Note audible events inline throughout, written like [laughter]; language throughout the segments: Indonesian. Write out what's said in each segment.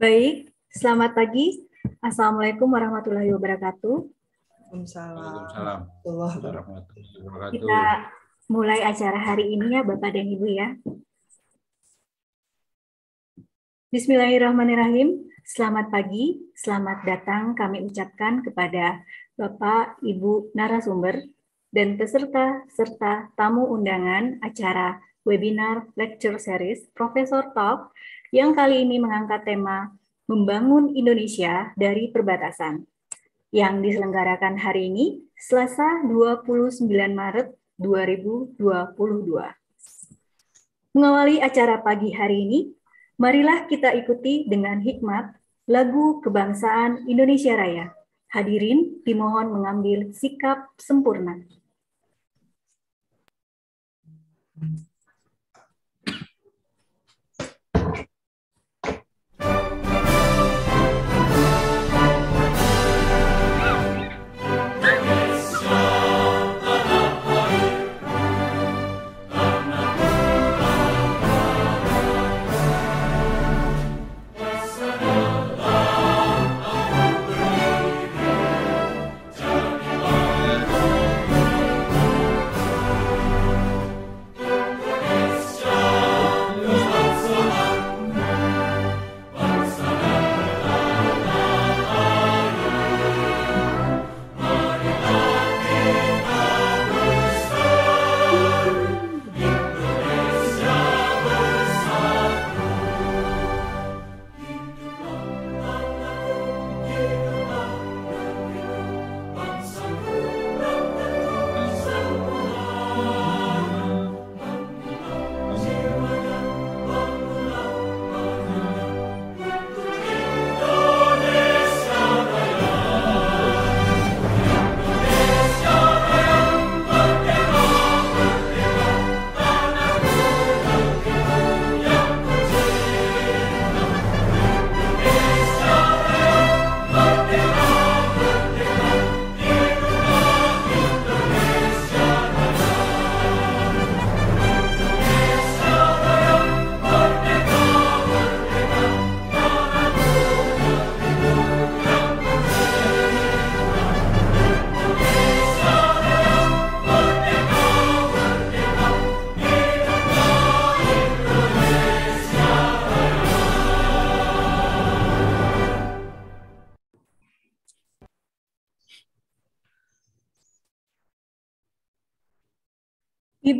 Baik, selamat pagi. Assalamualaikum warahmatullahi wabarakatuh. Waalaikumsalam. Kita mulai acara hari ini ya Bapak dan Ibu ya. Bismillahirrahmanirrahim. Selamat pagi, selamat datang kami ucapkan kepada Bapak, Ibu narasumber dan peserta serta tamu undangan acara webinar lecture series Profesor Talk yang kali ini mengangkat tema Membangun Indonesia dari Perbatasan yang diselenggarakan hari ini, Selasa 29 Maret 2022. Mengawali acara pagi hari ini, marilah kita ikuti dengan hikmat lagu kebangsaan Indonesia Raya. Hadirin dimohon mengambil sikap sempurna.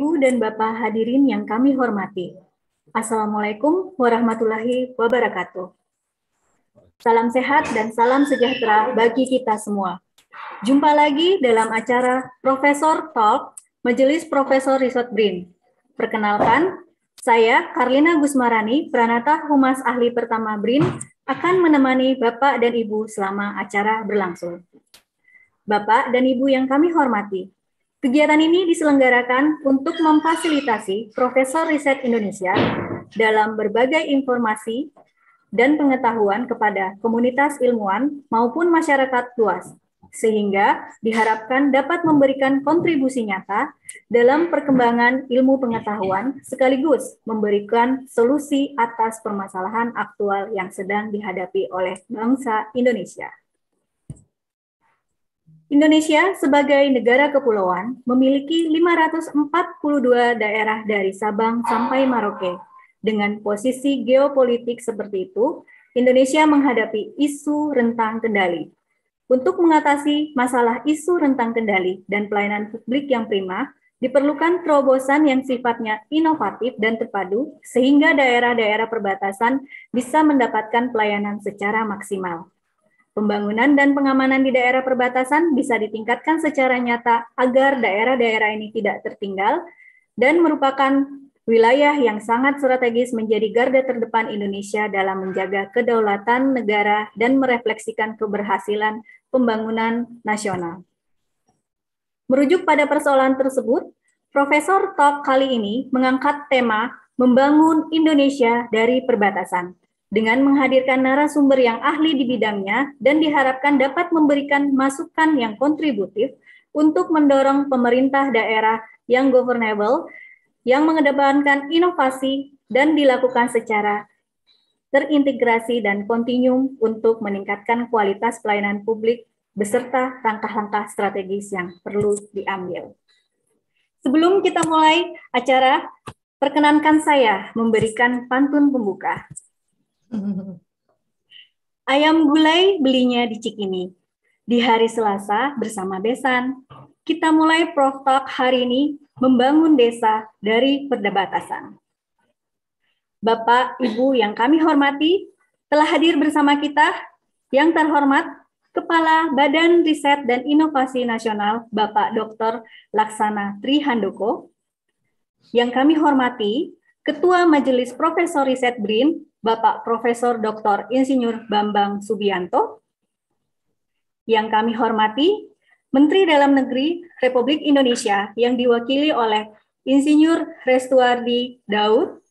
Ibu dan Bapak hadirin yang kami hormati. Assalamualaikum warahmatullahi wabarakatuh. Salam sehat dan salam sejahtera bagi kita semua. Jumpa lagi dalam acara Profesor Talk Majelis Profesor Risot Brin. Perkenalkan, saya Karlina Gusmarani, Pranata Humas Ahli Pertama Brin, akan menemani Bapak dan Ibu selama acara berlangsung. Bapak dan Ibu yang kami hormati, Kegiatan ini diselenggarakan untuk memfasilitasi Profesor Riset Indonesia dalam berbagai informasi dan pengetahuan kepada komunitas ilmuwan maupun masyarakat luas, sehingga diharapkan dapat memberikan kontribusi nyata dalam perkembangan ilmu pengetahuan sekaligus memberikan solusi atas permasalahan aktual yang sedang dihadapi oleh bangsa Indonesia. Indonesia sebagai negara kepulauan memiliki 542 daerah dari Sabang sampai Maroke. Dengan posisi geopolitik seperti itu, Indonesia menghadapi isu rentang kendali. Untuk mengatasi masalah isu rentang kendali dan pelayanan publik yang prima, diperlukan terobosan yang sifatnya inovatif dan terpadu sehingga daerah-daerah perbatasan bisa mendapatkan pelayanan secara maksimal. Pembangunan dan pengamanan di daerah perbatasan bisa ditingkatkan secara nyata agar daerah-daerah ini tidak tertinggal dan merupakan wilayah yang sangat strategis menjadi garda terdepan Indonesia dalam menjaga kedaulatan negara dan merefleksikan keberhasilan pembangunan nasional. Merujuk pada persoalan tersebut, Profesor Talk kali ini mengangkat tema Membangun Indonesia dari Perbatasan dengan menghadirkan narasumber yang ahli di bidangnya dan diharapkan dapat memberikan masukan yang kontributif untuk mendorong pemerintah daerah yang governable yang mengedepankan inovasi dan dilakukan secara terintegrasi dan kontinum untuk meningkatkan kualitas pelayanan publik beserta langkah-langkah strategis yang perlu diambil. Sebelum kita mulai acara, perkenankan saya memberikan pantun pembuka. [laughs] Ayam gulai belinya di Cikini. Di hari Selasa bersama Besan, kita mulai Prof Talk hari ini membangun desa dari perdebatasan. Bapak, Ibu yang kami hormati, telah hadir bersama kita yang terhormat Kepala Badan Riset dan Inovasi Nasional Bapak Dr. Laksana Trihandoko, yang kami hormati Ketua Majelis Profesor Riset BRIN Bapak Profesor Dr. Insinyur Bambang Subianto, yang kami hormati Menteri Dalam Negeri Republik Indonesia yang diwakili oleh Insinyur Restuardi Daud,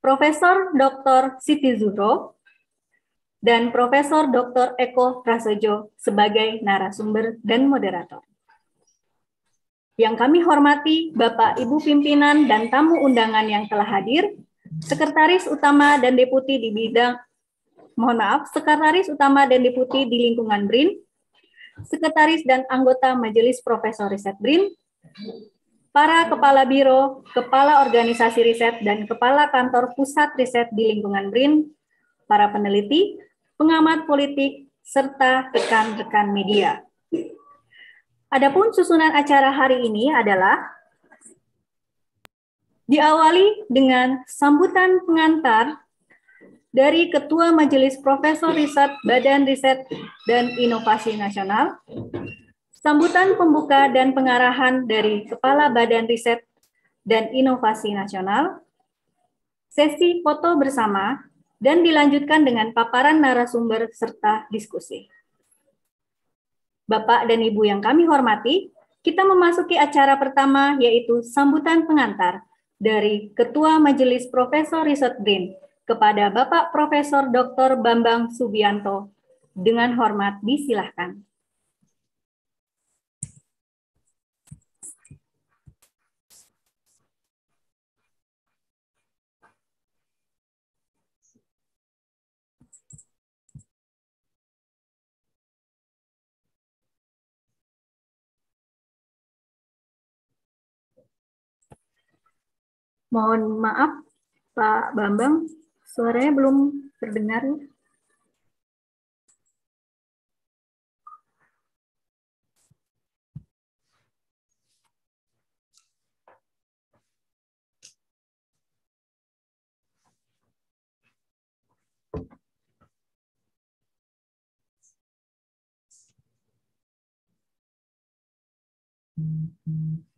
Profesor Dr. Siti Zuro, dan Profesor Dr. Eko Prasojo sebagai narasumber dan moderator. Yang kami hormati Bapak Ibu pimpinan dan tamu undangan yang telah hadir, Sekretaris Utama dan Deputi di bidang mohon maaf, Sekretaris Utama dan Deputi di lingkungan BRIN, Sekretaris dan anggota Majelis Profesor Riset BRIN, para kepala biro, kepala organisasi riset dan kepala kantor pusat riset di lingkungan BRIN, para peneliti, pengamat politik, serta rekan-rekan media. Adapun susunan acara hari ini adalah diawali dengan sambutan pengantar dari Ketua Majelis Profesor Riset Badan Riset dan Inovasi Nasional, sambutan pembuka dan pengarahan dari Kepala Badan Riset dan Inovasi Nasional, sesi foto bersama, dan dilanjutkan dengan paparan narasumber serta diskusi. Bapak dan Ibu yang kami hormati, kita memasuki acara pertama yaitu sambutan pengantar dari Ketua Majelis Profesor Riset BRIN kepada Bapak Profesor Dr. Bambang Subianto. Dengan hormat disilahkan. Mohon maaf, Pak Bambang, suaranya belum terdengar. Mm-hmm.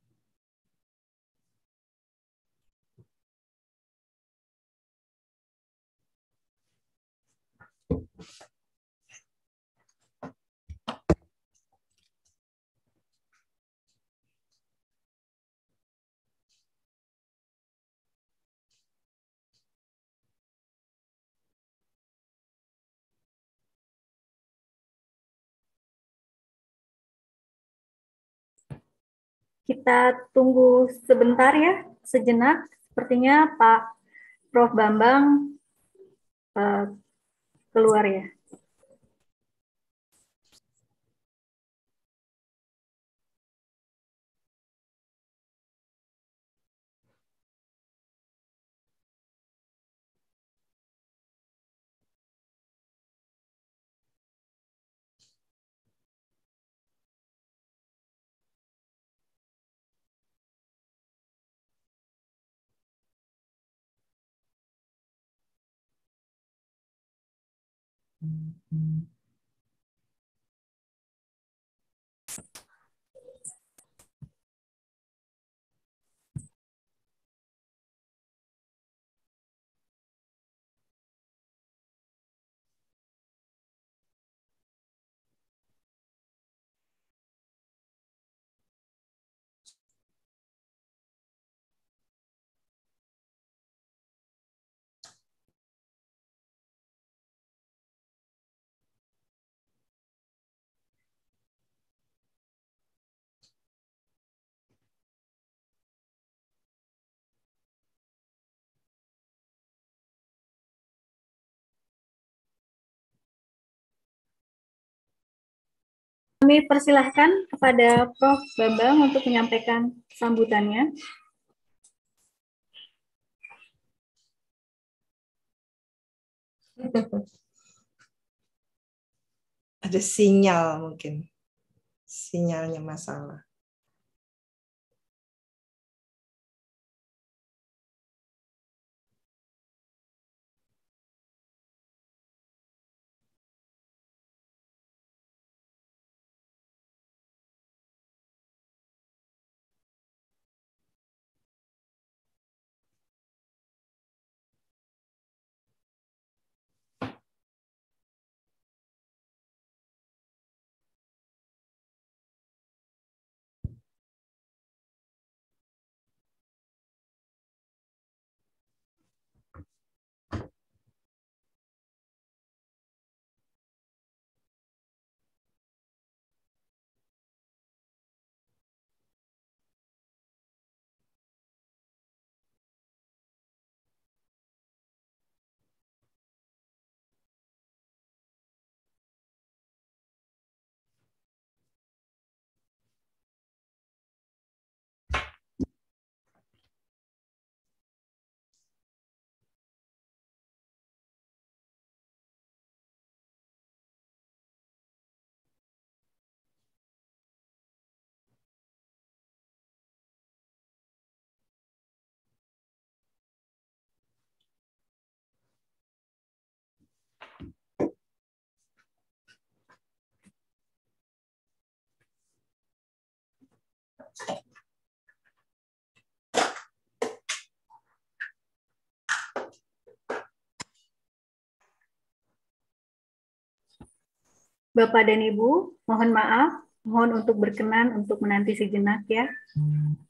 kita tunggu sebentar ya, sejenak. Sepertinya Pak Prof. Bambang uh, keluar ya Mm-hmm. kami persilahkan kepada Prof. Bambang untuk menyampaikan sambutannya. Ada sinyal mungkin. Sinyalnya masalah. Bapak dan Ibu, mohon maaf, mohon untuk berkenan untuk menanti sejenak ya. Hmm.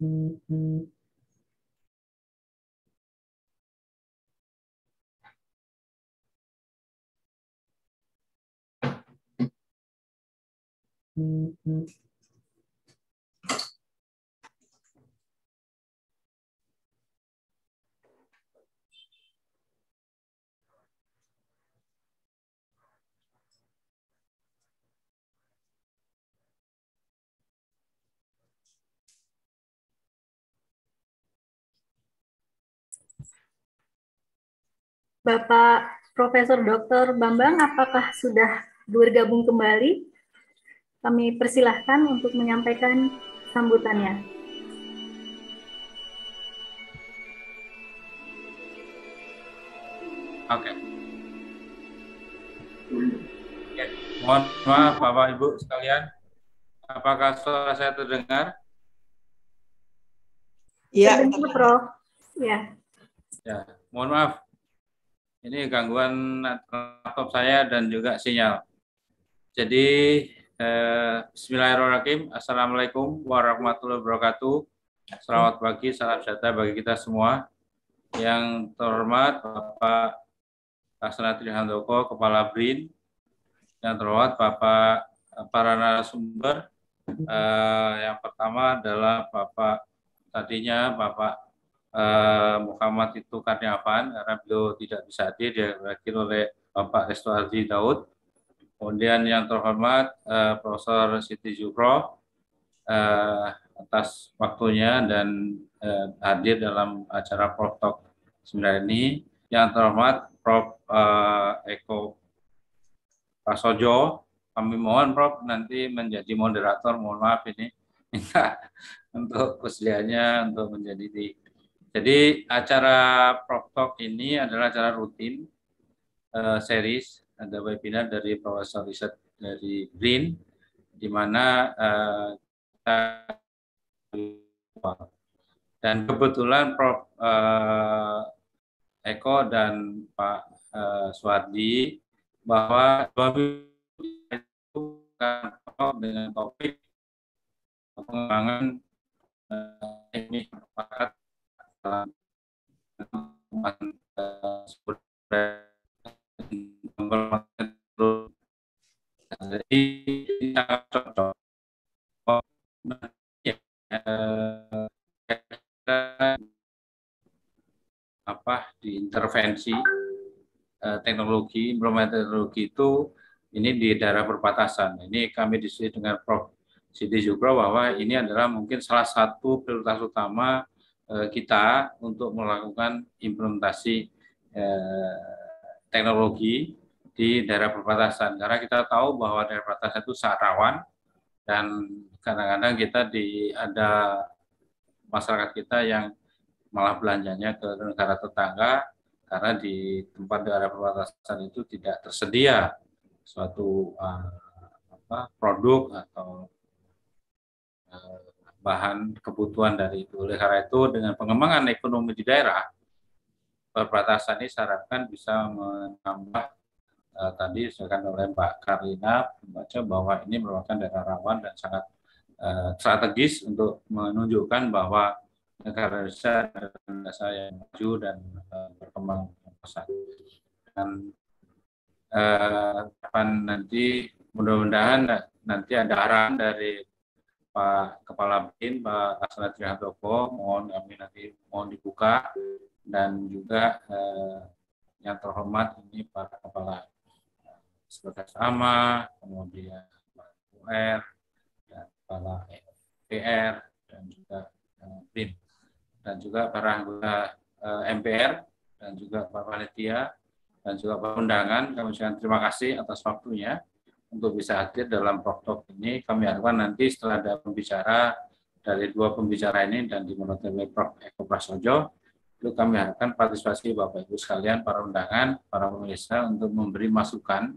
Mm -hmm. -hmm. Bapak Profesor Dr. Bambang, apakah sudah bergabung kembali? Kami persilahkan untuk menyampaikan sambutannya. Oke. Okay. Ya, okay. Mohon maaf Bapak Ibu sekalian. Apakah suara saya terdengar? Iya. Terdengar, Prof. Ya. Ya, mohon maaf ini gangguan laptop saya dan juga sinyal. Jadi eh, Bismillahirrahmanirrahim. Assalamualaikum warahmatullahi wabarakatuh. Selamat pagi, salam sejahtera bagi kita semua. Yang terhormat Bapak Laksana Trihandoko, Kepala BRIN. Yang terhormat Bapak eh, para narasumber. Eh, yang pertama adalah Bapak tadinya Bapak Eh, Muhammad itu apa? karena beliau tidak bisa hadir diwakil oleh Bapak Restu Ardi Daud. Kemudian yang terhormat uh, Profesor Siti Jukro uh, eh, atas waktunya dan uh, hadir dalam acara Prof Talk sebenarnya ini. Yang terhormat Prof uh, Eko Prasojo, kami mohon Prof nanti menjadi moderator, mohon maaf ini [laughs] minta untuk kesediaannya untuk menjadi di jadi acara Prop Talk ini adalah acara rutin uh, series ada webinar dari Profesor Riset dari Green di mana uh, dan kebetulan Prof uh, eh, Eko dan Pak uh, Swardi bahwa dengan topik pengembangan teknik uh, jadi sangat cocok apa diintervensi eh, teknologi implementasi teknologi itu ini di daerah perbatasan ini kami disini dengan Prof. Siti bahwa ini adalah mungkin salah satu prioritas utama Eh, kita untuk melakukan implementasi eh, teknologi di daerah perbatasan karena kita tahu bahwa daerah perbatasan itu sangat rawan dan kadang-kadang kita di ada masyarakat kita yang malah belanjanya ke negara tetangga karena di tempat daerah perbatasan itu tidak tersedia suatu uh, apa, produk atau uh, bahan kebutuhan dari itu. Oleh karena itu, dengan pengembangan ekonomi di daerah, perbatasan ini diharapkan bisa menambah uh, tadi disebutkan oleh Pak Karina membaca bahwa ini merupakan daerah rawan dan sangat uh, strategis untuk menunjukkan bahwa negara Indonesia negara yang maju dan uh, berkembang pesat. Dan harapan nanti mudah-mudahan nanti ada arahan dari Pak Kepala BIN Pak Asana Trihandoko mohon kami nanti mohon dibuka dan juga eh, yang terhormat ini pak kepala eh, sekretaris AMA, kemudian Pak UR dan kepala e PR dan juga eh, BIN dan juga para anggota eh, MPR dan juga Pak Panitia dan juga Pak Undangan kami ucapkan terima kasih atas waktunya untuk bisa hadir dalam talk ini. Kami harapkan nanti setelah ada pembicara dari dua pembicara ini dan di oleh Prof. Eko Prasojo, itu kami harapkan partisipasi Bapak-Ibu sekalian, para undangan, para pemirsa untuk memberi masukan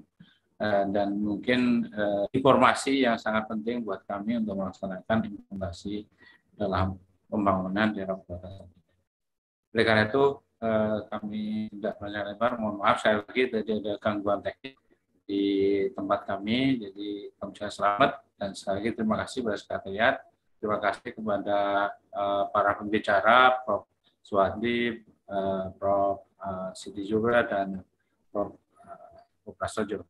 eh, dan mungkin eh, informasi yang sangat penting buat kami untuk melaksanakan implementasi dalam pembangunan di perbatasan. Oleh karena itu, eh, kami tidak banyak lebar, mohon maaf saya lagi tadi ada gangguan teknik di tempat kami. Jadi kami selamat dan sekali lagi terima kasih pada sekretariat. Terima kasih kepada uh, para pembicara, Prof. Suwandi, uh, eh, Prof. Uh, Siti juga, dan Prof. Uh, Prasojo.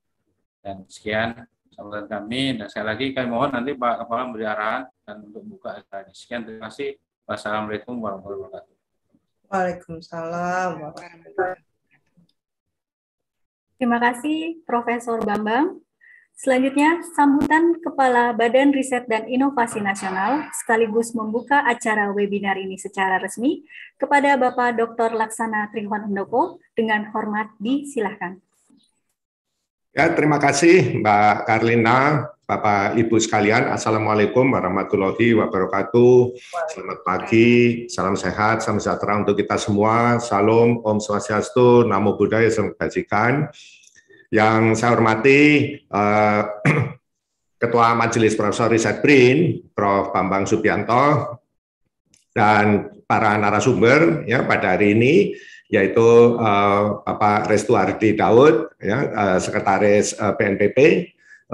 Dan sekian sambutan kami. Dan sekali lagi kami mohon nanti Pak Kepala memberi arahan dan untuk buka acaranya. Sekian, terima kasih. Wassalamualaikum warahmatullahi wabarakatuh. Waalaikumsalam warahmatullahi wabarakatuh. Terima kasih Profesor Bambang. Selanjutnya, sambutan Kepala Badan Riset dan Inovasi Nasional sekaligus membuka acara webinar ini secara resmi kepada Bapak Dr. Laksana Trihwan Endoko dengan hormat disilahkan. Ya, terima kasih Mbak Karlina, Bapak Ibu sekalian. Assalamualaikum warahmatullahi wabarakatuh. Selamat pagi, salam sehat, salam sejahtera untuk kita semua. Salam Om Swastiastu, Namo Buddhaya, Salam Kebajikan. Yang saya hormati eh, [clears throat] Ketua Majelis Prof. Riset BRIN, Prof. Bambang Subianto, dan para narasumber ya pada hari ini yaitu uh, eh, Bapak Restu Ardi Daud, ya, uh, Sekretaris uh, eh, PNPP,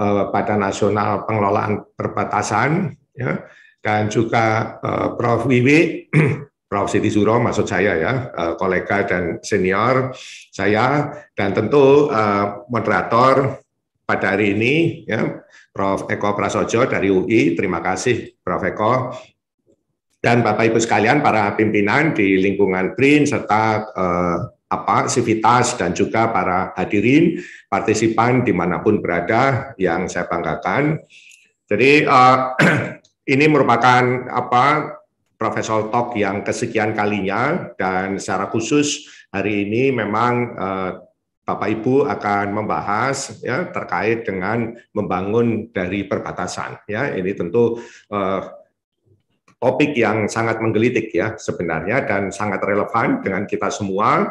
uh, Badan Nasional Pengelolaan Perbatasan, ya, dan juga uh, Prof. Wiwi, [clears throat] Prof. Siti Suro maksud saya ya, uh, kolega dan senior saya, dan tentu uh, moderator pada hari ini, ya, Prof. Eko Prasojo dari UI, terima kasih Prof. Eko dan Bapak Ibu sekalian para pimpinan di lingkungan BRIN serta eh, apa Sivitas dan juga para hadirin partisipan dimanapun berada yang saya banggakan. Jadi eh, [clears throat] ini merupakan apa Profesor Talk yang kesekian kalinya dan secara khusus hari ini memang eh, Bapak Ibu akan membahas ya terkait dengan membangun dari perbatasan ya ini tentu eh, topik yang sangat menggelitik ya sebenarnya dan sangat relevan dengan kita semua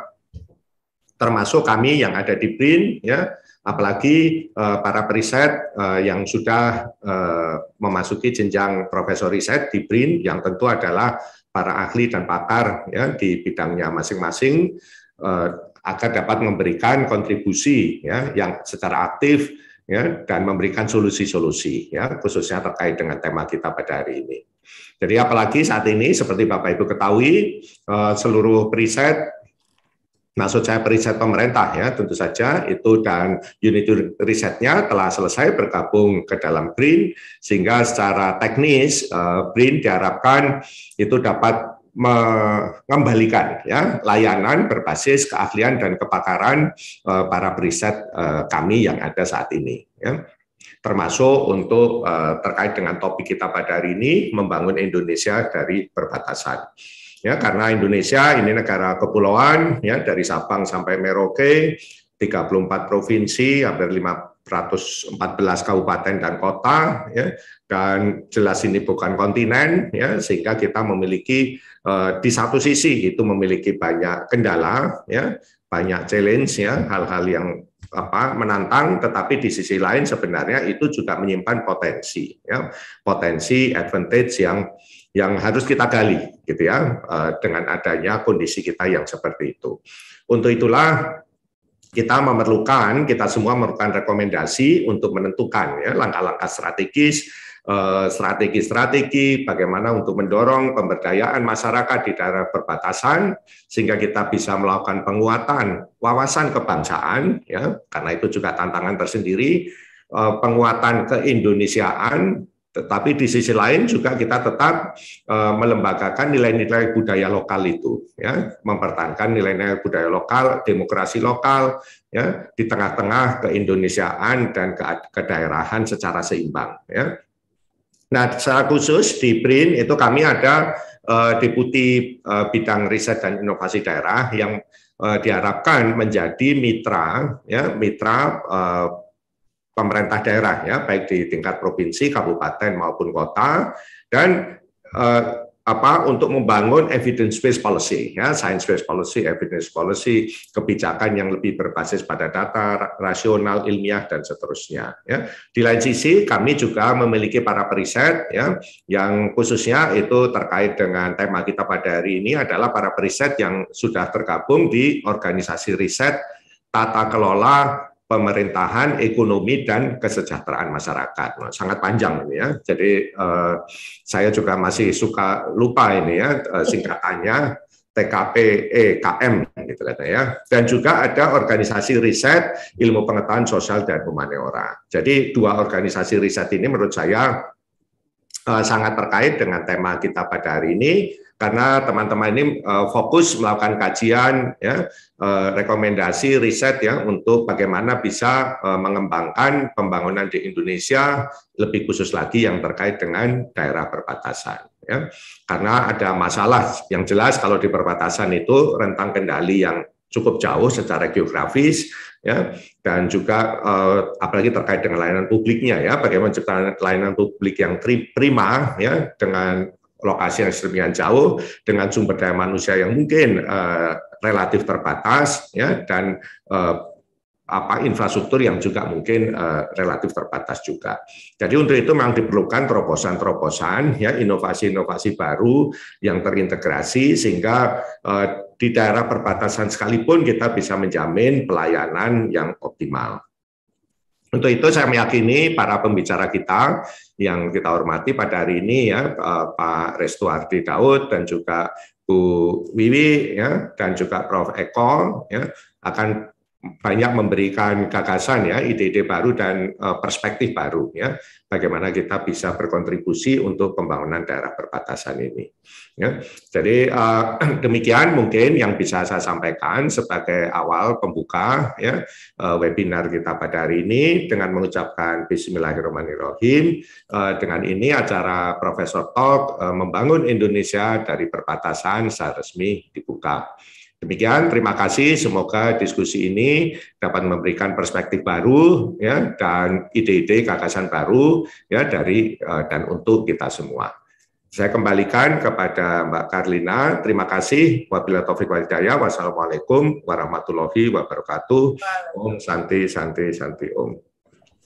termasuk kami yang ada di BRIN ya apalagi uh, para periset uh, yang sudah uh, memasuki jenjang profesor riset di BRIN yang tentu adalah para ahli dan pakar ya di bidangnya masing-masing uh, agar dapat memberikan kontribusi ya yang secara aktif ya dan memberikan solusi-solusi ya khususnya terkait dengan tema kita pada hari ini. Jadi apalagi saat ini seperti Bapak Ibu ketahui eh, seluruh riset maksud saya periset pemerintah ya tentu saja itu dan unit risetnya telah selesai bergabung ke dalam BRIN sehingga secara teknis BRIN eh, diharapkan itu dapat mengembalikan ya layanan berbasis keahlian dan kepakaran eh, para periset kami yang ada saat ini ya termasuk untuk uh, terkait dengan topik kita pada hari ini membangun Indonesia dari perbatasan. Ya, karena Indonesia ini negara kepulauan ya dari Sabang sampai Merauke, 34 provinsi, hampir 514 kabupaten dan kota ya dan jelas ini bukan kontinen ya sehingga kita memiliki uh, di satu sisi itu memiliki banyak kendala ya banyak challenge ya hal-hal yang apa menantang tetapi di sisi lain sebenarnya itu juga menyimpan potensi ya potensi advantage yang yang harus kita gali gitu ya eh, dengan adanya kondisi kita yang seperti itu untuk itulah kita memerlukan kita semua memerlukan rekomendasi untuk menentukan ya langkah-langkah strategis Eh, strategi-strategi bagaimana untuk mendorong pemberdayaan masyarakat di daerah perbatasan sehingga kita bisa melakukan penguatan wawasan kebangsaan ya karena itu juga tantangan tersendiri eh, penguatan keindonesiaan tetapi di sisi lain juga kita tetap eh, melembagakan nilai-nilai budaya lokal itu ya mempertahankan nilai-nilai budaya lokal demokrasi lokal ya di tengah-tengah keindonesiaan dan ke kedaerahan secara seimbang ya Nah, secara khusus di BRIN itu kami ada uh, deputi uh, bidang riset dan inovasi daerah yang uh, diharapkan menjadi mitra ya, mitra uh, pemerintah daerah ya, baik di tingkat provinsi, kabupaten maupun kota dan apa untuk membangun evidence based policy ya science based policy evidence policy kebijakan yang lebih berbasis pada data rasional ilmiah dan seterusnya ya di lain sisi kami juga memiliki para periset ya yang khususnya itu terkait dengan tema kita pada hari ini adalah para periset yang sudah tergabung di organisasi riset tata kelola pemerintahan, ekonomi, dan kesejahteraan masyarakat. Nah, sangat panjang ini ya. Jadi eh, saya juga masih suka lupa ini ya eh, singkatannya TKPEKM gitu kata ya. Dan juga ada organisasi riset ilmu pengetahuan sosial dan humaniora. Jadi dua organisasi riset ini menurut saya Eh, sangat terkait dengan tema kita pada hari ini karena teman-teman ini eh, fokus melakukan kajian ya eh, rekomendasi riset ya untuk bagaimana bisa mengembangkan pembangunan di Indonesia lebih khusus lagi yang terkait dengan daerah perbatasan ya karena ada masalah yang jelas kalau di perbatasan itu rentang kendali yang cukup jauh secara geografis ya dan juga eh, apalagi terkait dengan layanan publiknya ya bagaimana menciptakan layanan publik yang prima ya dengan lokasi yang sedemikian jauh dengan sumber daya manusia yang mungkin eh, relatif terbatas ya dan eh, apa infrastruktur yang juga mungkin uh, relatif terbatas juga. Jadi untuk itu memang diperlukan terobosan-terobosan ya inovasi-inovasi baru yang terintegrasi sehingga uh, di daerah perbatasan sekalipun kita bisa menjamin pelayanan yang optimal. Untuk itu saya meyakini para pembicara kita yang kita hormati pada hari ini ya eh, Pak Restu Ardi Daud dan juga Bu Wiwi ya dan juga Prof Eko ya akan banyak memberikan gagasan ya, ide-ide baru dan eh, perspektif baru ya, bagaimana kita bisa berkontribusi untuk pembangunan daerah perbatasan ini. Ya. Jadi eh, [clears throat] demikian mungkin yang bisa saya sampaikan sebagai awal pembuka ya eh, webinar kita pada hari ini dengan mengucapkan Bismillahirrahmanirrahim. dengan ini acara Profesor Talk membangun Indonesia dari perbatasan secara resmi dibuka. Demikian, terima kasih. Semoga diskusi ini dapat memberikan perspektif baru ya dan ide-ide gagasan baru ya dari eh, dan untuk kita semua. Saya kembalikan kepada Mbak Karlina. Terima kasih. Wabila Taufik Walidaya. Wassalamualaikum warahmatullahi wabarakatuh. Om Santi, Santi, Santi Om.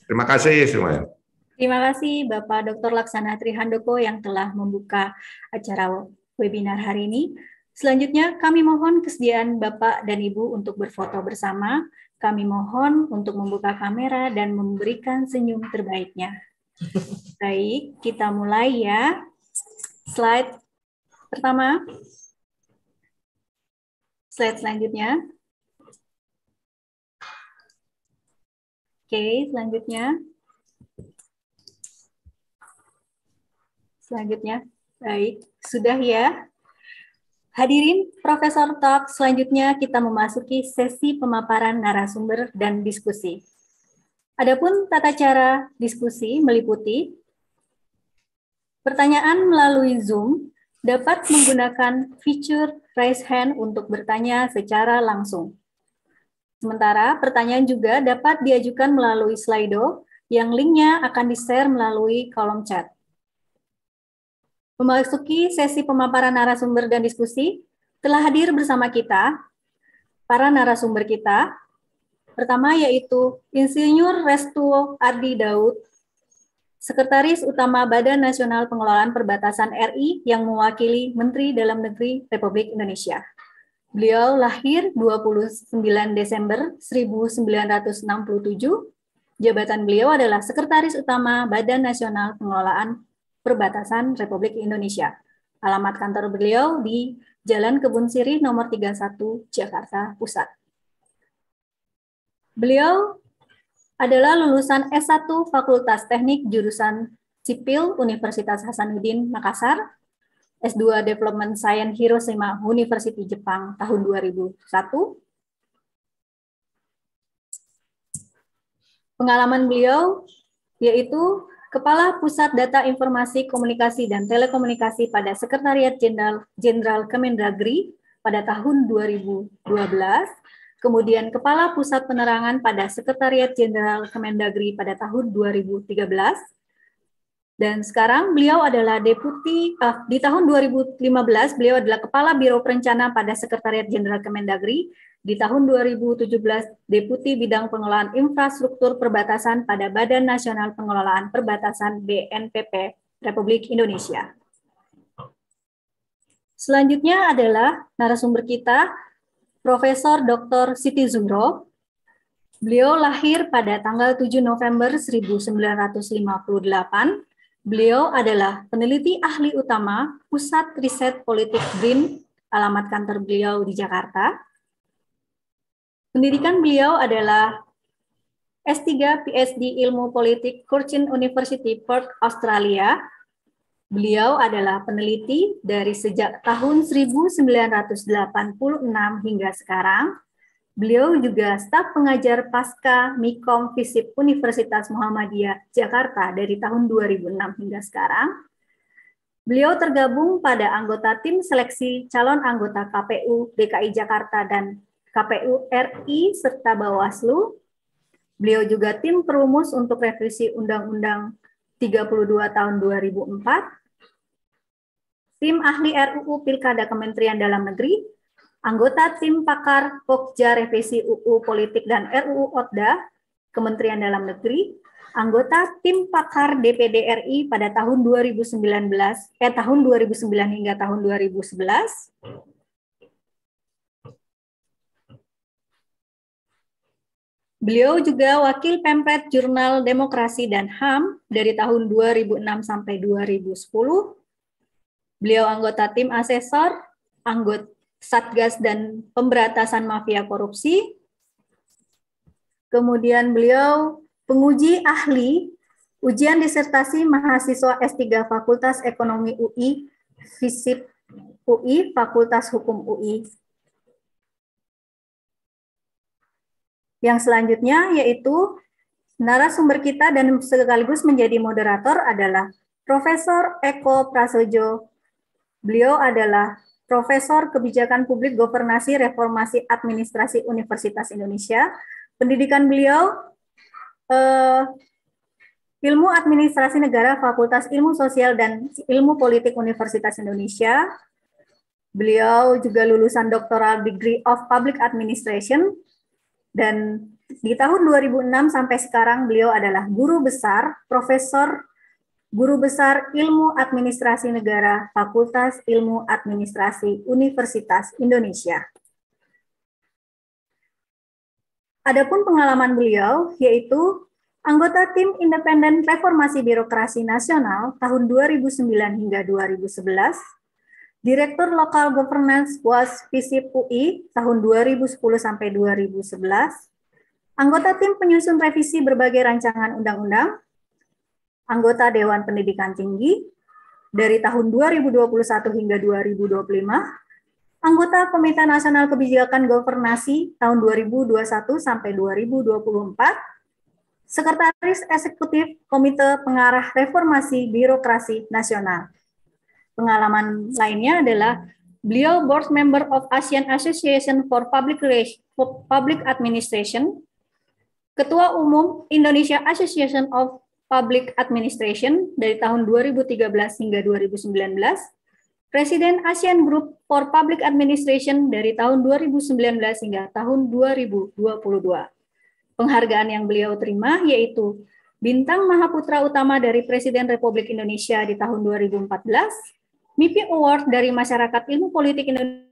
Terima kasih semuanya. Terima kasih Bapak Dr. Laksana Trihandoko yang telah membuka acara webinar hari ini. Selanjutnya, kami mohon kesediaan Bapak dan Ibu untuk berfoto bersama. Kami mohon untuk membuka kamera dan memberikan senyum terbaiknya. [laughs] Baik, kita mulai ya. Slide pertama. Slide selanjutnya. Oke, selanjutnya. Selanjutnya. Baik, sudah ya. Hadirin, Profesor Talk, selanjutnya kita memasuki sesi pemaparan narasumber dan diskusi. Adapun tata cara diskusi meliputi pertanyaan melalui Zoom dapat menggunakan fitur raise hand untuk bertanya secara langsung. Sementara pertanyaan juga dapat diajukan melalui Slido yang linknya akan di-share melalui kolom chat. Memasuki sesi pemaparan narasumber dan diskusi, telah hadir bersama kita para narasumber kita. Pertama yaitu Insinyur Restu Ardi Daud, Sekretaris Utama Badan Nasional Pengelolaan Perbatasan RI yang mewakili Menteri Dalam Negeri Republik Indonesia. Beliau lahir 29 Desember 1967. Jabatan beliau adalah Sekretaris Utama Badan Nasional Pengelolaan perbatasan Republik Indonesia. Alamat kantor beliau di Jalan Kebun Siri nomor 31 Jakarta Pusat. Beliau adalah lulusan S1 Fakultas Teknik jurusan Sipil Universitas Hasanuddin Makassar, S2 Development Science Hiroshima University Jepang tahun 2001. Pengalaman beliau yaitu Kepala Pusat Data Informasi Komunikasi dan Telekomunikasi pada Sekretariat Jenderal Jenderal Kemendagri pada tahun 2012, kemudian Kepala Pusat Penerangan pada Sekretariat Jenderal Kemendagri pada tahun 2013. Dan sekarang beliau adalah deputi uh, di tahun 2015 beliau adalah Kepala Biro Perencana pada Sekretariat Jenderal Kemendagri di tahun 2017, Deputi Bidang Pengelolaan Infrastruktur Perbatasan pada Badan Nasional Pengelolaan Perbatasan BNPP Republik Indonesia. Selanjutnya adalah narasumber kita, Profesor Dr. Siti Zumro. Beliau lahir pada tanggal 7 November 1958 Beliau adalah peneliti ahli utama Pusat Riset Politik Bin, alamat kantor beliau di Jakarta. Pendidikan beliau adalah S3 PhD Ilmu Politik Curtin University Perth, Australia. Beliau adalah peneliti dari sejak tahun 1986 hingga sekarang. Beliau juga staf pengajar pasca Mikom Visip Universitas Muhammadiyah Jakarta dari tahun 2006 hingga sekarang. Beliau tergabung pada anggota tim seleksi calon anggota KPU DKI Jakarta dan KPU RI serta Bawaslu. Beliau juga tim perumus untuk revisi Undang-Undang 32 tahun 2004. Tim ahli RUU Pilkada Kementerian Dalam Negeri, anggota tim pakar Pokja Revisi UU Politik dan RUU Otda Kementerian Dalam Negeri, anggota tim pakar DPD RI pada tahun 2019 eh tahun 2009 hingga tahun 2011 Beliau juga wakil pempet Jurnal Demokrasi dan HAM dari tahun 2006 sampai 2010. Beliau anggota tim asesor, anggota Satgas dan Pemberantasan Mafia Korupsi. Kemudian beliau penguji ahli ujian disertasi mahasiswa S3 Fakultas Ekonomi UI, FISIP UI, Fakultas Hukum UI, Yang selanjutnya yaitu narasumber kita dan sekaligus menjadi moderator adalah Profesor Eko Prasojo. Beliau adalah Profesor Kebijakan Publik Governasi Reformasi Administrasi Universitas Indonesia. Pendidikan beliau eh, Ilmu Administrasi Negara Fakultas Ilmu Sosial dan Ilmu Politik Universitas Indonesia. Beliau juga lulusan doktoral Degree of Public Administration dan di tahun 2006 sampai sekarang beliau adalah guru besar, profesor guru besar Ilmu Administrasi Negara Fakultas Ilmu Administrasi Universitas Indonesia. Adapun pengalaman beliau yaitu anggota tim independen reformasi birokrasi nasional tahun 2009 hingga 2011, Direktur Lokal Governance was FISIP UI tahun 2010 sampai 2011, anggota tim penyusun revisi berbagai rancangan undang-undang, anggota Dewan Pendidikan Tinggi dari tahun 2021 hingga 2025, anggota Komite Nasional Kebijakan Governasi tahun 2021 sampai 2024, Sekretaris Eksekutif Komite Pengarah Reformasi Birokrasi Nasional Pengalaman lainnya adalah beliau board member of ASEAN Association for Public for Public Administration, Ketua Umum Indonesia Association of Public Administration dari tahun 2013 hingga 2019, Presiden ASEAN Group for Public Administration dari tahun 2019 hingga tahun 2022. Penghargaan yang beliau terima yaitu Bintang Mahaputra Utama dari Presiden Republik Indonesia di tahun 2014, MIPI Award dari Masyarakat Ilmu Politik Indonesia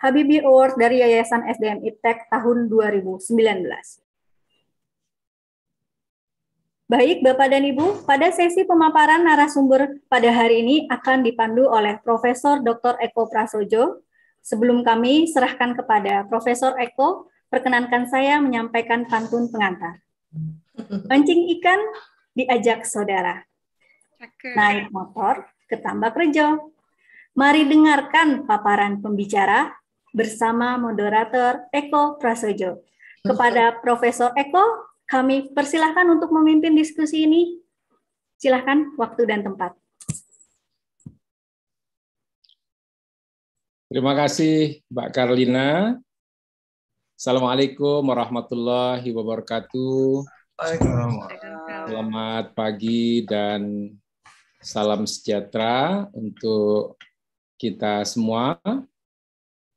Habibie Award dari Yayasan SDM IPTEK tahun 2019. Baik, Bapak dan Ibu, pada sesi pemaparan narasumber pada hari ini akan dipandu oleh Profesor Dr. Eko Prasojo. Sebelum kami serahkan kepada Profesor Eko, perkenankan saya menyampaikan pantun pengantar. Mancing ikan diajak saudara. Naik motor ke Tambak Rejo. Mari dengarkan paparan pembicara bersama moderator Eko Prasojo. Kepada Profesor Eko, kami persilahkan untuk memimpin diskusi ini. Silahkan waktu dan tempat. Terima kasih Mbak Karlina. Assalamualaikum warahmatullahi wabarakatuh. Selamat pagi dan salam sejahtera untuk kita semua.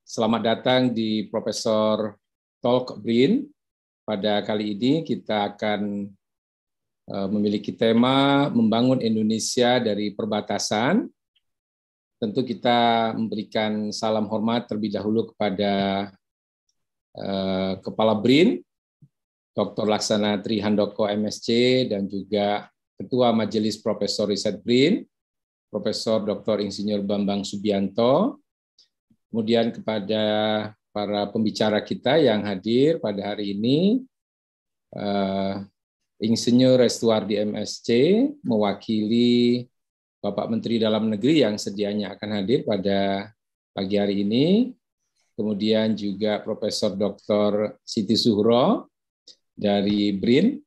Selamat datang di Profesor Talk Brin pada kali ini kita akan eh, memiliki tema membangun Indonesia dari perbatasan. Tentu kita memberikan salam hormat terlebih dahulu kepada eh, Kepala BRIN, Dr. Laksana Tri Handoko MSC dan juga Ketua Majelis Profesor Riset BRIN, Profesor Dr. Insinyur Bambang Subianto. Kemudian kepada para pembicara kita yang hadir pada hari ini. Uh, eh, Insinyur Restuar di MSC mewakili Bapak Menteri Dalam Negeri yang sedianya akan hadir pada pagi hari ini. Kemudian juga Profesor Dr. Siti Suhro dari BRIN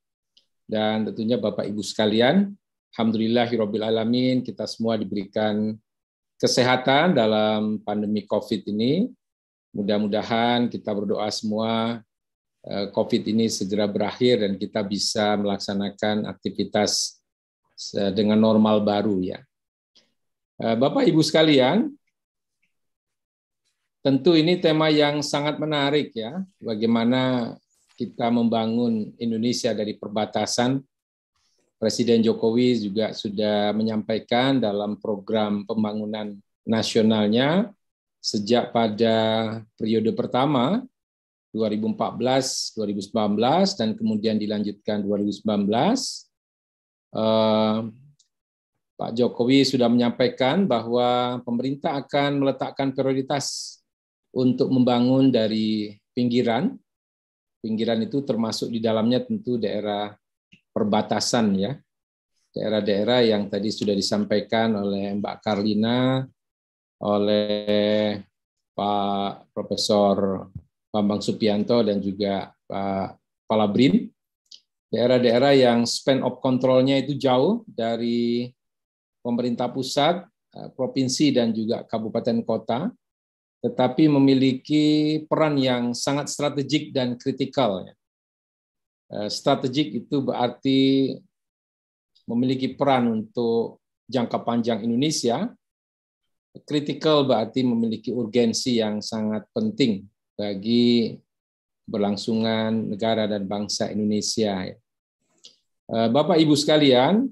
dan tentunya Bapak Ibu sekalian, alhamdulillahirabbil alamin kita semua diberikan kesehatan dalam pandemi Covid ini Mudah-mudahan kita berdoa semua eh, COVID ini segera berakhir dan kita bisa melaksanakan aktivitas eh, dengan normal baru ya. Eh, Bapak Ibu sekalian, tentu ini tema yang sangat menarik ya, bagaimana kita membangun Indonesia dari perbatasan. Presiden Jokowi juga sudah menyampaikan dalam program pembangunan nasionalnya sejak pada periode pertama 2014 2019 dan kemudian dilanjutkan 2019 eh, Pak Jokowi sudah menyampaikan bahwa pemerintah akan meletakkan prioritas untuk membangun dari pinggiran. Pinggiran itu termasuk di dalamnya tentu daerah perbatasan ya. Daerah-daerah yang tadi sudah disampaikan oleh Mbak Karlina, oleh Pak Profesor Bambang Supianto dan juga Pak Palabrin, daerah-daerah yang span of control-nya itu jauh dari pemerintah pusat, eh, provinsi, dan juga kabupaten kota, tetapi memiliki peran yang sangat strategik dan kritikal. Ya. Eh, strategik itu berarti memiliki peran untuk jangka panjang Indonesia, kritikal berarti memiliki urgensi yang sangat penting bagi berlangsungan negara dan bangsa Indonesia. Eh, Bapak Ibu sekalian,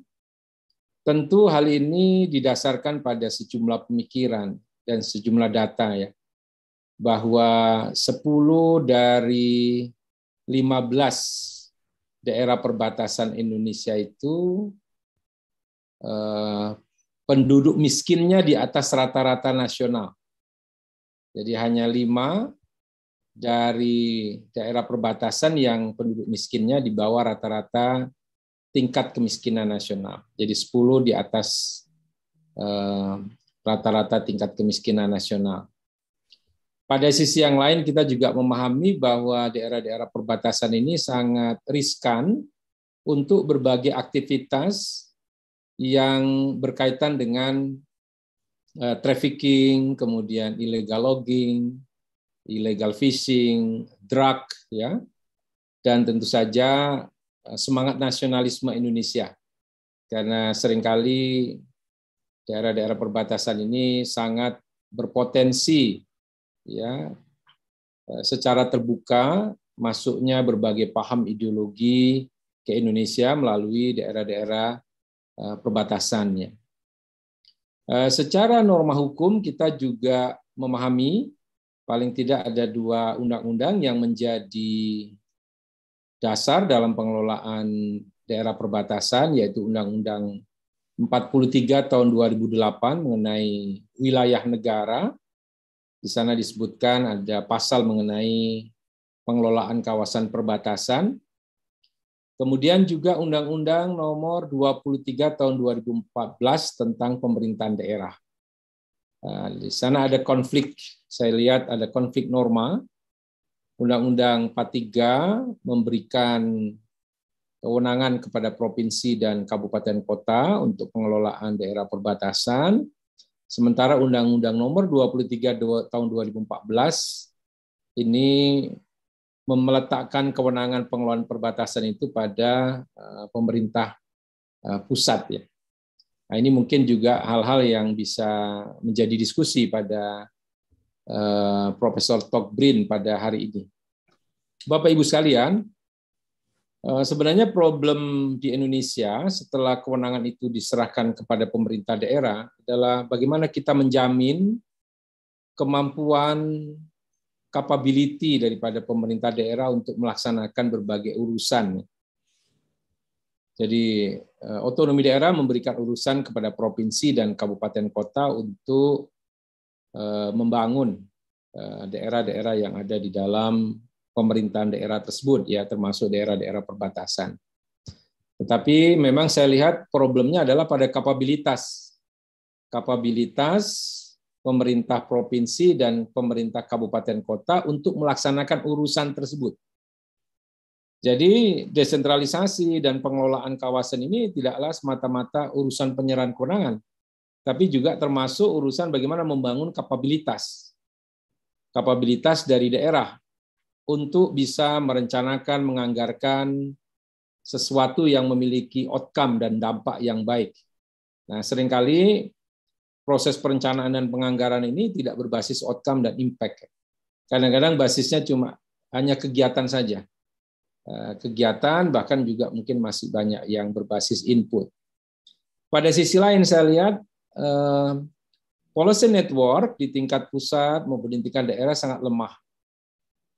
tentu hal ini didasarkan pada sejumlah pemikiran dan sejumlah data ya bahwa 10 dari 15 daerah perbatasan Indonesia itu eh, penduduk miskinnya di atas rata-rata nasional. Jadi hanya lima dari daerah perbatasan yang penduduk miskinnya di bawah rata-rata tingkat kemiskinan nasional. Jadi sepuluh di atas eh, rata-rata eh, tingkat kemiskinan nasional. Pada sisi yang lain kita juga memahami bahwa daerah-daerah perbatasan ini sangat riskan untuk berbagai aktivitas yang berkaitan dengan uh, trafficking, kemudian illegal logging, illegal fishing, drug, ya, dan tentu saja uh, semangat nasionalisme Indonesia, karena seringkali daerah-daerah perbatasan ini sangat berpotensi, ya, uh, secara terbuka masuknya berbagai paham ideologi ke Indonesia melalui daerah-daerah Eh, perbatasannya. Eh, secara norma hukum kita juga memahami paling tidak ada dua undang-undang yang menjadi dasar dalam pengelolaan daerah perbatasan yaitu Undang-Undang 43 tahun 2008 mengenai wilayah negara. Di sana disebutkan ada pasal mengenai pengelolaan kawasan perbatasan Kemudian juga Undang-Undang Nomor 23 Tahun 2014 tentang Pemerintahan Daerah. Nah, di sana ada konflik, saya lihat ada konflik norma. Undang-Undang 43 memberikan kewenangan kepada provinsi dan kabupaten kota untuk pengelolaan daerah perbatasan. Sementara Undang-Undang Nomor 23 Tahun 2014 ini meletakkan kewenangan pengelolaan perbatasan itu pada eh, pemerintah eh, pusat ya. Nah, ini mungkin juga hal-hal yang bisa menjadi diskusi pada uh, Profesor Tokbrin pada hari ini. Bapak Ibu sekalian, uh, sebenarnya problem di Indonesia setelah kewenangan itu diserahkan kepada pemerintah daerah adalah bagaimana kita menjamin kemampuan capability daripada pemerintah daerah untuk melaksanakan berbagai urusan. Jadi eh, otonomi daerah memberikan urusan kepada provinsi dan kabupaten kota untuk eh, membangun eh, daerah-daerah yang ada di dalam pemerintahan daerah tersebut ya termasuk daerah-daerah perbatasan. Tetapi memang saya lihat problemnya adalah pada kapabilitas. Kapabilitas pemerintah provinsi dan pemerintah kabupaten kota untuk melaksanakan urusan tersebut. Jadi desentralisasi dan pengelolaan kawasan ini tidaklah semata-mata urusan penyerahan kewenangan, tapi juga termasuk urusan bagaimana membangun kapabilitas. Kapabilitas dari daerah untuk bisa merencanakan, menganggarkan sesuatu yang memiliki outcome dan dampak yang baik. Nah, seringkali proses perencanaan dan penganggaran ini tidak berbasis outcome dan impact. Kadang-kadang basisnya cuma hanya kegiatan saja. Eh, kegiatan bahkan juga mungkin masih banyak yang berbasis input. Pada sisi lain saya lihat eh, policy network di tingkat pusat maupun di tingkat daerah sangat lemah.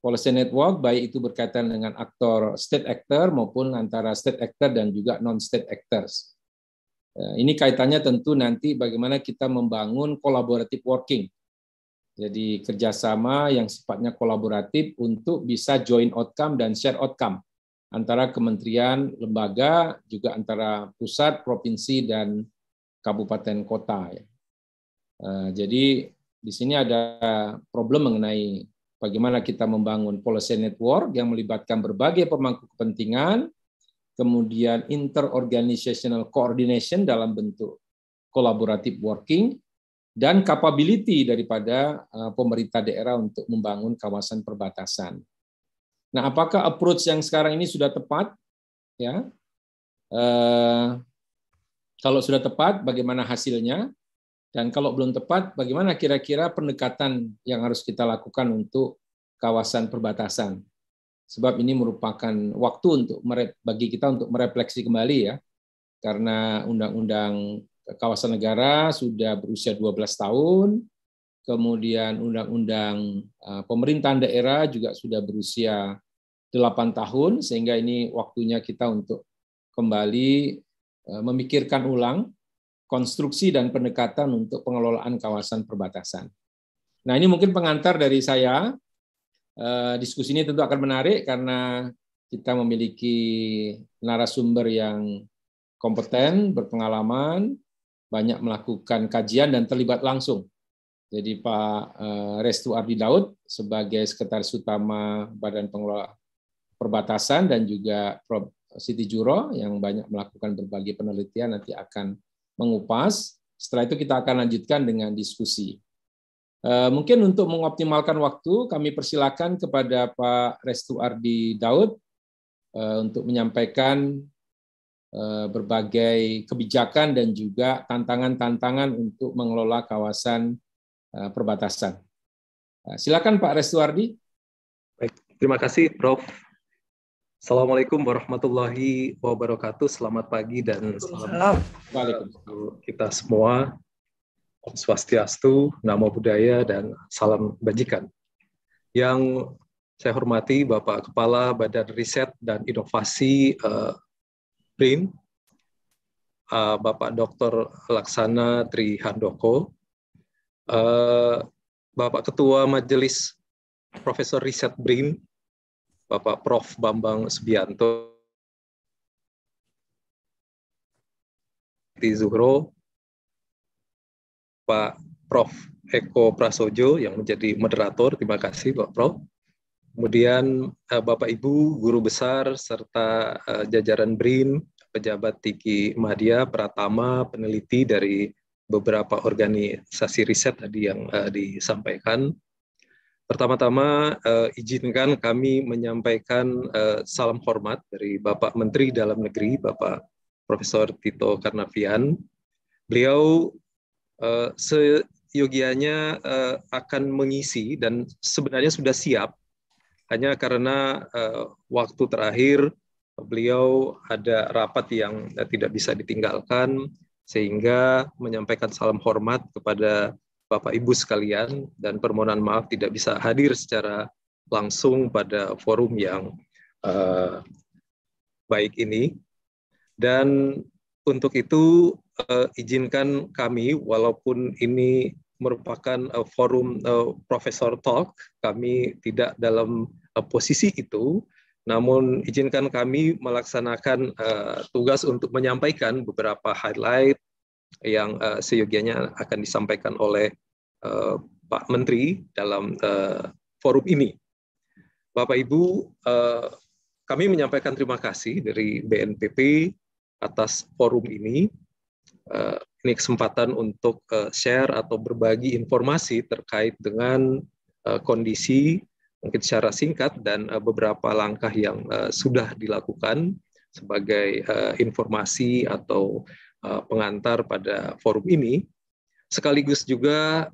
Policy network baik itu berkaitan dengan aktor state actor maupun antara state actor dan juga non state actors Eh, ini kaitannya tentu nanti bagaimana kita membangun kolaboratif working. Jadi kerjasama yang sifatnya kolaboratif untuk bisa join outcome dan share outcome antara kementerian, lembaga, juga antara pusat, provinsi, dan kabupaten kota. Ya. Eh, jadi di sini ada problem mengenai bagaimana kita membangun policy network yang melibatkan berbagai pemangku kepentingan, kemudian interorganizational coordination dalam bentuk collaborative working, dan capability daripada uh, pemerintah daerah untuk membangun kawasan perbatasan. Nah, apakah approach yang sekarang ini sudah tepat? Ya, uh, kalau sudah tepat, bagaimana hasilnya? Dan kalau belum tepat, bagaimana kira-kira pendekatan yang harus kita lakukan untuk kawasan perbatasan? sebab ini merupakan waktu untuk bagi kita untuk merefleksi kembali ya karena undang-undang kawasan negara sudah berusia 12 tahun kemudian undang-undang eh, pemerintahan daerah juga sudah berusia 8 tahun sehingga ini waktunya kita untuk kembali eh, memikirkan ulang konstruksi dan pendekatan untuk pengelolaan kawasan perbatasan. Nah, ini mungkin pengantar dari saya Eh, diskusi ini tentu akan menarik karena kita memiliki narasumber yang kompeten, berpengalaman, banyak melakukan kajian dan terlibat langsung. Jadi Pak eh, Restu Ardi Daud sebagai Sekretaris Utama Badan Pengelola Perbatasan dan juga Prof. Siti Juro yang banyak melakukan berbagai penelitian nanti akan mengupas. Setelah itu kita akan lanjutkan dengan diskusi. Eh, mungkin untuk mengoptimalkan waktu, kami persilakan kepada Pak Restu Ardi Daud eh, untuk menyampaikan eh, berbagai kebijakan dan juga tantangan-tantangan untuk mengelola kawasan perbatasan. Silakan Pak Restu Ardi. Baik, terima kasih Prof. Assalamualaikum warahmatullahi wabarakatuh. Selamat pagi dan selamat salam kita semua. Swastiastu, Namo Buddhaya, dan Salam Bajikan. Yang saya hormati Bapak Kepala Badan Riset dan Inovasi uh, BRIN, uh, Bapak Dr. Laksana Trihandoko, uh, Bapak Ketua Majelis Profesor Riset BRIN, Bapak Prof. Bambang Subianto, Zuhro, Pak Prof. Eko Prasojo yang menjadi moderator. Terima kasih Pak Prof. Kemudian eh, Bapak Ibu, guru besar serta eh, jajaran BRIN, pejabat Tiki Madia, Pratama, peneliti dari beberapa organisasi riset tadi yang eh, disampaikan. Pertama-tama uh, izinkan kami menyampaikan uh, salam hormat dari Bapak Menteri Dalam Negeri, Bapak Profesor Tito Karnavian. Beliau Eh, seyogianya uh, akan mengisi dan sebenarnya sudah siap hanya karena uh, waktu terakhir beliau ada rapat yang tidak bisa ditinggalkan sehingga menyampaikan salam hormat kepada Bapak Ibu sekalian dan permohonan maaf tidak bisa hadir secara langsung pada forum yang uh, baik ini dan untuk itu uh, izinkan kami walaupun ini merupakan uh, forum uh, profesor talk, kami tidak dalam uh, posisi itu, namun izinkan kami melaksanakan uh, tugas untuk menyampaikan beberapa highlight yang uh, seyogianya akan disampaikan oleh uh, Pak Menteri dalam uh, forum ini. Bapak Ibu, uh, kami menyampaikan terima kasih dari BNPP atas forum ini. Eh, ini kesempatan untuk eh, share atau berbagi informasi terkait dengan eh, kondisi mungkin secara singkat dan beberapa langkah yang sudah dilakukan sebagai informasi atau pengantar pada forum ini. Sekaligus juga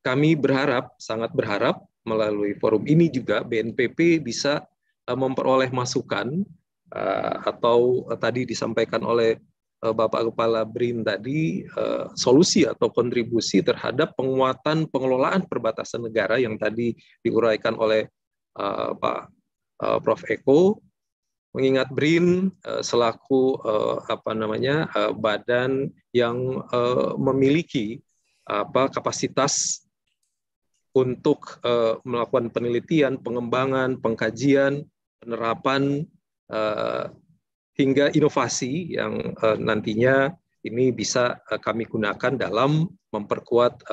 kami berharap, sangat berharap melalui forum ini juga BNPP bisa memperoleh masukan Eh, atau eh, tadi disampaikan oleh eh, Bapak Kepala BRIN tadi uh, solusi atau kontribusi terhadap penguatan pengelolaan perbatasan negara yang tadi diuraikan oleh uh, Pak uh, Prof Eko mengingat BRIN selaku apa namanya badan yang memiliki apa kapasitas untuk melakukan penelitian, pengembangan, pengkajian, penerapan Eh, hingga inovasi yang eh, nantinya ini bisa eh, kami gunakan dalam memperkuat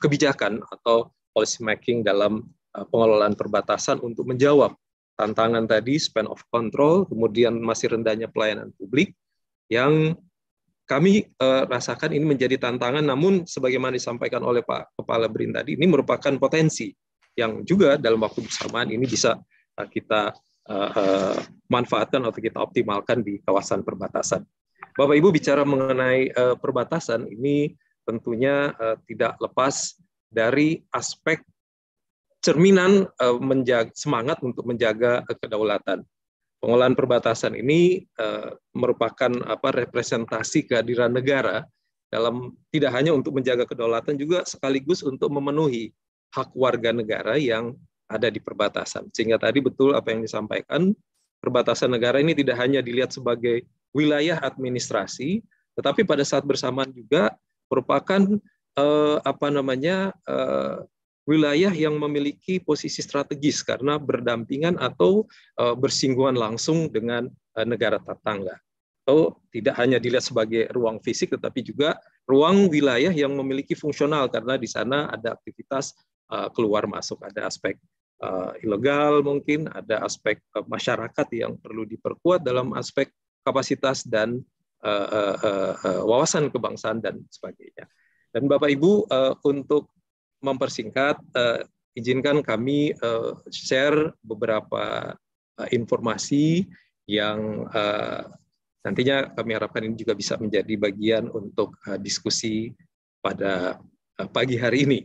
kebijakan atau policy making dalam pengelolaan perbatasan untuk menjawab tantangan tadi span of control, kemudian masih rendahnya pelayanan publik yang kami uh, rasakan ini menjadi tantangan namun sebagaimana disampaikan oleh Pak Kepala BRIN tadi ini merupakan potensi yang juga dalam waktu bersamaan ini bisa uh, kita uh, manfaatkan atau kita optimalkan di kawasan perbatasan. Bapak Ibu bicara mengenai uh, perbatasan ini tentunya uh, tidak lepas dari aspek cerminan uh, menjaga, semangat untuk menjaga uh, kedaulatan. Pengolahan perbatasan ini uh, merupakan apa representasi kehadiran negara dalam tidak hanya untuk menjaga kedaulatan juga sekaligus untuk memenuhi hak warga negara yang ada di perbatasan. Sehingga tadi betul apa yang disampaikan, perbatasan negara ini tidak hanya dilihat sebagai wilayah administrasi, tetapi pada saat bersamaan juga merupakan eh, apa namanya eh, wilayah yang memiliki posisi strategis karena berdampingan atau eh, bersinggungan langsung dengan eh, negara tetangga. Atau tidak hanya dilihat sebagai ruang fisik, tetapi juga ruang wilayah yang memiliki fungsional karena di sana ada aktivitas Eh, keluar masuk ada aspek uh, ilegal mungkin ada aspek uh, masyarakat yang perlu diperkuat dalam aspek kapasitas dan uh, uh, uh, wawasan kebangsaan dan sebagainya dan bapak ibu uh, untuk mempersingkat uh, izinkan kami uh, share beberapa uh, informasi yang uh, nantinya kami harapkan ini juga bisa menjadi bagian untuk uh, diskusi pada uh, pagi hari ini.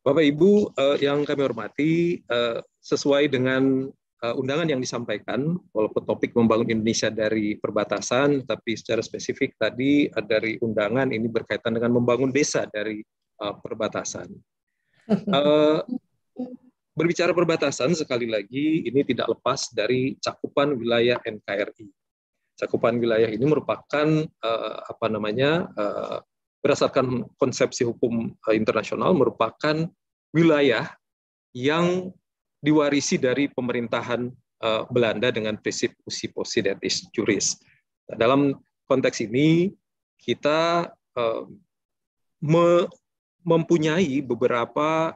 Bapak Ibu eh, yang kami hormati, eh, sesuai dengan eh, undangan yang disampaikan, walaupun topik membangun Indonesia dari perbatasan, tapi secara spesifik tadi eh, dari undangan ini berkaitan dengan membangun desa dari eh, perbatasan. [laughs] Eh, berbicara perbatasan sekali lagi ini tidak lepas dari cakupan wilayah NKRI. Cakupan wilayah ini merupakan eh, apa namanya? Eh, berdasarkan konsepsi hukum eh, internasional merupakan wilayah yang diwarisi dari pemerintahan eh, Belanda dengan prinsip usi posidetis juris. Nah, dalam konteks ini kita eh, mempunyai beberapa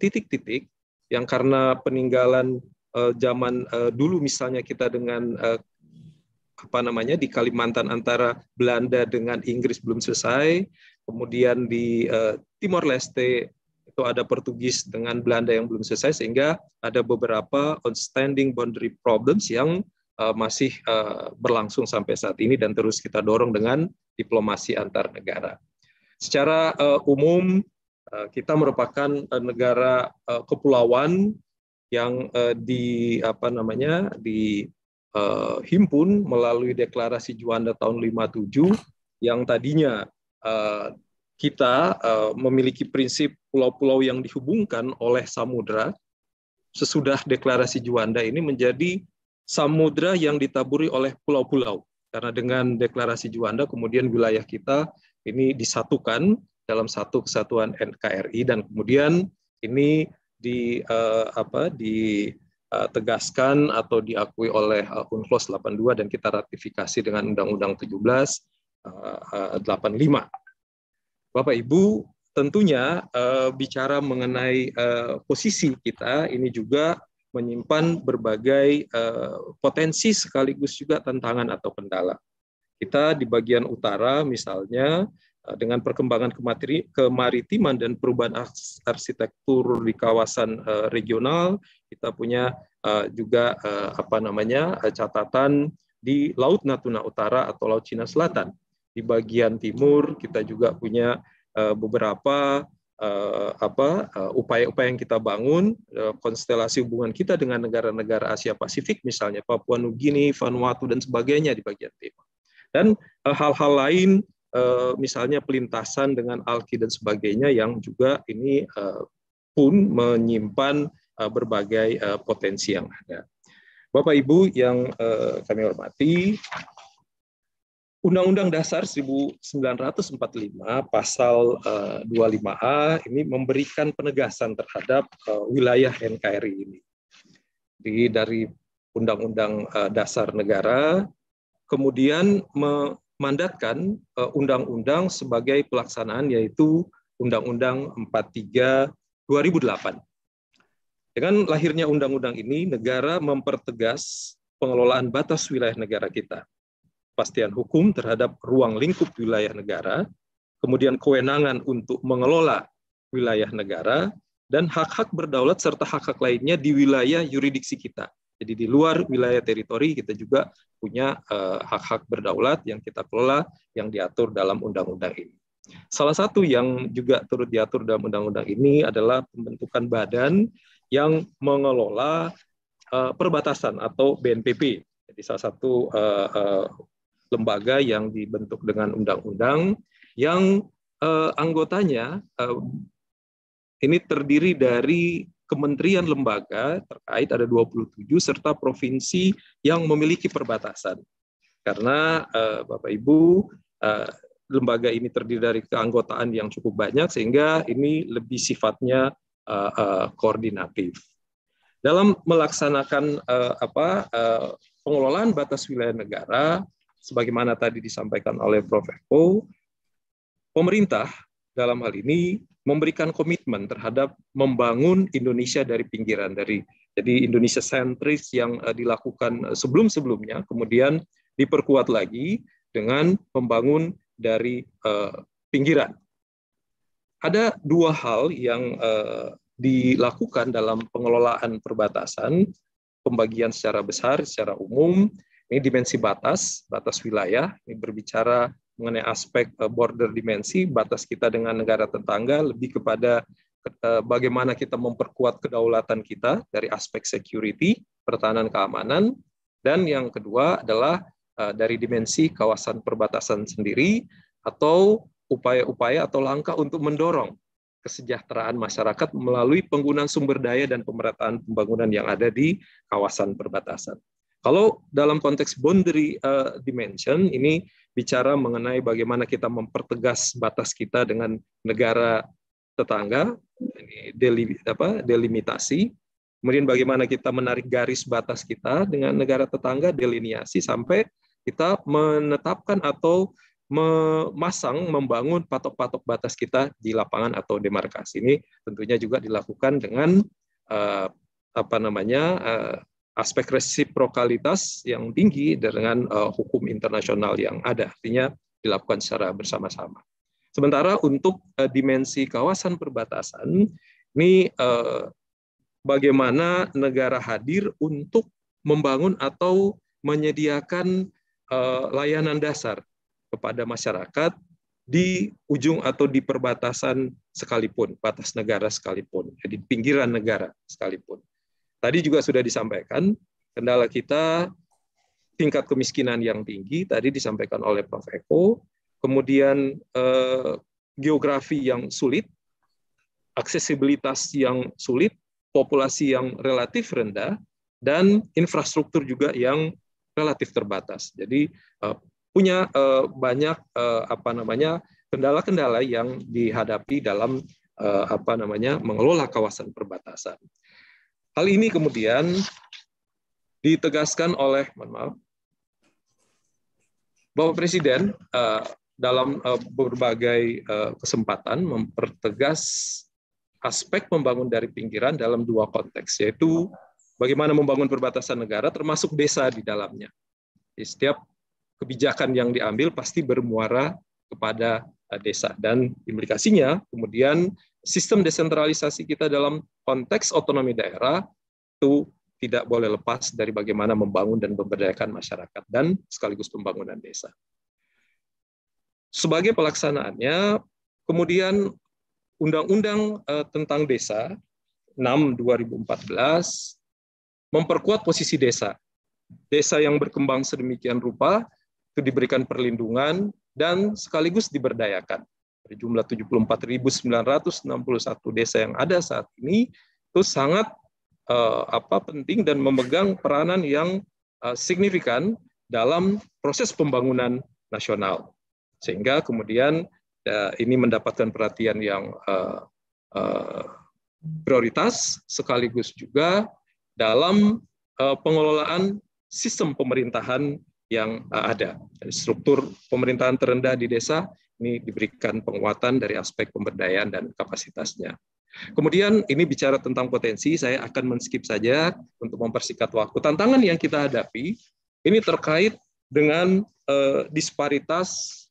titik-titik yang karena peninggalan zaman dulu misalnya kita dengan apa namanya di Kalimantan antara Belanda dengan Inggris belum selesai, kemudian di uh, Timor Leste itu ada Portugis dengan Belanda yang belum selesai sehingga ada beberapa outstanding boundary problems yang uh, masih uh, berlangsung sampai saat ini dan terus kita dorong dengan diplomasi antar negara. Secara uh, umum uh, kita merupakan uh, negara uh, kepulauan yang uh, di apa namanya di uh, himpun melalui deklarasi Juanda tahun 57 yang tadinya uh, kita uh, memiliki prinsip pulau-pulau yang dihubungkan oleh samudra sesudah deklarasi Juanda ini menjadi samudra yang ditaburi oleh pulau-pulau karena dengan deklarasi Juanda kemudian wilayah kita ini disatukan dalam satu kesatuan NKRI dan kemudian ini di uh, apa di Eh, tegaskan atau diakui oleh eh, UNCLOS 82 dan kita ratifikasi dengan Undang-Undang 17 85. Eh, Bapak Ibu, tentunya bicara mengenai posisi kita ini juga menyimpan berbagai potensi sekaligus juga tantangan atau kendala. Kita di bagian utara misalnya Eh, dengan perkembangan kemateri, kemaritiman dan perubahan arsitektur di kawasan uh, regional kita punya uh, juga uh, apa namanya uh, catatan di Laut Natuna Utara atau Laut Cina Selatan di bagian timur kita juga punya uh, beberapa uh, apa upaya upaya-upaya yang kita bangun uh, konstelasi hubungan kita dengan negara-negara Asia Pasifik misalnya Papua Nugini, Vanuatu dan sebagainya di bagian timur. Dan hal -hal lain Eh, misalnya pelintasan dengan alki dan sebagainya yang juga ini eh, pun menyimpan eh, berbagai potensi yang ada. Bapak Ibu yang kami hormati, Undang-Undang Dasar 1945 pasal 25A ini memberikan penegasan terhadap wilayah NKRI ini. Jadi dari Undang-Undang Dasar Negara kemudian mandatkan eh, undang-undang sebagai pelaksanaan yaitu Undang-Undang 43 2008. Dengan lahirnya undang-undang ini, negara mempertegas pengelolaan batas wilayah negara kita, pastian hukum terhadap ruang lingkup wilayah negara, kemudian kewenangan untuk mengelola wilayah negara, dan hak-hak berdaulat serta hak-hak lainnya di wilayah yuridiksi kita. Jadi di luar wilayah teritori kita juga punya eh, hak-hak berdaulat yang kita kelola yang diatur dalam undang-undang ini. Salah satu yang juga turut diatur dalam undang-undang ini adalah pembentukan badan yang mengelola eh, perbatasan atau BNPB. Jadi salah satu eh, lembaga yang dibentuk dengan undang-undang yang anggotanya ini terdiri dari kementerian lembaga terkait ada 27 serta provinsi yang memiliki perbatasan. Karena eh, Bapak Ibu eh, lembaga ini terdiri dari keanggotaan yang cukup banyak sehingga ini lebih sifatnya eh, koordinatif. Dalam melaksanakan apa pengelolaan batas wilayah negara sebagaimana tadi disampaikan oleh Prof. Eko, pemerintah dalam hal ini memberikan komitmen terhadap membangun Indonesia dari pinggiran dari jadi Indonesia sentris yang eh, dilakukan eh, sebelum-sebelumnya kemudian diperkuat lagi dengan membangun dari uh, pinggiran. Ada dua hal yang uh, dilakukan dalam pengelolaan perbatasan, pembagian secara besar, secara umum, ini dimensi batas, batas wilayah, ini berbicara mengenai aspek eh, border dimensi, batas kita dengan negara tetangga, lebih kepada eh, bagaimana kita memperkuat kedaulatan kita dari aspek security, pertahanan keamanan, dan yang kedua adalah eh, dari dimensi kawasan perbatasan sendiri atau upaya-upaya atau langkah untuk mendorong kesejahteraan masyarakat melalui penggunaan sumber daya dan pemerataan pembangunan yang ada di kawasan perbatasan. Kalau dalam konteks boundary uh, dimension ini bicara mengenai bagaimana kita mempertegas batas kita dengan negara tetangga, deli apa, delimitasi, kemudian bagaimana kita menarik garis batas kita dengan negara tetangga, deliniasi sampai kita menetapkan atau memasang, membangun patok-patok batas kita di lapangan atau demarkasi. Ini tentunya juga dilakukan dengan uh, apa namanya uh, aspek resiprokalitas yang tinggi dengan uh, hukum internasional yang ada. Artinya dilakukan secara bersama-sama. Sementara untuk uh, dimensi kawasan perbatasan ini uh, bagaimana negara hadir untuk membangun atau menyediakan uh, layanan dasar kepada masyarakat di ujung atau di perbatasan sekalipun, batas negara sekalipun, di pinggiran negara sekalipun. Tadi juga sudah disampaikan, kendala kita tingkat kemiskinan yang tinggi, tadi disampaikan oleh Prof. Eko, kemudian eh, geografi yang sulit, aksesibilitas yang sulit, populasi yang relatif rendah, dan infrastruktur juga yang relatif terbatas. Jadi eh, punya eh, banyak apa namanya kendala-kendala yang dihadapi dalam apa namanya mengelola kawasan perbatasan. Hal ini kemudian ditegaskan oleh mohon maaf Bapak Presiden uh, dalam uh, berbagai uh, kesempatan mempertegas aspek membangun dari pinggiran dalam dua konteks yaitu bagaimana membangun perbatasan negara termasuk desa di dalamnya. Di setiap kebijakan yang diambil pasti bermuara kepada Uh, desa dan implikasinya kemudian sistem desentralisasi kita dalam konteks otonomi daerah itu tidak boleh lepas dari bagaimana membangun dan memberdayakan masyarakat dan sekaligus pembangunan desa. Sebagai pelaksanaannya, kemudian Undang-Undang uh, tentang Desa 6 2014 memperkuat posisi desa. Desa yang berkembang sedemikian rupa itu diberikan perlindungan dan sekaligus diberdayakan. Dari jumlah 74.961 desa yang ada saat ini, itu sangat uh, apa penting dan memegang peranan yang uh, signifikan dalam proses pembangunan nasional. Sehingga kemudian uh, ini mendapatkan perhatian yang uh, uh, prioritas sekaligus juga dalam pengelolaan sistem pemerintahan yang eh, ada. struktur pemerintahan terendah di desa ini diberikan penguatan dari aspek pemberdayaan dan kapasitasnya. Kemudian ini bicara tentang potensi, saya akan men-skip saja untuk mempersingkat waktu. Tantangan yang kita hadapi ini terkait dengan eh, disparitas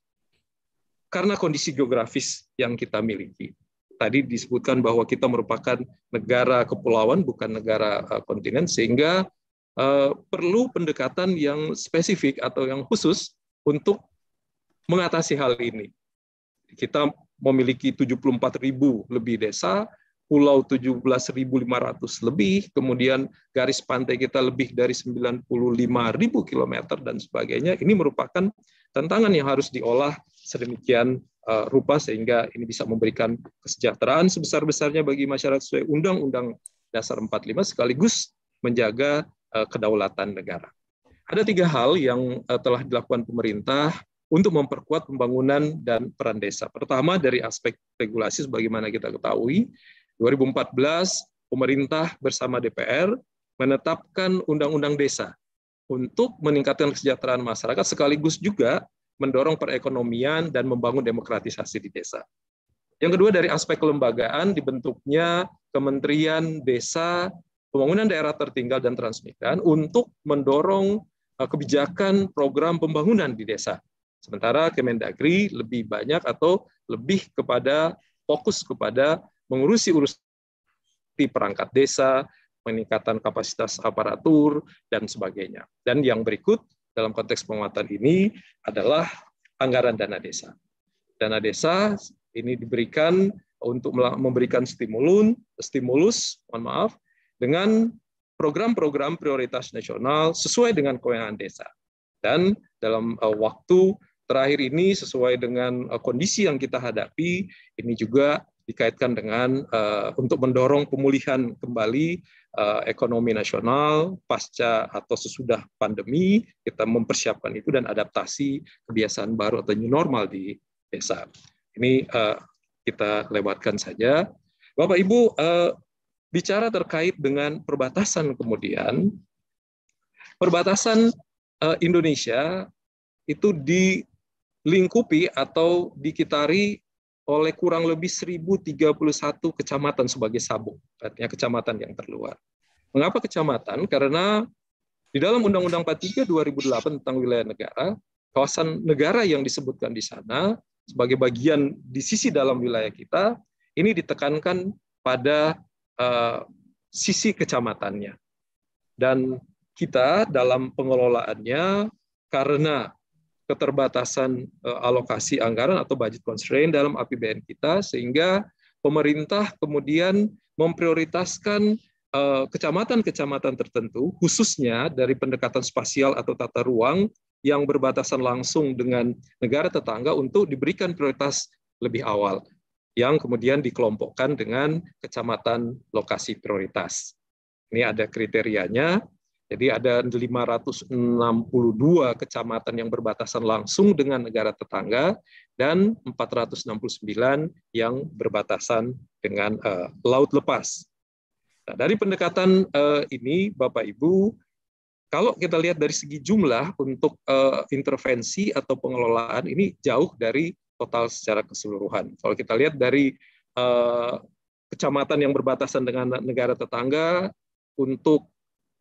karena kondisi geografis yang kita miliki. Tadi disebutkan bahwa kita merupakan negara kepulauan, bukan negara eh, kontinen, sehingga Eh, perlu pendekatan yang spesifik atau yang khusus untuk mengatasi hal ini. Kita memiliki 74.000 lebih desa, pulau 17.500 lebih, kemudian garis pantai kita lebih dari 95.000 km dan sebagainya. Ini merupakan tantangan yang harus diolah sedemikian eh, rupa sehingga ini bisa memberikan kesejahteraan sebesar-besarnya bagi masyarakat sesuai Undang-Undang Dasar 45 sekaligus menjaga Eh, kedaulatan negara. Ada tiga hal yang eh, telah dilakukan pemerintah untuk memperkuat pembangunan dan peran desa. Pertama dari aspek regulasi sebagaimana kita ketahui, 2014 pemerintah bersama DPR menetapkan undang-undang desa untuk meningkatkan kesejahteraan masyarakat sekaligus juga mendorong perekonomian dan membangun demokratisasi di desa. Yang kedua dari aspek kelembagaan dibentuknya Kementerian Desa, pembangunan daerah tertinggal dan transmigran untuk mendorong eh, kebijakan program pembangunan di desa. Sementara Kemendagri lebih banyak atau lebih kepada fokus kepada mengurusi urusan perangkat desa, peningkatan kapasitas aparatur, dan sebagainya. Dan yang berikut dalam konteks penguatan ini adalah anggaran dana desa. Dana desa ini diberikan untuk memberikan stimulun, stimulus, mohon maaf, dengan program-program prioritas nasional sesuai dengan kewenangan desa. Dan dalam eh, waktu terakhir ini sesuai dengan eh, kondisi yang kita hadapi, ini juga dikaitkan dengan uh, untuk mendorong pemulihan kembali uh, ekonomi nasional pasca atau sesudah pandemi kita mempersiapkan itu dan adaptasi kebiasaan baru atau new normal di desa ini uh, kita lewatkan saja Bapak Ibu uh, bicara terkait dengan perbatasan kemudian, perbatasan eh, Indonesia itu dilingkupi atau dikitari oleh kurang lebih 1031 kecamatan sebagai sabuk, artinya kecamatan yang terluar. Mengapa kecamatan? Karena di dalam Undang-Undang 43 2008 tentang wilayah negara, kawasan negara yang disebutkan di sana sebagai bagian di sisi dalam wilayah kita, ini ditekankan pada Eh, sisi kecamatannya. Dan kita dalam pengelolaannya karena keterbatasan eh, alokasi anggaran atau budget constraint dalam APBN kita sehingga pemerintah kemudian memprioritaskan eh, kecamatan-kecamatan tertentu, khususnya dari pendekatan spasial atau tata ruang yang berbatasan langsung dengan negara tetangga untuk diberikan prioritas lebih awal yang kemudian dikelompokkan dengan kecamatan lokasi prioritas. Ini ada kriterianya, jadi ada 562 kecamatan yang berbatasan langsung dengan negara tetangga dan 469 yang berbatasan dengan uh, laut lepas. Nah, dari pendekatan uh, ini, Bapak Ibu, kalau kita lihat dari segi jumlah untuk uh, intervensi atau pengelolaan ini jauh dari total secara keseluruhan. Kalau kita lihat dari eh, kecamatan yang berbatasan dengan negara tetangga untuk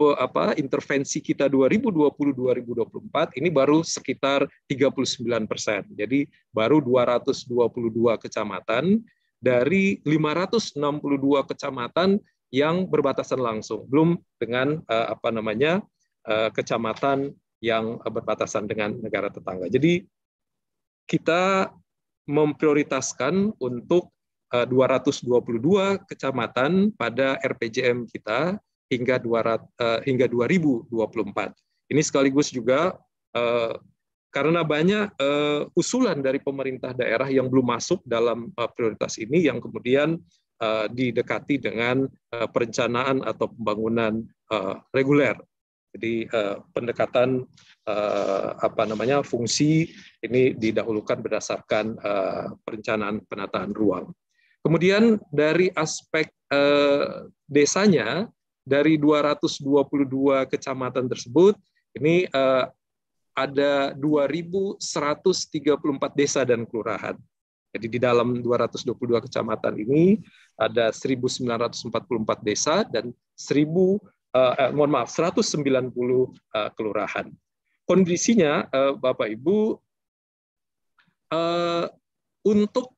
eh, apa intervensi kita 2020-2024 ini baru sekitar 39 persen. Jadi baru 222 kecamatan dari 562 kecamatan yang berbatasan langsung, belum dengan eh, apa namanya kecamatan yang berbatasan dengan negara tetangga. Jadi kita memprioritaskan untuk 222 eh, kecamatan pada RPJM kita hingga 200, eh, hingga 2024. Ini sekaligus juga eh, karena banyak usulan dari pemerintah daerah yang belum masuk dalam prioritas ini yang kemudian didekati dengan perencanaan atau pembangunan reguler jadi eh, pendekatan eh, apa namanya fungsi ini didahulukan berdasarkan eh, perencanaan penataan ruang. Kemudian dari aspek eh, desanya dari 222 kecamatan tersebut ini eh, ada 2134 desa dan kelurahan. Jadi di dalam 222 kecamatan ini ada 1944 desa dan Eh, eh, mohon maaf 190 eh, kelurahan. Kondisinya eh, Bapak Ibu eh, untuk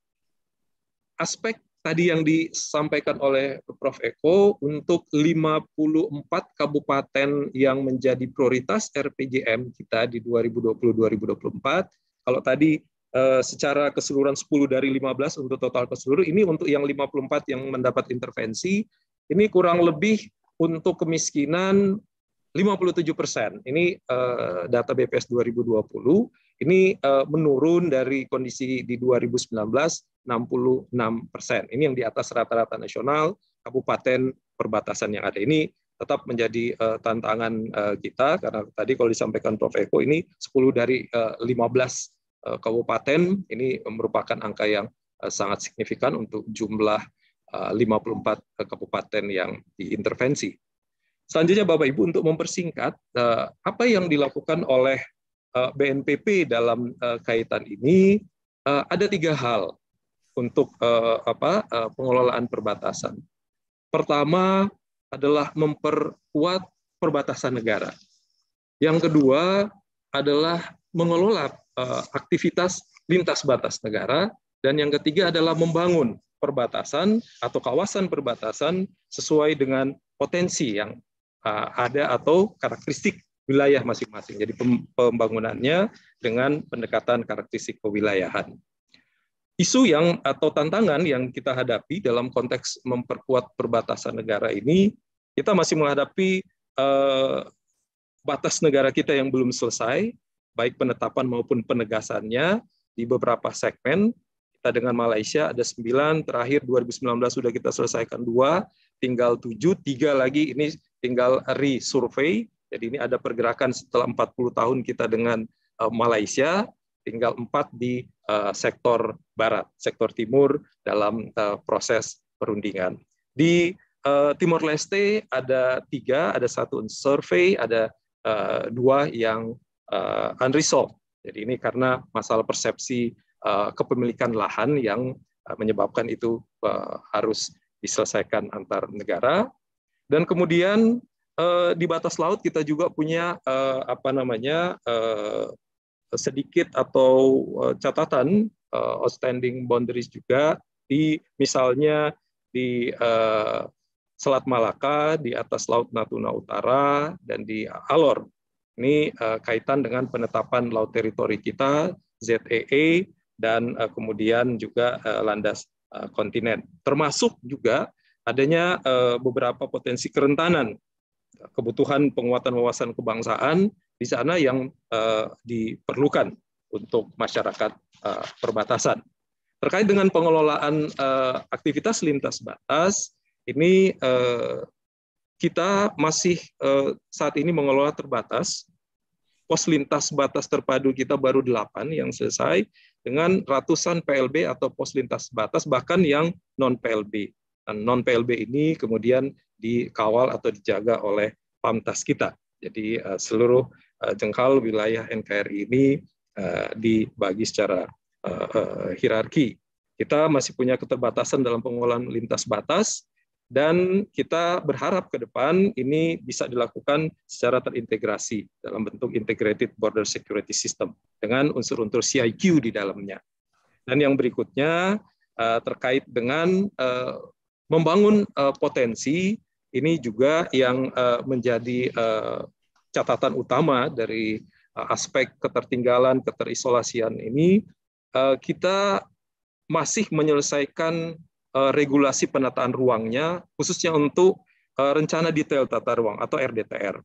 aspek tadi yang disampaikan oleh Prof Eko untuk 54 kabupaten yang menjadi prioritas RPJM kita di 2020-2024. Kalau tadi eh, secara keseluruhan 10 dari 15 untuk total keseluruhan, ini untuk yang 54 yang mendapat intervensi, ini kurang lebih untuk kemiskinan 57 persen. Ini eh, data BPS 2020. Ini eh, menurun dari kondisi di 2019 66 persen. Ini yang di atas rata-rata nasional kabupaten perbatasan yang ada. Ini tetap menjadi eh, tantangan kita karena tadi kalau disampaikan Prof Eko ini 10 dari uh, 15 kabupaten ini merupakan angka yang sangat signifikan untuk jumlah 54 eh, eh, kabupaten yang diintervensi. Selanjutnya Bapak Ibu untuk mempersingkat eh, apa yang dilakukan oleh BNPP dalam kaitan ini ada tiga hal untuk apa pengelolaan perbatasan. Pertama adalah memperkuat perbatasan negara. Yang kedua adalah mengelola aktivitas lintas batas negara dan yang ketiga adalah membangun perbatasan atau kawasan perbatasan sesuai dengan potensi yang ada atau karakteristik wilayah masing-masing. Jadi pembangunannya dengan pendekatan karakteristik kewilayahan. Isu yang atau tantangan yang kita hadapi dalam konteks memperkuat perbatasan negara ini, kita masih menghadapi eh, batas negara kita yang belum selesai, baik penetapan maupun penegasannya di beberapa segmen, kita dengan Malaysia ada 9, terakhir 2019 sudah kita selesaikan dua, tinggal 7, tiga lagi ini tinggal resurvey. Jadi ini ada pergerakan setelah 40 tahun kita dengan eh, Malaysia, tinggal empat di eh, sektor barat, sektor timur dalam eh, proses perundingan. Di Timor Leste ada tiga, ada satu survei, ada dua yang unresolved. Jadi ini karena masalah persepsi Eh, kepemilikan lahan yang eh, menyebabkan itu eh, harus diselesaikan antar negara. Dan kemudian di batas laut kita juga punya apa namanya sedikit atau catatan outstanding boundaries juga di misalnya di Selat Malaka, di atas Laut Natuna Utara, dan di Alor. Ini kaitan dengan penetapan laut teritori kita, ZEE, e, dan uh, kemudian juga uh, landas uh, eh, kontinen. Termasuk juga adanya uh, beberapa potensi kerentanan kebutuhan penguatan wawasan kebangsaan di sana yang uh, diperlukan untuk masyarakat uh, perbatasan. Terkait dengan pengelolaan uh, aktivitas lintas batas, ini uh, kita masih uh, saat ini mengelola terbatas. Pos lintas batas terpadu kita baru delapan yang selesai dengan ratusan PLB atau pos lintas batas bahkan yang non PLB. Dan non PLB ini kemudian dikawal atau dijaga oleh Pamtas kita. Jadi eh, seluruh eh, jengkal wilayah NKRI ini eh, dibagi secara hierarki. Kita masih punya keterbatasan dalam pengolahan lintas batas, dan kita berharap ke depan ini bisa dilakukan secara terintegrasi dalam bentuk integrated border security system dengan unsur-unsur CIQ di dalamnya. Dan yang berikutnya eh, terkait dengan eh, membangun eh, potensi ini juga yang menjadi catatan utama dari aspek ketertinggalan, keterisolasian ini kita masih menyelesaikan Eh, regulasi penataan ruangnya, khususnya untuk eh, rencana detail tata ruang atau RDTR.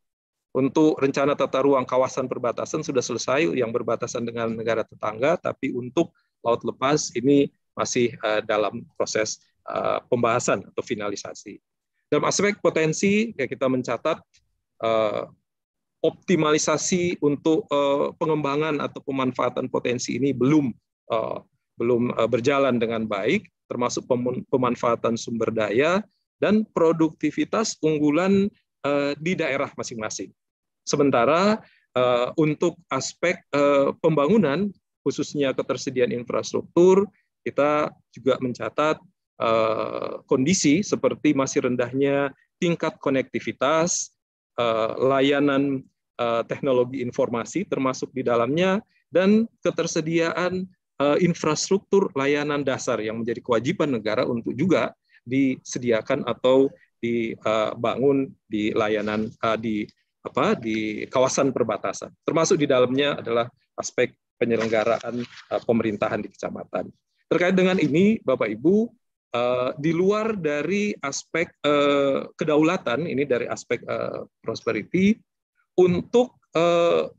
Untuk rencana tata ruang kawasan perbatasan sudah selesai yang berbatasan dengan negara tetangga, tapi untuk laut lepas ini masih eh, dalam proses pembahasan atau finalisasi. Dalam aspek potensi, ya kita mencatat optimalisasi untuk pengembangan atau pemanfaatan potensi ini belum belum berjalan dengan baik termasuk pemanfaatan sumber daya dan produktivitas unggulan eh, di daerah masing-masing. Sementara eh, untuk aspek eh, pembangunan khususnya ketersediaan infrastruktur kita juga mencatat kondisi seperti masih rendahnya tingkat konektivitas, layanan teknologi informasi termasuk di dalamnya dan ketersediaan Eh, infrastruktur layanan dasar yang menjadi kewajiban negara untuk juga disediakan atau dibangun di layanan eh, di apa di kawasan perbatasan. Termasuk di dalamnya adalah aspek penyelenggaraan eh, pemerintahan di kecamatan. Terkait dengan ini Bapak Ibu di luar dari aspek kedaulatan ini dari aspek prosperity untuk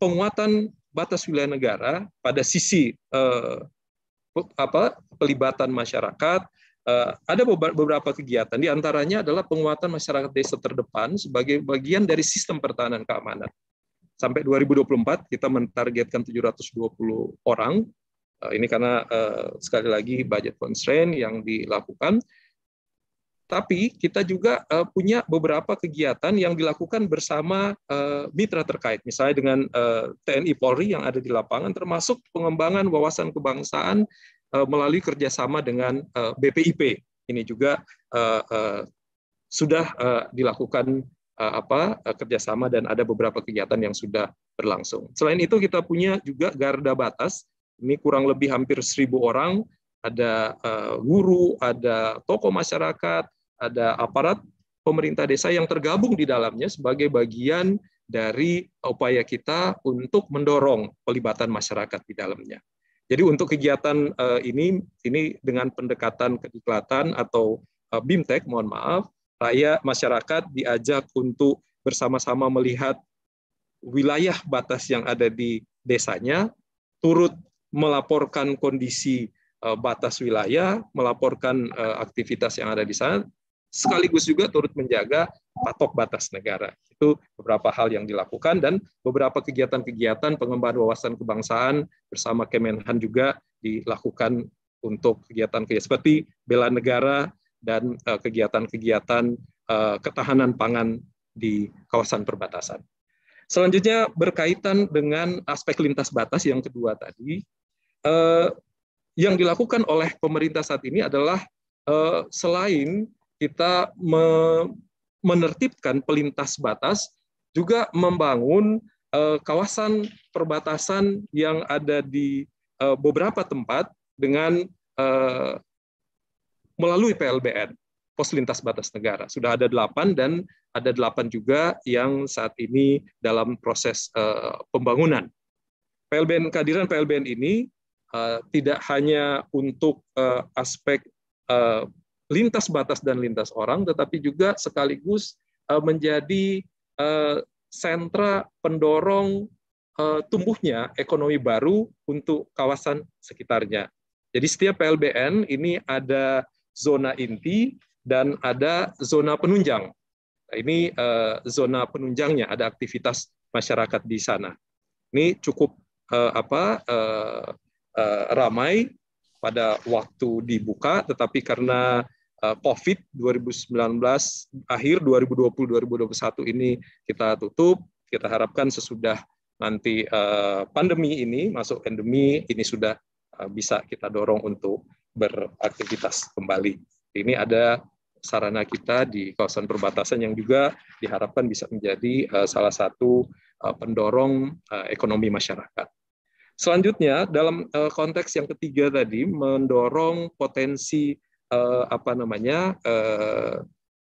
penguatan batas wilayah negara pada sisi eh, apa pelibatan masyarakat eh, ada beberapa kegiatan diantaranya adalah penguatan masyarakat desa terdepan sebagai bagian dari sistem pertahanan keamanan. Sampai 2024 kita mentargetkan 720 orang. Eh, ini karena eh, sekali lagi budget constraint yang dilakukan tapi kita juga uh, punya beberapa kegiatan yang dilakukan bersama uh, mitra terkait, misalnya dengan uh, eh, TNI Polri yang ada di lapangan, termasuk pengembangan wawasan kebangsaan uh, melalui kerjasama dengan uh, BPIP. Ini juga uh, uh, sudah uh, dilakukan uh, apa uh, kerjasama dan ada beberapa kegiatan yang sudah berlangsung. Selain itu kita punya juga garda batas. Ini kurang lebih hampir seribu orang. Ada guru, ada tokoh masyarakat, ada aparat pemerintah desa yang tergabung di dalamnya sebagai bagian dari upaya kita untuk mendorong pelibatan masyarakat di dalamnya. Jadi untuk kegiatan eh, ini ini dengan pendekatan kediklatan atau eh, BIMTEK mohon maaf, rakyat masyarakat diajak untuk bersama-sama melihat wilayah batas yang ada di desanya, turut melaporkan kondisi eh, batas wilayah, melaporkan aktivitas yang ada di sana, sekaligus juga turut menjaga patok batas negara. Itu beberapa hal yang dilakukan dan beberapa kegiatan-kegiatan pengembangan wawasan kebangsaan bersama Kemenhan juga dilakukan untuk kegiatan-kegiatan seperti bela negara dan eh, kegiatan-kegiatan eh, ketahanan pangan di kawasan perbatasan. Selanjutnya berkaitan dengan aspek lintas batas yang kedua tadi, eh, yang dilakukan oleh pemerintah saat ini adalah selain kita me menertibkan pelintas batas, juga membangun uh, kawasan perbatasan yang ada di uh, beberapa tempat dengan uh, melalui PLBN, pos lintas batas negara. Sudah ada delapan dan ada delapan juga yang saat ini dalam proses uh, pembangunan. PLBN kehadiran PLBN ini uh, tidak hanya untuk uh, aspek uh, lintas batas dan lintas orang, tetapi juga sekaligus eh, menjadi eh, sentra pendorong eh, tumbuhnya ekonomi baru untuk kawasan sekitarnya. Jadi setiap PLBN ini ada zona inti dan ada zona penunjang. ini zona penunjangnya ada aktivitas masyarakat di sana. Ini cukup apa ramai pada waktu dibuka, tetapi karena Eh, COVID 2019 akhir 2020-2021 ini kita tutup. Kita harapkan sesudah nanti eh, pandemi ini masuk endemi ini sudah eh, bisa kita dorong untuk beraktivitas kembali. Ini ada sarana kita di kawasan perbatasan yang juga diharapkan bisa menjadi salah satu pendorong ekonomi masyarakat. Selanjutnya, dalam konteks yang ketiga tadi, mendorong potensi eh, apa namanya eh,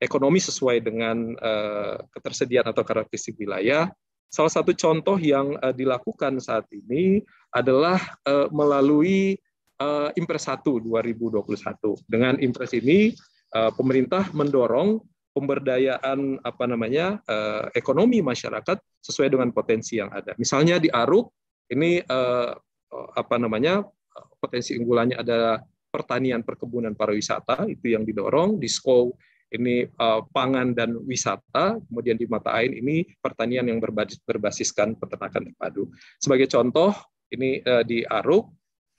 ekonomi sesuai dengan eh, ketersediaan atau karakteristik wilayah. Salah satu contoh yang eh, dilakukan saat ini adalah eh, melalui eh, Impres 1 2021. Dengan Impres ini eh, pemerintah mendorong pemberdayaan apa namanya eh, ekonomi masyarakat sesuai dengan potensi yang ada. Misalnya di Aruk ini eh, apa namanya potensi unggulannya ada pertanian, perkebunan, pariwisata itu yang didorong, di SCO ini uh, pangan dan wisata, kemudian di mata air ini pertanian yang berbasis, berbasiskan peternakan terpadu. Sebagai contoh, ini uh, di Aruk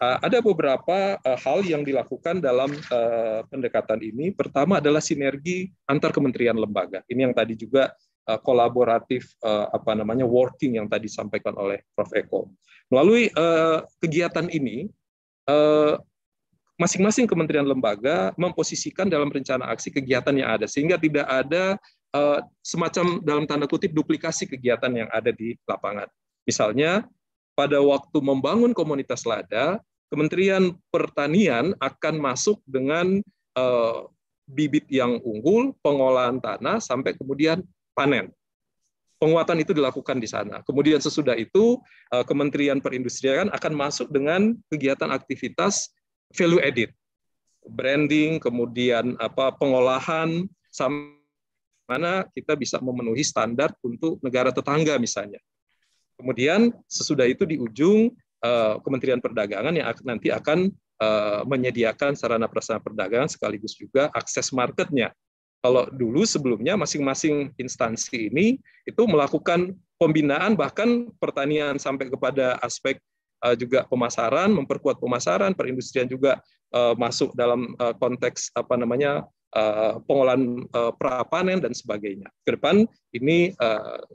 uh, ada beberapa uh, hal yang dilakukan dalam uh, pendekatan ini. Pertama adalah sinergi antar kementerian lembaga. Ini yang tadi juga kolaboratif apa namanya working yang tadi disampaikan oleh Prof Eko. Melalui kegiatan ini masing-masing kementerian lembaga memposisikan dalam rencana aksi kegiatan yang ada sehingga tidak ada uh, semacam dalam tanda kutip duplikasi kegiatan yang ada di lapangan. Misalnya pada waktu membangun komunitas lada, Kementerian Pertanian akan masuk dengan uh, bibit yang unggul, pengolahan tanah sampai kemudian panen. Penguatan itu dilakukan di sana. Kemudian sesudah itu eh, Kementerian Perindustrian akan masuk dengan kegiatan aktivitas value added branding, kemudian apa pengolahan, sama mana kita bisa memenuhi standar untuk negara tetangga misalnya. Kemudian sesudah itu di ujung eh, Kementerian Perdagangan yang nanti akan eh, menyediakan sarana prasarana perdagangan sekaligus juga akses marketnya. Kalau dulu sebelumnya masing-masing instansi ini itu melakukan pembinaan bahkan pertanian sampai kepada aspek Eh, juga pemasaran, memperkuat pemasaran, perindustrian juga eh, masuk dalam eh, konteks apa namanya pengolahan prapanen dan sebagainya. Ke depan ini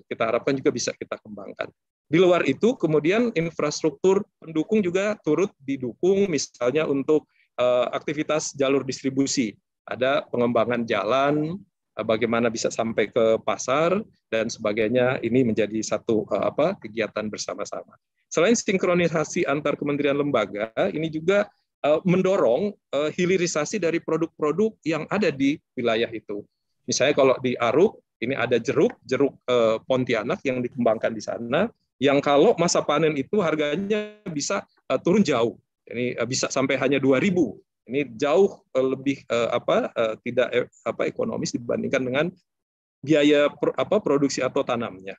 kita harapkan juga bisa kita kembangkan. Di luar itu kemudian infrastruktur pendukung juga turut didukung misalnya untuk aktivitas jalur distribusi. Ada pengembangan jalan, Eh, bagaimana bisa sampai ke pasar dan sebagainya ini menjadi satu eh, apa kegiatan bersama-sama. Selain sinkronisasi antar kementerian lembaga, ini juga eh, mendorong hilirisasi dari produk-produk yang ada di wilayah itu. Misalnya kalau di Aruk ini ada jeruk, jeruk Pontianak yang dikembangkan di sana yang kalau masa panen itu harganya bisa turun jauh. Ini bisa sampai hanya 2000 ini jauh eh, lebih eh, apa eh, tidak apa ekonomis dibandingkan dengan biaya apa produksi atau tanamnya.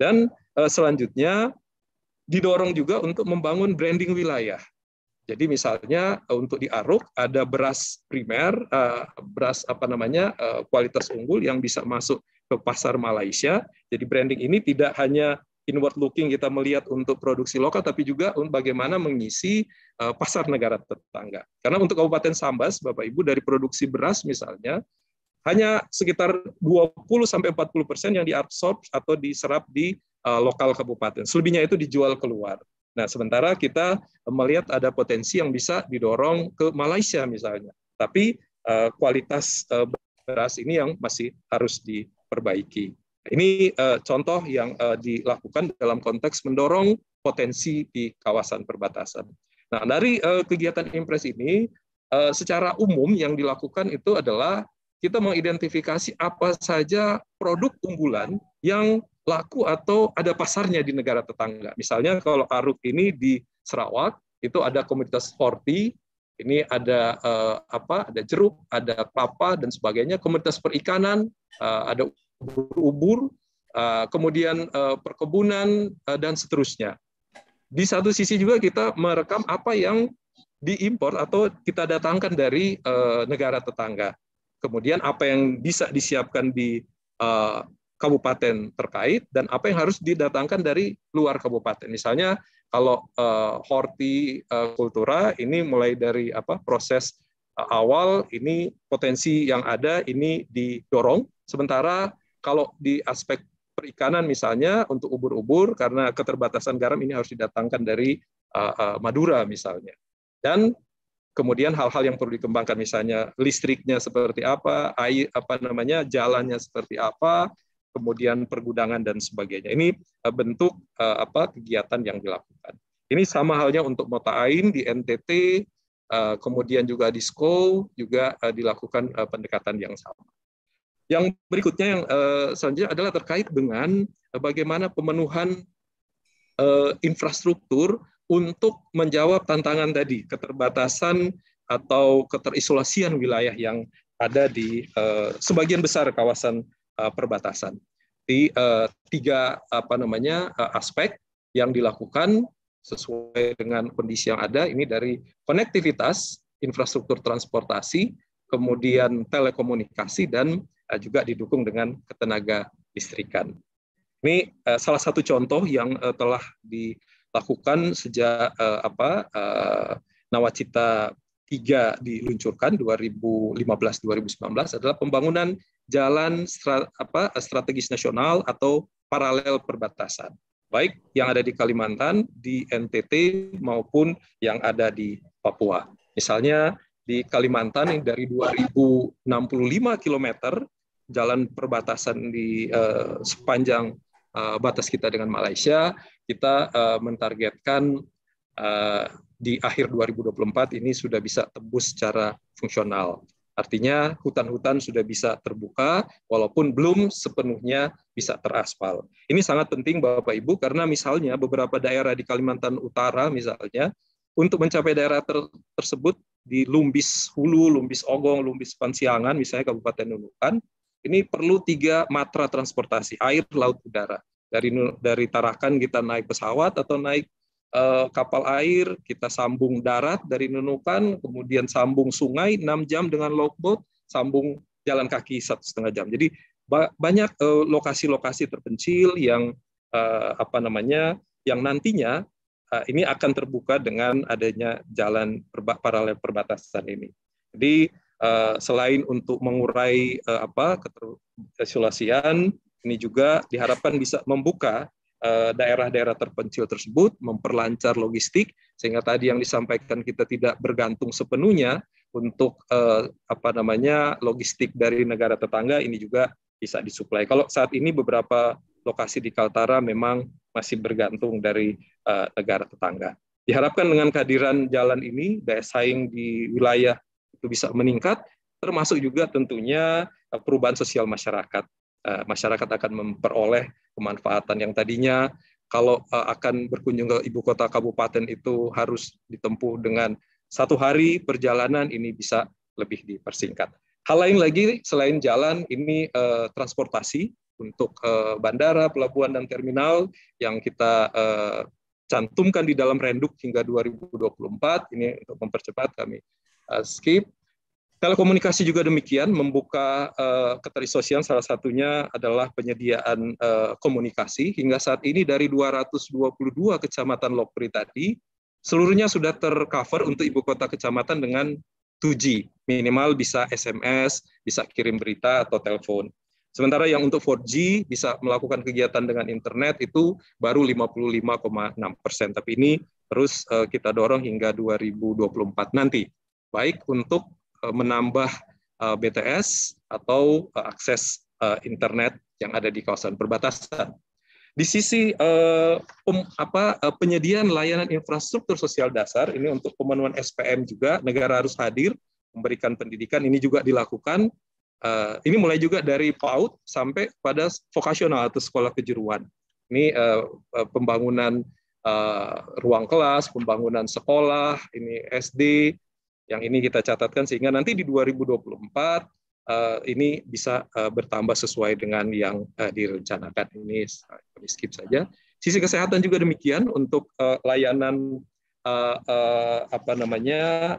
Dan selanjutnya didorong juga untuk membangun branding wilayah. Jadi misalnya untuk di Aruk ada beras primer, beras apa namanya kualitas unggul yang bisa masuk ke pasar Malaysia. Jadi branding ini tidak hanya inward looking kita melihat untuk produksi lokal, tapi juga bagaimana mengisi eh, pasar negara tetangga. Karena untuk Kabupaten Sambas, Bapak Ibu dari produksi beras misalnya hanya sekitar 20 40 persen yang diabsorb atau diserap di eh, lokal kabupaten. Selebihnya itu dijual keluar. Nah, sementara kita melihat ada potensi yang bisa didorong ke Malaysia misalnya. Tapi eh, kualitas beras ini yang masih harus diperbaiki. Ini uh, contoh yang uh, dilakukan dalam konteks mendorong potensi di kawasan perbatasan. Nah, dari uh, kegiatan impres ini uh, secara umum yang dilakukan itu adalah kita mengidentifikasi apa saja produk unggulan yang laku atau ada pasarnya di negara tetangga. Misalnya kalau Aruk ini di Sarawak itu ada komunitas horti, ini ada eh, apa? Ada jeruk, ada kelapa dan sebagainya. Komunitas perikanan eh, ada ubur, eh, kemudian eh, perkebunan, eh, dan seterusnya. Di satu sisi juga kita merekam apa yang diimpor atau kita datangkan dari negara tetangga. Kemudian apa yang bisa disiapkan di kabupaten terkait dan apa yang harus didatangkan dari luar kabupaten. Misalnya kalau horti kultura ini mulai dari apa proses awal ini potensi yang ada ini didorong sementara kalau di aspek perikanan misalnya untuk ubur-ubur karena keterbatasan garam ini harus didatangkan dari uh, uh, Madura misalnya. Dan kemudian hal-hal yang perlu dikembangkan misalnya listriknya seperti apa, air apa namanya, jalannya seperti apa, kemudian pergudangan dan sebagainya. Ini eh, bentuk uh, apa kegiatan yang dilakukan. Ini sama halnya untuk mata Ain di NTT, uh, kemudian juga di SKO juga uh, dilakukan pendekatan yang sama. Yang berikutnya yang eh, selanjutnya adalah terkait dengan eh, bagaimana pemenuhan eh, infrastruktur untuk menjawab tantangan tadi keterbatasan atau keterisolasian wilayah yang ada di sebagian besar kawasan perbatasan di tiga apa namanya aspek yang dilakukan sesuai dengan kondisi yang ada ini dari konektivitas infrastruktur transportasi kemudian telekomunikasi dan Eh, juga didukung dengan ketenaga listrikan. Ini eh, salah satu contoh yang eh, telah dilakukan sejak apa Nawacita tiga diluncurkan 2015-2019 adalah pembangunan jalan stra, apa, strategis nasional atau paralel perbatasan. Baik yang ada di Kalimantan, di NTT maupun yang ada di Papua. Misalnya di Kalimantan yang dari 2065 km jalan perbatasan di uh, sepanjang uh, batas kita dengan Malaysia, kita uh, mentargetkan uh, di akhir 2024 ini sudah bisa tebus secara fungsional. Artinya hutan-hutan sudah bisa terbuka walaupun belum sepenuhnya bisa teraspal. Ini sangat penting Bapak Ibu karena misalnya beberapa daerah di Kalimantan Utara misalnya untuk mencapai daerah ter tersebut di Lumbis Hulu, Lumbis Ogong, Lumbis Pansiangan misalnya Kabupaten Nunukan ini perlu tiga matra transportasi air, laut, udara. Dari dari Tarakan kita naik pesawat atau naik eh, kapal air, kita sambung darat dari Nunukan, kemudian sambung sungai enam jam dengan logboat, sambung jalan kaki satu setengah jam. Jadi ba banyak eh, lokasi-lokasi eh, terpencil yang eh, apa namanya yang nantinya eh, ini akan terbuka dengan adanya jalan perba paralel perbatasan ini. Jadi Eh, selain untuk mengurai uh, apa keterisolasian, ini juga diharapkan bisa membuka eh, daerah-daerah terpencil tersebut, memperlancar logistik sehingga tadi yang disampaikan kita tidak bergantung sepenuhnya untuk eh, apa namanya logistik dari negara tetangga ini juga bisa disuplai. Kalau saat ini beberapa lokasi di Kaltara memang masih bergantung dari eh, negara tetangga. Diharapkan dengan kehadiran jalan ini daya saing di wilayah itu bisa meningkat, termasuk juga tentunya eh, perubahan sosial masyarakat. Eh, masyarakat akan memperoleh pemanfaatan yang tadinya kalau eh, akan berkunjung ke ibu kota kabupaten itu harus ditempuh dengan satu hari perjalanan ini bisa lebih dipersingkat. Hal lain lagi selain jalan ini eh, transportasi untuk eh, bandara, pelabuhan dan terminal yang kita eh, cantumkan di dalam renduk hingga 2024 ini untuk mempercepat kami uh, skip. Telekomunikasi juga demikian, membuka uh, eh, keterisosian salah satunya adalah penyediaan uh, komunikasi. Hingga saat ini dari 222 kecamatan Lokpri tadi, seluruhnya sudah tercover untuk ibu kota kecamatan dengan 2G. Minimal bisa SMS, bisa kirim berita atau telepon. Sementara yang untuk 4G bisa melakukan kegiatan dengan internet itu baru 55,6 persen. Tapi ini terus kita dorong hingga 2024 nanti baik untuk eh, menambah eh, BTS atau eh, akses internet yang ada di kawasan perbatasan. Di sisi apa, penyediaan layanan infrastruktur sosial dasar ini untuk pemenuhan SPM juga negara harus hadir memberikan pendidikan ini juga dilakukan. Ini mulai juga dari PAUD sampai pada vokasional atau sekolah kejuruan. Ini pembangunan ruang kelas, pembangunan sekolah, ini SD, yang ini kita catatkan sehingga nanti di 2024 uh, eh, ini bisa eh, bertambah sesuai dengan yang eh, direncanakan. Ini kami skip saja. Sisi kesehatan juga demikian untuk layanan apa namanya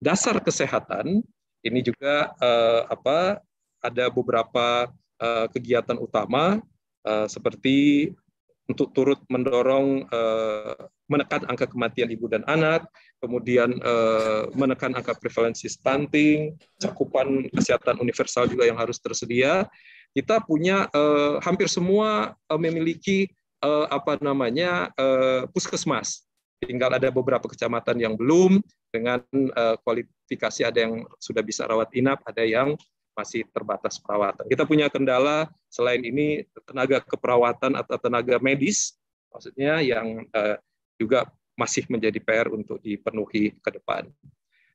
dasar kesehatan ini juga apa ada beberapa kegiatan utama seperti untuk turut mendorong eh, menekan angka kematian ibu dan anak, kemudian eh, menekan angka prevalensi stunting, cakupan kesehatan universal juga yang harus tersedia. Kita punya eh, hampir semua memiliki apa namanya puskesmas. Tinggal ada beberapa kecamatan yang belum dengan kualifikasi ada yang sudah bisa rawat inap, ada yang masih terbatas perawatan. Kita punya kendala selain ini tenaga keperawatan atau tenaga medis, maksudnya yang eh, juga masih menjadi PR untuk dipenuhi ke depan.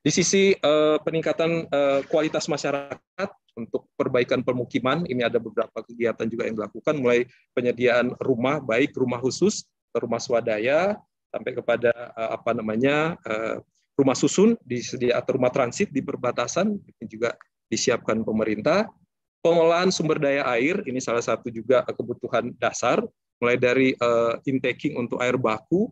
Di sisi eh, peningkatan eh, kualitas masyarakat untuk perbaikan permukiman, ini ada beberapa kegiatan juga yang dilakukan, mulai penyediaan rumah, baik rumah khusus, rumah swadaya, sampai kepada eh, apa namanya eh, rumah susun, disediakan rumah transit di perbatasan, ini juga disiapkan pemerintah, pengolahan sumber daya air ini salah satu juga kebutuhan dasar mulai dari uh, intaking untuk air baku,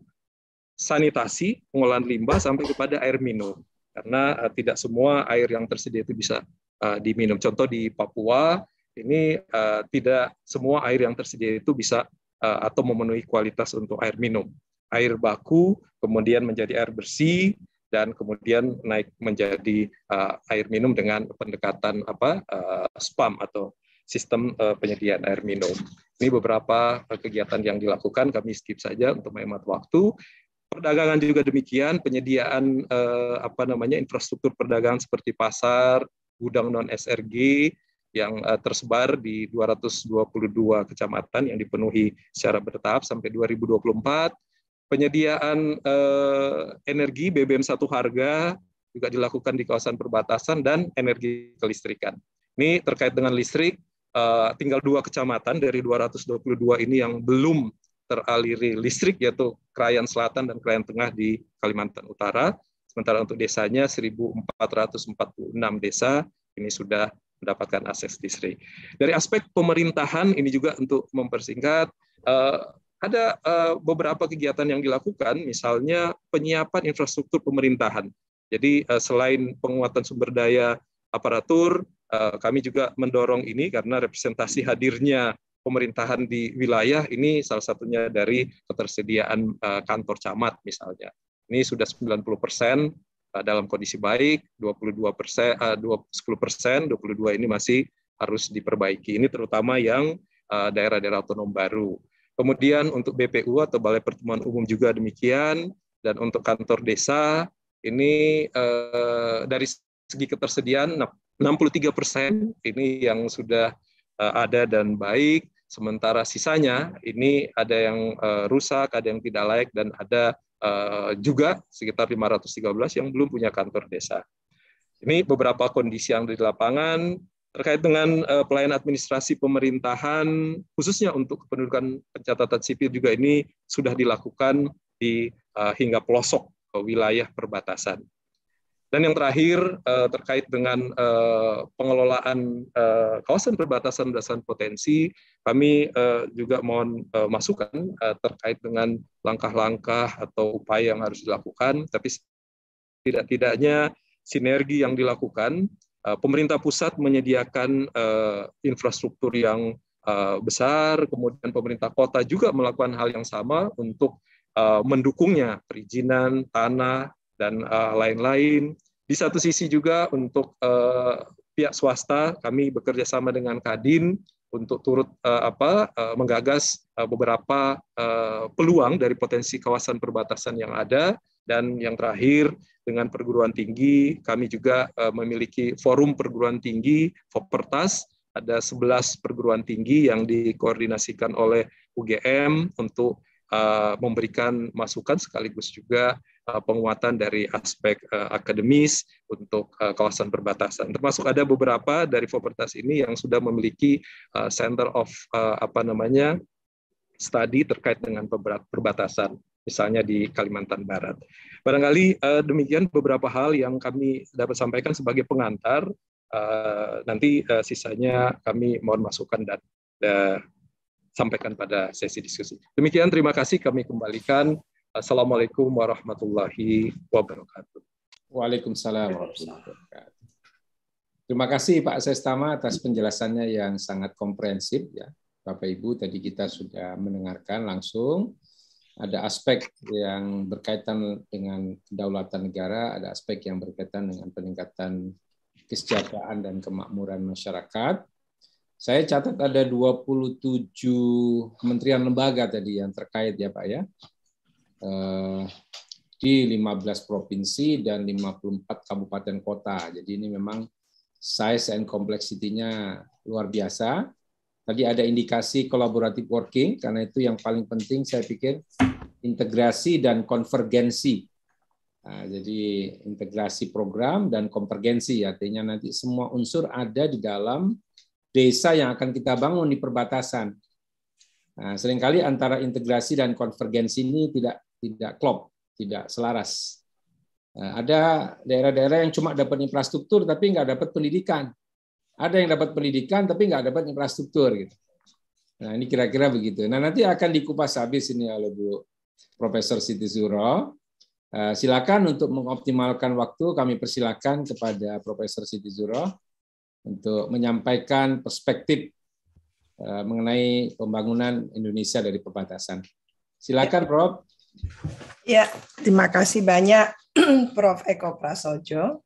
sanitasi, pengolahan limbah sampai kepada air minum. Karena uh, tidak semua air yang tersedia itu bisa uh, diminum. Contoh di Papua ini uh, tidak semua air yang tersedia itu bisa uh, atau memenuhi kualitas untuk air minum. Air baku kemudian menjadi air bersih, dan kemudian naik menjadi uh, air minum dengan pendekatan apa uh, spam atau sistem uh, penyediaan air minum. Ini beberapa kegiatan yang dilakukan kami skip saja untuk menghemat waktu. Perdagangan juga demikian, penyediaan uh, apa namanya infrastruktur perdagangan seperti pasar, gudang non SRG yang tersebar di 222 kecamatan yang dipenuhi secara bertahap sampai 2024 penyediaan eh, energi BBM satu harga juga dilakukan di kawasan perbatasan dan energi kelistrikan. Ini terkait dengan listrik, eh, tinggal dua kecamatan dari 222 ini yang belum teraliri listrik, yaitu Krayan Selatan dan Krayan Tengah di Kalimantan Utara. Sementara untuk desanya 1.446 desa ini sudah mendapatkan akses listrik. Dari aspek pemerintahan ini juga untuk mempersingkat, eh, ada eh, beberapa kegiatan yang dilakukan, misalnya penyiapan infrastruktur pemerintahan. Jadi eh, selain penguatan sumber daya aparatur, eh, kami juga mendorong ini karena representasi hadirnya pemerintahan di wilayah ini salah satunya dari ketersediaan kantor camat misalnya. Ini sudah 90 persen dalam kondisi baik, 22 persen, 10 persen, 22 ini masih harus diperbaiki. Ini terutama yang daerah-daerah otonom baru. Kemudian untuk BPU atau Balai Pertemuan Umum juga demikian, dan untuk kantor desa ini eh, dari segi ketersediaan 63 persen ini yang sudah eh, ada dan baik, sementara sisanya ini ada yang eh, rusak, ada yang tidak layak, dan ada eh, juga sekitar 513 yang belum punya kantor desa. Ini beberapa kondisi yang di lapangan, terkait dengan uh, pelayanan administrasi pemerintahan khususnya untuk kependudukan pencatatan sipil juga ini sudah dilakukan di uh, hingga pelosok ke wilayah perbatasan. Dan yang terakhir uh, terkait dengan uh, pengelolaan uh, kawasan perbatasan berdasarkan potensi, kami uh, juga mohon uh, masukan uh, terkait dengan langkah-langkah atau upaya yang harus dilakukan. Tapi tidak-tidaknya sinergi yang dilakukan Eh, pemerintah pusat menyediakan eh, infrastruktur yang eh, besar, kemudian pemerintah kota juga melakukan hal yang sama untuk mendukungnya, perizinan, tanah, dan lain-lain. Di satu sisi juga untuk pihak swasta, kami bekerja sama dengan Kadin untuk turut uh, apa uh, menggagas uh, beberapa uh, peluang dari potensi kawasan perbatasan yang ada dan yang terakhir, dengan perguruan tinggi, kami juga eh, memiliki forum perguruan tinggi, Fopertas, ada 11 perguruan tinggi yang dikoordinasikan oleh UGM untuk eh, memberikan masukan sekaligus juga eh, penguatan dari aspek akademis untuk kawasan perbatasan. Termasuk ada beberapa dari Fopertas ini yang sudah memiliki center of apa namanya studi terkait dengan perbatasan misalnya di Kalimantan Barat. Barangkali eh, demikian beberapa hal yang kami dapat sampaikan sebagai pengantar. Eh, nanti eh, sisanya kami mohon masukan dan eh, sampaikan pada sesi diskusi. Demikian terima kasih kami kembalikan. Assalamualaikum warahmatullahi wabarakatuh. Waalaikumsalam warahmatullahi wabarakatuh. Terima kasih Pak Sestama atas penjelasannya yang sangat komprehensif ya. Bapak Ibu tadi kita sudah mendengarkan langsung ada aspek yang berkaitan dengan kedaulatan negara, ada aspek yang berkaitan dengan peningkatan kesejahteraan dan kemakmuran masyarakat. Saya catat ada 27 kementerian lembaga tadi yang terkait ya Pak ya. Eh, di 15 provinsi dan 54 kabupaten kota. Jadi ini memang size and complexity-nya luar biasa. Tadi ada indikasi collaborative working, karena itu yang paling penting saya pikir integrasi dan konvergensi. Nah, jadi integrasi program dan konvergensi, artinya nanti semua unsur ada di dalam desa yang akan kita bangun di perbatasan. Nah, seringkali antara integrasi dan konvergensi ini tidak tidak klop, tidak selaras. Nah, ada daerah-daerah yang cuma dapat infrastruktur tapi nggak dapat pendidikan. Ada yang dapat pendidikan tapi nggak dapat infrastruktur gitu. Nah ini kira-kira begitu. Nah nanti akan dikupas habis ini oleh Bu Profesor Siti Zuro. Eh, silakan untuk mengoptimalkan waktu kami persilakan kepada Profesor Siti Zuro untuk menyampaikan perspektif eh, mengenai pembangunan Indonesia dari perbatasan. Silakan, ya. Prof. Ya, terima kasih banyak [clears throat] Prof. Eko Prasojo.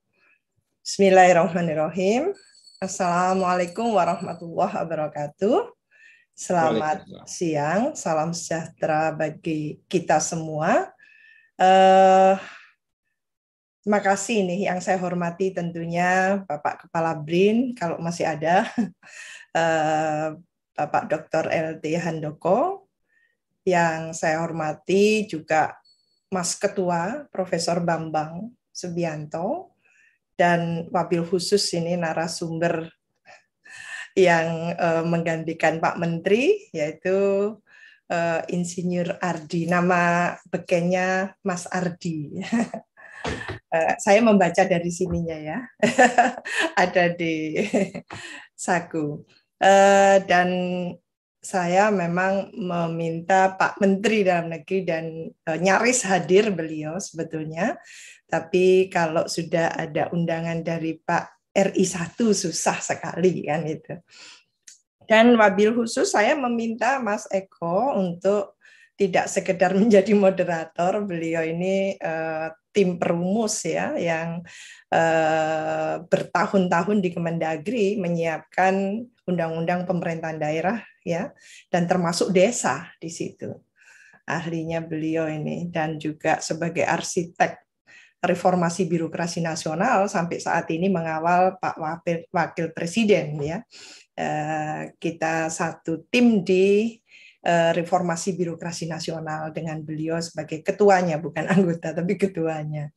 Bismillahirrahmanirrahim. Assalamualaikum warahmatullahi wabarakatuh. Selamat siang, salam sejahtera bagi kita semua. Uh, eh, terima kasih nih yang saya hormati tentunya Bapak Kepala BRIN kalau masih ada, uh, [laughs] Bapak Dr. LT Handoko, yang saya hormati juga Mas Ketua Profesor Bambang Subianto, dan wabil khusus ini narasumber yang uh, menggantikan Pak Menteri yaitu uh, Insinyur Ardi nama bekennya Mas Ardi uh, [laughs] saya membaca dari sininya ya [laughs] ada di saku uh, dan saya memang meminta Pak Menteri Dalam Negeri dan e, nyaris hadir beliau sebetulnya. Tapi kalau sudah ada undangan dari Pak RI1 susah sekali kan itu. Dan wabil khusus saya meminta Mas Eko untuk tidak sekedar [laughs] menjadi moderator, beliau ini e, tim perumus ya yang e, bertahun-tahun di Kemendagri menyiapkan undang-undang pemerintahan daerah ya dan termasuk desa di situ. Ahlinya beliau ini dan juga sebagai arsitek reformasi birokrasi nasional sampai saat ini mengawal Pak Wakil, Wakil Presiden ya. Eh, kita satu tim di eh, reformasi birokrasi nasional dengan beliau sebagai ketuanya bukan anggota tapi ketuanya.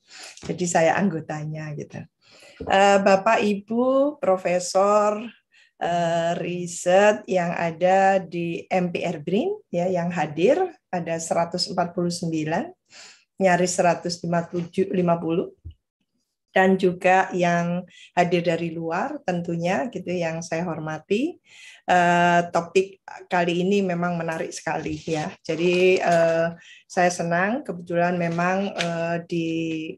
Jadi saya anggotanya gitu. Eh, Bapak Ibu Profesor Eh, riset yang ada di MPR Brin ya yang hadir ada 149 nyaris 157 dan juga yang hadir dari luar tentunya gitu yang saya hormati uh, topik kali ini memang menarik sekali ya jadi uh, saya senang kebetulan memang uh, di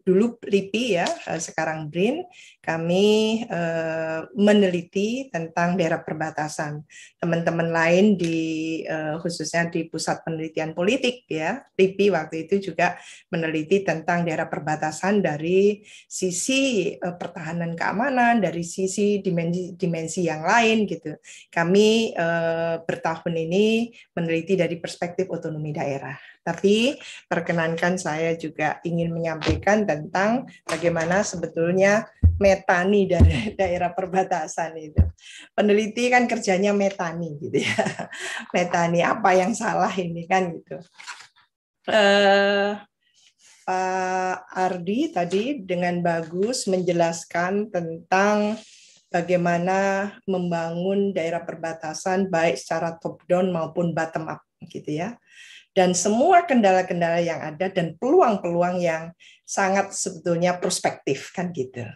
dulu LIPI ya uh, sekarang BRIN kami uh, meneliti tentang daerah perbatasan teman-teman lain di uh, khususnya di pusat penelitian politik ya LIPI waktu itu juga meneliti tentang daerah perbatasan dari sisi uh, pertahanan keamanan dari sisi dimensi dimensi yang lain gitu kami uh, bertahun ini meneliti dari perspektif otonomi daerah. Tapi perkenankan saya juga ingin menyampaikan tentang bagaimana sebetulnya metani dari [laughs] daerah perbatasan itu. Peneliti kan kerjanya metani gitu ya. [laughs] Metani apa yang salah ini kan gitu. Uh, Pak Ardi tadi dengan bagus menjelaskan tentang bagaimana membangun daerah perbatasan baik secara top down maupun bottom up gitu ya dan semua kendala-kendala yang ada dan peluang-peluang yang sangat sebetulnya prospektif kan gitu.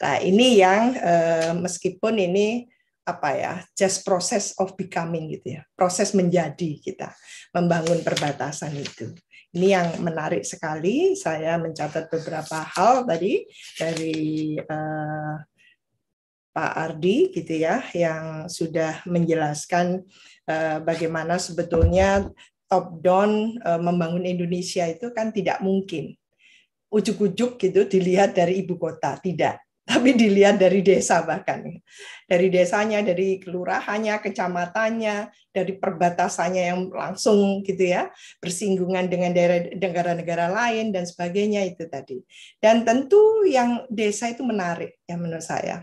Nah ini yang eh, meskipun ini apa ya just process of becoming gitu ya proses menjadi kita membangun perbatasan itu ini yang menarik sekali saya mencatat beberapa hal tadi dari eh, Pak Ardi gitu ya yang sudah menjelaskan eh, bagaimana sebetulnya top down eh, membangun Indonesia itu kan tidak mungkin. Ujuk-ujuk gitu dilihat dari ibu kota, tidak. [laughs] Tapi dilihat dari desa bahkan. Dari desanya, dari kelurahannya, kecamatannya, dari perbatasannya yang langsung gitu ya, bersinggungan dengan daerah negara-negara lain dan sebagainya itu tadi. Dan tentu yang desa itu menarik ya menurut saya.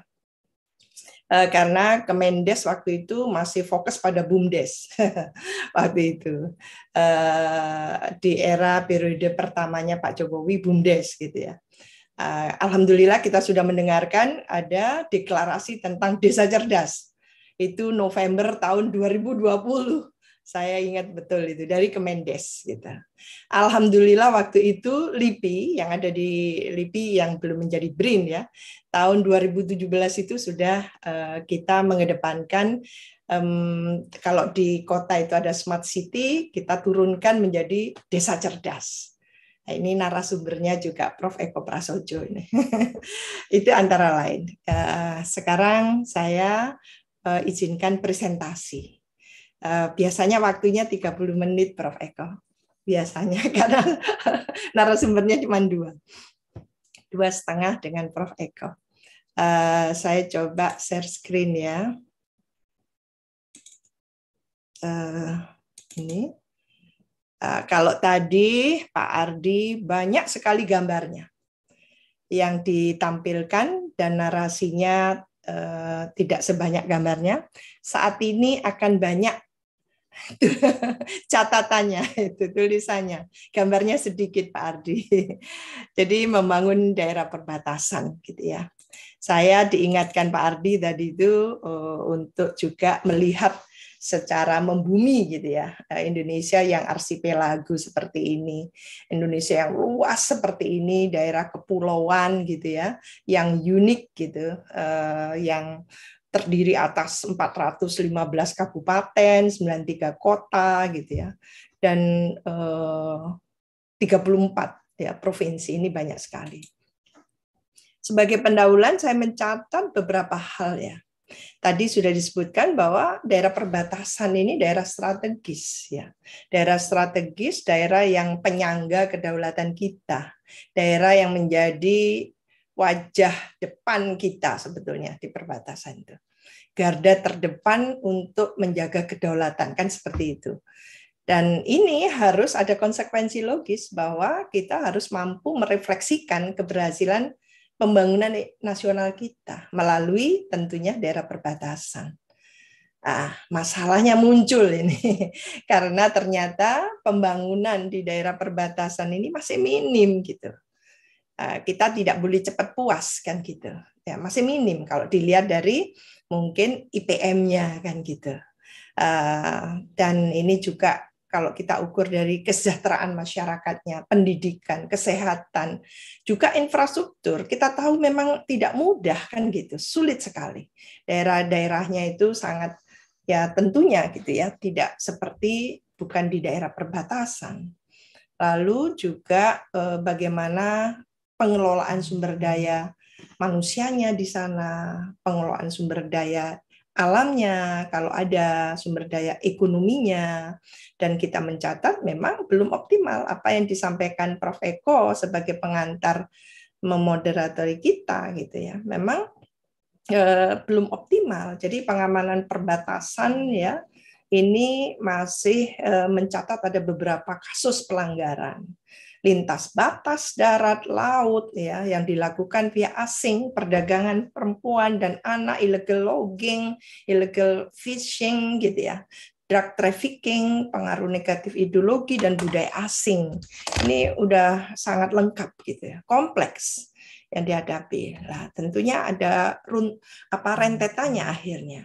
Eh, karena Kemendes waktu itu masih fokus pada BUMDes [laughs] waktu itu eh, di era periode pertamanya Pak Jokowi BUMDes gitu ya. Eh, alhamdulillah kita sudah mendengarkan ada deklarasi tentang desa cerdas itu November tahun 2020 saya ingat betul itu dari Kemendes gitu. Alhamdulillah waktu itu LIPI yang ada di LIPI yang belum menjadi BRIN ya. Tahun 2017 itu sudah eh, kita mengedepankan kalau di kota itu ada smart city, kita turunkan menjadi desa cerdas. Nah, ini narasumbernya juga Prof. Eko Prasojo ini. [laughs] itu antara lain. Eh, sekarang saya eh, izinkan presentasi. Eh, biasanya waktunya 30 menit Prof Eko biasanya [laughs] karena narasumbernya cuma dua dua setengah dengan Prof Eko uh, saya coba share screen ya uh, ini uh, kalau tadi Pak Ardi banyak sekali gambarnya yang ditampilkan dan narasinya uh, tidak sebanyak gambarnya saat ini akan banyak [laughs] catatannya itu tulisannya gambarnya sedikit Pak Ardi [laughs] jadi membangun daerah perbatasan gitu ya saya diingatkan Pak Ardi tadi itu eh, untuk juga melihat secara membumi gitu ya eh, Indonesia yang arsipelago seperti ini Indonesia yang luas seperti ini daerah kepulauan gitu ya yang unik gitu eh, yang terdiri atas 415 kabupaten, 93 kota gitu ya. Dan eh, 34 ya provinsi ini banyak sekali. Sebagai pendahuluan saya mencatat beberapa hal ya. Tadi sudah disebutkan bahwa daerah perbatasan ini daerah strategis ya. Daerah strategis, daerah yang penyangga kedaulatan kita, daerah yang menjadi wajah depan kita sebetulnya di perbatasan itu. Garda terdepan untuk menjaga kedaulatan kan seperti itu. Dan ini harus ada konsekuensi logis bahwa kita harus mampu merefleksikan keberhasilan pembangunan nasional kita melalui tentunya daerah perbatasan. Ah, masalahnya muncul ini [laughs] karena ternyata pembangunan di daerah perbatasan ini masih minim gitu. Eh, kita tidak boleh cepat puas kan gitu ya masih minim kalau dilihat dari mungkin IPM-nya kan gitu eh, dan ini juga kalau kita ukur dari kesejahteraan masyarakatnya, pendidikan, kesehatan, juga infrastruktur, kita tahu memang tidak mudah kan gitu, sulit sekali. Daerah-daerahnya itu sangat ya tentunya gitu ya, tidak seperti bukan di daerah perbatasan. Lalu juga eh, bagaimana pengelolaan sumber daya manusianya di sana, pengelolaan sumber daya alamnya, kalau ada sumber daya ekonominya, dan kita mencatat memang belum optimal apa yang disampaikan Prof. Eko sebagai pengantar memoderatori kita gitu ya. Memang eh, belum optimal. Jadi pengamanan perbatasan ya ini masih eh, mencatat ada beberapa kasus pelanggaran lintas batas darat, laut ya yang dilakukan via asing, perdagangan perempuan dan anak, illegal logging, illegal fishing gitu ya drug trafficking, pengaruh negatif ideologi dan budaya asing. Ini udah sangat lengkap gitu ya, kompleks yang dihadapi. lah tentunya ada run, apa rentetannya akhirnya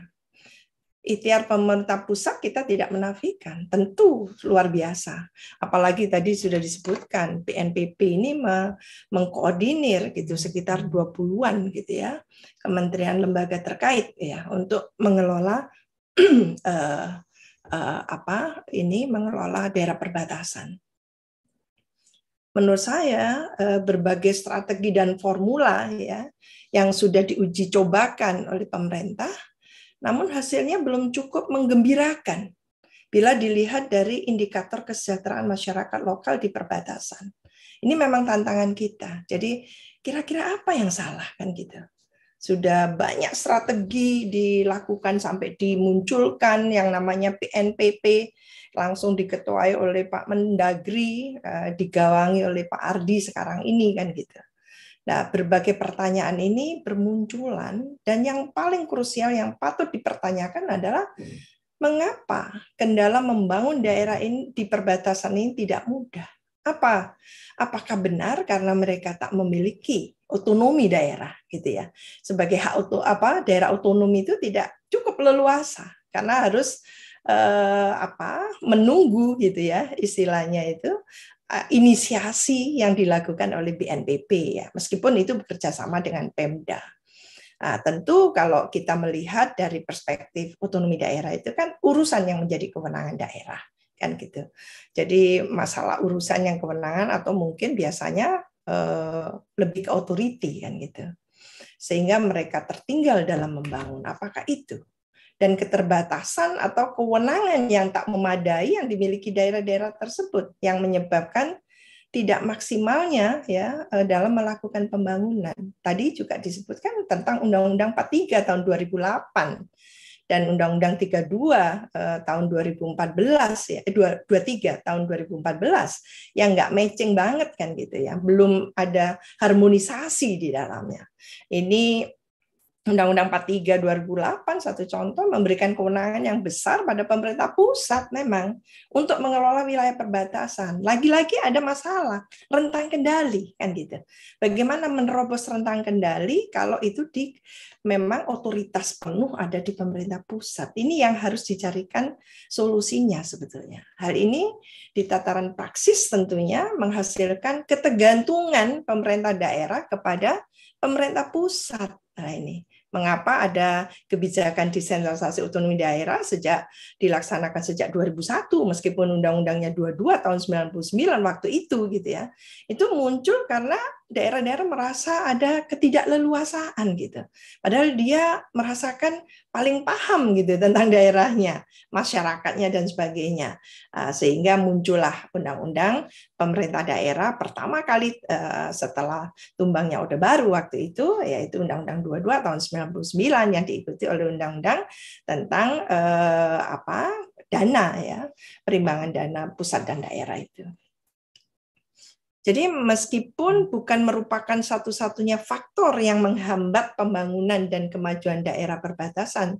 ikhtiar pemerintah pusat kita tidak menafikan. Tentu luar biasa. Apalagi tadi sudah disebutkan PNPP ini mengkoordinir gitu sekitar 20-an gitu ya kementerian lembaga terkait ya untuk mengelola uh, [clears throat] uh, apa ini mengelola daerah perbatasan. Menurut saya uh, berbagai strategi dan formula ya yang sudah diuji cobakan oleh pemerintah namun hasilnya belum cukup menggembirakan bila dilihat dari indikator kesejahteraan masyarakat lokal di perbatasan. Ini memang tantangan kita. Jadi kira-kira apa yang salah kan gitu. Sudah banyak strategi dilakukan sampai dimunculkan yang namanya PNPP langsung diketuai oleh Pak Mendagri, eh, digawangi oleh Pak Ardi sekarang ini kan gitu. Nah, berbagai pertanyaan ini bermunculan dan yang paling krusial yang patut dipertanyakan adalah mengapa kendala membangun daerah ini di perbatasan ini tidak mudah? Apa? Apakah benar karena mereka tak memiliki otonomi daerah gitu ya. Sebagai hak auto, apa daerah otonomi itu tidak cukup leluasa karena harus eh, apa menunggu gitu ya istilahnya itu Eh, inisiasi yang dilakukan oleh BNPB ya meskipun itu bekerja sama dengan Pemda. Nah, tentu kalau kita melihat dari perspektif otonomi daerah itu kan urusan yang menjadi kewenangan daerah kan gitu. Jadi masalah urusan yang kewenangan atau mungkin biasanya eh, lebih ke authority kan gitu. Sehingga mereka tertinggal dalam membangun apakah itu dan keterbatasan atau kewenangan yang tak memadai yang dimiliki daerah-daerah tersebut yang menyebabkan tidak maksimalnya ya eh, dalam melakukan pembangunan. Tadi juga disebutkan tentang Undang-Undang 43 tahun 2008 dan Undang-Undang 32 eh, tahun 2014 ya 23 eh, tahun 2014 yang nggak matching banget kan gitu ya. Belum ada harmonisasi di dalamnya. Ini Undang-Undang 43 2008 satu contoh memberikan kewenangan yang besar pada pemerintah pusat memang untuk mengelola wilayah perbatasan. Lagi-lagi ada masalah rentang kendali kan gitu. Bagaimana menerobos rentang kendali kalau itu di memang otoritas penuh ada di pemerintah pusat. Ini yang harus dicarikan solusinya sebetulnya. Hal ini di tataran praksis tentunya menghasilkan ketergantungan pemerintah daerah kepada pemerintah pusat. Nah ini mengapa ada kebijakan desentralisasi otonomi daerah sejak dilaksanakan sejak 2001 meskipun undang-undangnya 22 tahun 99 waktu itu gitu ya. Itu muncul karena daerah-daerah merasa ada ketidakleluasaan gitu. Padahal dia merasakan paling paham gitu tentang daerahnya, masyarakatnya dan sebagainya. Ah, sehingga muncullah undang-undang pemerintah daerah pertama kali eh, setelah tumbangnya Orde Baru waktu itu yaitu Undang-Undang 22 tahun 99 yang diikuti oleh undang-undang tentang eh, apa? dana ya, perimbangan dana pusat dan daerah itu. Jadi meskipun bukan merupakan satu-satunya faktor yang menghambat pembangunan dan kemajuan daerah perbatasan,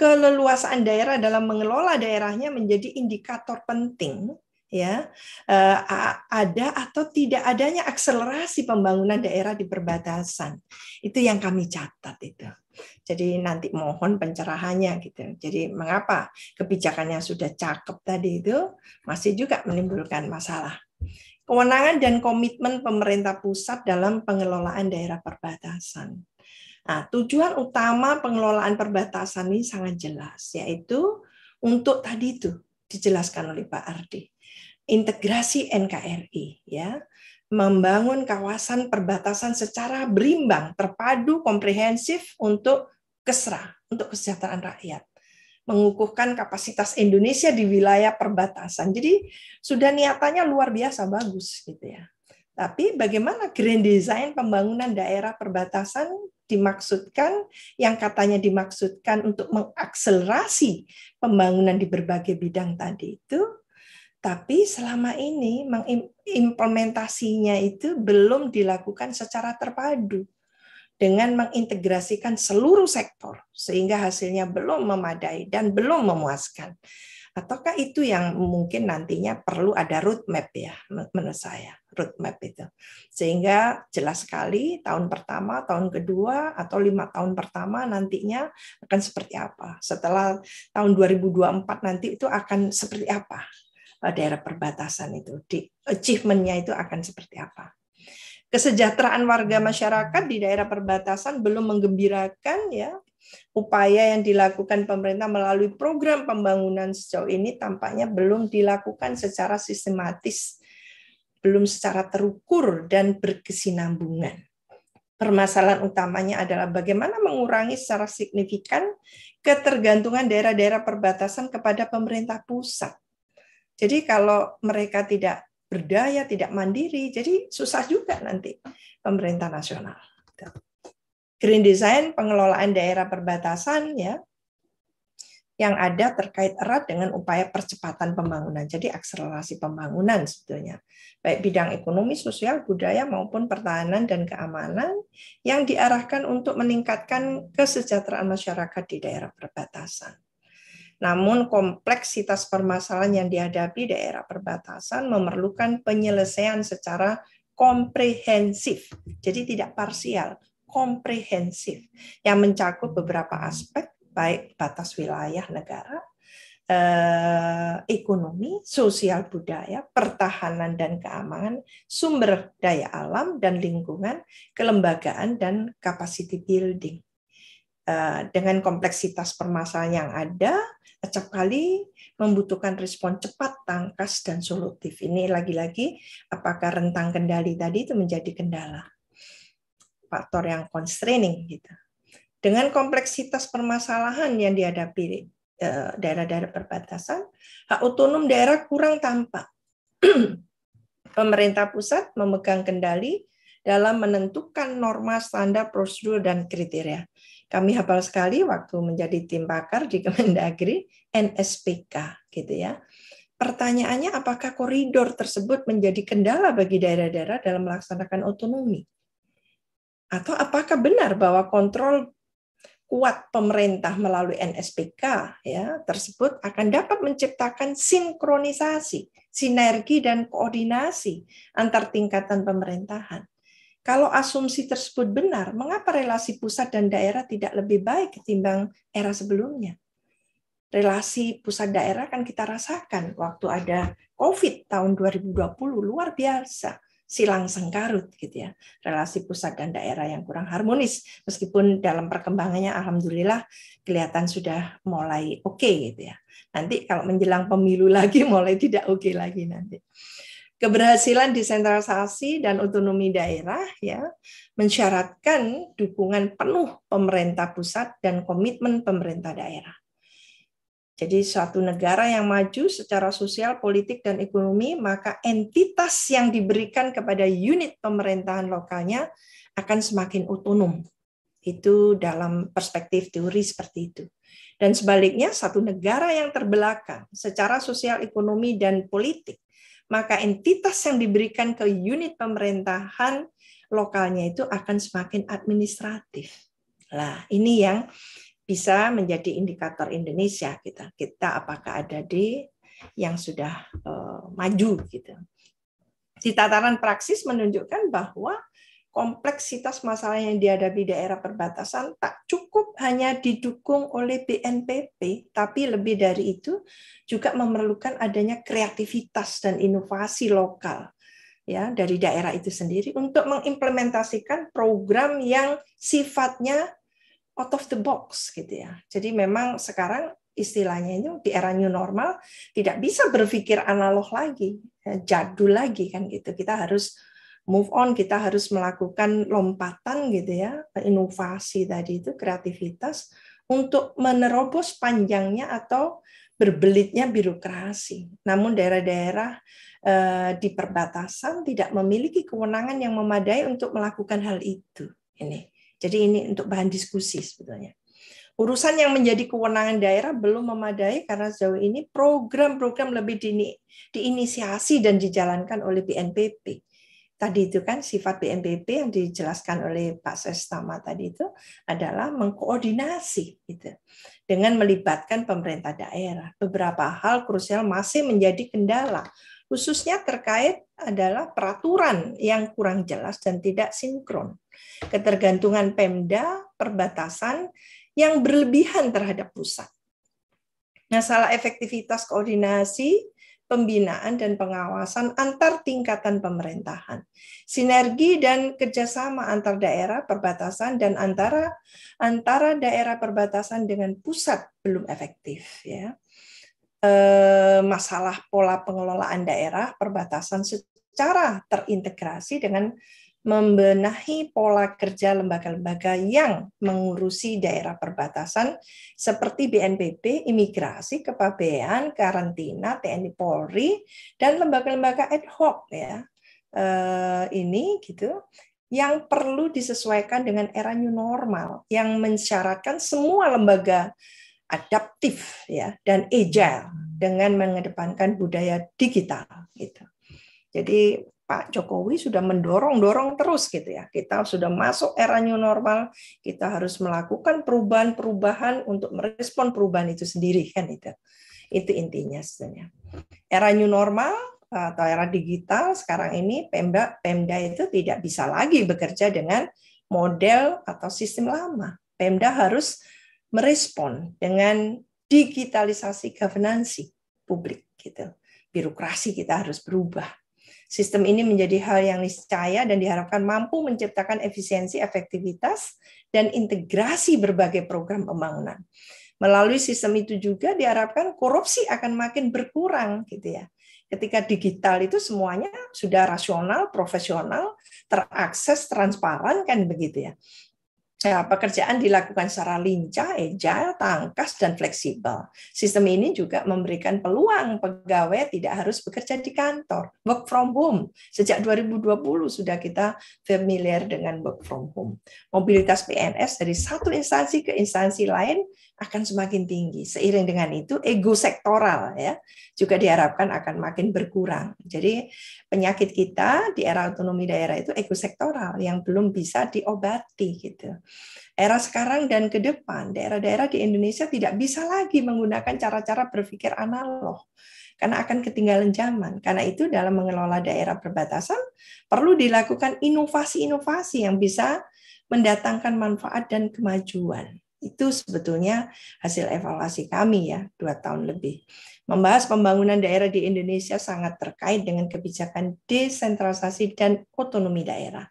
keleluasaan daerah dalam mengelola daerahnya menjadi indikator penting ya eh, ada atau tidak adanya akselerasi pembangunan daerah di perbatasan itu yang kami catat itu jadi nanti mohon pencerahannya gitu jadi mengapa kebijakannya sudah cakep tadi itu masih juga menimbulkan masalah kewenangan dan komitmen pemerintah pusat dalam pengelolaan daerah perbatasan. Nah, tujuan utama pengelolaan perbatasan ini sangat jelas, yaitu untuk tadi itu dijelaskan oleh Pak Ardi, integrasi NKRI, ya, membangun kawasan perbatasan secara berimbang, terpadu, komprehensif untuk kesra, untuk kesejahteraan rakyat mengukuhkan kapasitas Indonesia di wilayah perbatasan. Jadi sudah niatannya luar biasa bagus gitu ya. Tapi bagaimana grand design pembangunan daerah perbatasan dimaksudkan yang katanya dimaksudkan untuk mengakselerasi pembangunan di berbagai bidang tadi itu tapi selama ini implementasinya itu belum dilakukan secara terpadu dengan mengintegrasikan seluruh sektor sehingga hasilnya belum memadai dan belum memuaskan. Ataukah itu yang mungkin nantinya perlu ada roadmap ya menurut saya roadmap itu sehingga jelas sekali tahun pertama, tahun kedua atau lima tahun pertama nantinya akan seperti apa setelah tahun 2024 nanti itu akan seperti apa eh, daerah perbatasan itu di achievementnya itu akan seperti apa kesejahteraan warga masyarakat di daerah perbatasan belum menggembirakan ya upaya yang dilakukan pemerintah melalui program pembangunan sejauh ini tampaknya belum dilakukan secara sistematis belum secara terukur dan berkesinambungan permasalahan utamanya adalah bagaimana mengurangi secara signifikan ketergantungan daerah-daerah perbatasan kepada pemerintah pusat. Jadi kalau mereka tidak berdaya, tidak mandiri. Jadi susah juga nanti pemerintah nasional. Green design pengelolaan daerah perbatasan ya yang ada terkait erat dengan upaya percepatan pembangunan. Jadi akselerasi pembangunan sebetulnya. Baik bidang ekonomi, sosial, budaya maupun pertahanan dan keamanan yang diarahkan untuk meningkatkan kesejahteraan masyarakat di daerah perbatasan. Namun kompleksitas permasalahan yang dihadapi daerah perbatasan memerlukan penyelesaian secara komprehensif. Jadi tidak parsial, komprehensif yang mencakup beberapa aspek baik batas wilayah negara, eh, ekonomi, sosial budaya, pertahanan dan keamanan, sumber daya alam dan lingkungan, kelembagaan dan capacity building. Eh, dengan kompleksitas permasalahan yang ada, acap kali membutuhkan respon cepat, tangkas, dan solutif. Ini lagi-lagi apakah rentang kendali tadi itu menjadi kendala. Faktor yang constraining. Gitu. Dengan kompleksitas permasalahan yang dihadapi eh, daerah-daerah perbatasan, hak otonom daerah kurang tampak. [clears throat] Pemerintah pusat memegang kendali dalam menentukan norma, standar, prosedur, dan kriteria. Kami hafal sekali waktu menjadi tim pakar di [laughs] Kemendagri, NSPK gitu ya. Pertanyaannya apakah koridor tersebut menjadi kendala bagi daerah-daerah dalam melaksanakan otonomi? Atau apakah benar bahwa kontrol kuat pemerintah melalui NSPK ya tersebut akan dapat menciptakan sinkronisasi, sinergi dan koordinasi antar tingkatan pemerintahan. Kalau asumsi tersebut benar, mengapa relasi pusat dan daerah tidak lebih baik ketimbang era sebelumnya? Relasi pusat daerah kan kita rasakan waktu ada COVID tahun 2020 luar biasa silang sengkarut gitu ya relasi pusat dan daerah yang kurang harmonis meskipun dalam perkembangannya alhamdulillah kelihatan sudah mulai oke okay, gitu ya nanti kalau menjelang pemilu [laughs] lagi mulai tidak oke okay lagi nanti Keberhasilan desentralisasi dan otonomi daerah ya mensyaratkan dukungan penuh pemerintah pusat dan komitmen pemerintah daerah. Jadi suatu negara yang maju secara sosial, politik, dan ekonomi, maka entitas yang diberikan kepada unit pemerintahan lokalnya akan semakin otonom. Itu dalam perspektif teori seperti itu. Dan sebaliknya, satu negara yang terbelakang secara sosial, ekonomi, dan politik maka entitas yang diberikan ke unit pemerintahan lokalnya itu akan semakin administratif. Lah, ini yang bisa menjadi indikator Indonesia kita. Kita apakah ada di yang sudah uh, maju gitu. Di tataran praksis menunjukkan bahwa kompleksitas masalah yang dihadapi daerah perbatasan tak cukup hanya didukung oleh BNPP, tapi lebih dari itu juga memerlukan adanya kreativitas dan inovasi lokal ya dari daerah itu sendiri untuk mengimplementasikan program yang sifatnya out of the box gitu ya. Jadi memang sekarang istilahnya itu di era new normal tidak bisa berpikir analog lagi, ya, jadul lagi kan gitu. Kita harus move on kita harus melakukan lompatan gitu ya inovasi tadi itu kreativitas untuk menerobos panjangnya atau berbelitnya birokrasi. Namun daerah-daerah eh, di perbatasan tidak memiliki kewenangan yang memadai untuk melakukan hal itu. Ini. Jadi ini untuk bahan diskusi sebetulnya. Urusan yang menjadi kewenangan daerah belum memadai karena sejauh ini program-program lebih dini, diinisiasi dan dijalankan oleh BNPB tadi itu kan sifat BNPB yang dijelaskan oleh Pak Sestama tadi itu adalah mengkoordinasi gitu dengan melibatkan pemerintah daerah. Beberapa hal krusial masih menjadi kendala khususnya terkait adalah peraturan yang kurang jelas dan tidak sinkron. Ketergantungan Pemda, perbatasan yang berlebihan terhadap pusat. Masalah efektivitas koordinasi pembinaan dan pengawasan antar tingkatan pemerintahan, sinergi dan kerjasama antar daerah perbatasan dan antara antara daerah perbatasan dengan pusat belum efektif. Ya, e, masalah pola pengelolaan daerah perbatasan secara terintegrasi dengan membenahi pola kerja lembaga-lembaga yang mengurusi daerah perbatasan seperti BNPB, imigrasi, kepabean, karantina, TNI Polri dan lembaga-lembaga ad hoc ya. Eh, ini gitu yang perlu disesuaikan dengan era new normal yang mensyaratkan semua lembaga adaptif ya dan agile dengan mengedepankan budaya digital gitu. Jadi Pak Jokowi sudah mendorong-dorong terus gitu ya. Kita sudah masuk era new normal, kita harus melakukan perubahan-perubahan untuk merespon perubahan itu sendiri kan itu. Itu intinya sebenarnya. Era new normal atau era digital sekarang ini Pemda Pemda itu tidak bisa lagi bekerja dengan model atau sistem lama. Pemda harus merespon dengan digitalisasi governansi publik gitu. Birokrasi kita harus berubah Sistem ini menjadi hal yang niscaya dan diharapkan mampu menciptakan efisiensi, efektivitas, dan integrasi berbagai program pembangunan. Melalui sistem itu juga diharapkan korupsi akan makin berkurang gitu ya. Ketika digital itu semuanya sudah rasional, profesional, terakses, transparan kan begitu ya. Ya, eh, pekerjaan dilakukan secara lincah, agile, tangkas, dan fleksibel. Sistem ini juga memberikan peluang pegawai tidak harus bekerja di kantor, work from home. Sejak 2020 sudah kita familiar dengan work from home. Mobilitas PNS dari satu instansi ke instansi lain akan semakin tinggi. Seiring dengan itu ego sektoral ya juga diharapkan akan makin berkurang. Jadi penyakit kita di era otonomi daerah itu ego sektoral yang belum bisa diobati gitu. Era sekarang dan ke depan daerah-daerah di Indonesia tidak bisa lagi menggunakan cara-cara berpikir analog karena akan ketinggalan zaman. Karena itu dalam mengelola daerah perbatasan perlu dilakukan inovasi-inovasi yang bisa mendatangkan manfaat dan kemajuan. Itu sebetulnya hasil evaluasi kami ya, dua tahun lebih. Membahas pembangunan daerah di Indonesia sangat terkait dengan kebijakan desentralisasi dan otonomi daerah.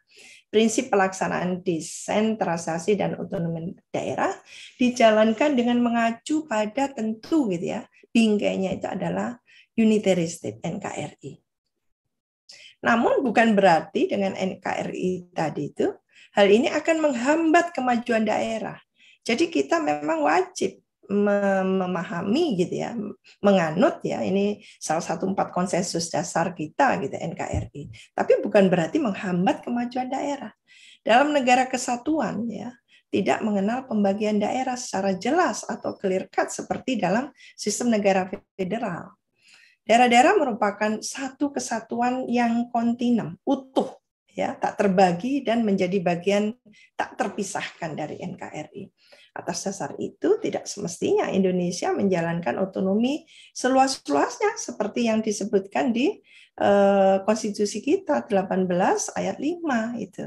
Prinsip pelaksanaan desentralisasi dan otonomi daerah dijalankan dengan mengacu pada tentu gitu ya, bingkainya itu adalah unitary state NKRI. Namun bukan berarti dengan NKRI tadi itu hal ini akan menghambat kemajuan daerah. Jadi kita memang wajib memahami gitu ya, menganut ya ini salah satu empat konsensus dasar kita gitu NKRI. Tapi bukan berarti menghambat kemajuan daerah. Dalam negara kesatuan ya, tidak mengenal pembagian daerah secara jelas atau clear cut seperti dalam sistem negara federal. Daerah-daerah merupakan satu kesatuan yang kontinem, utuh, ya, tak terbagi dan menjadi bagian tak terpisahkan dari NKRI. Atas dasar itu, tidak semestinya Indonesia menjalankan otonomi seluas-luasnya seperti yang disebutkan di eh, konstitusi kita 18 ayat 5 itu.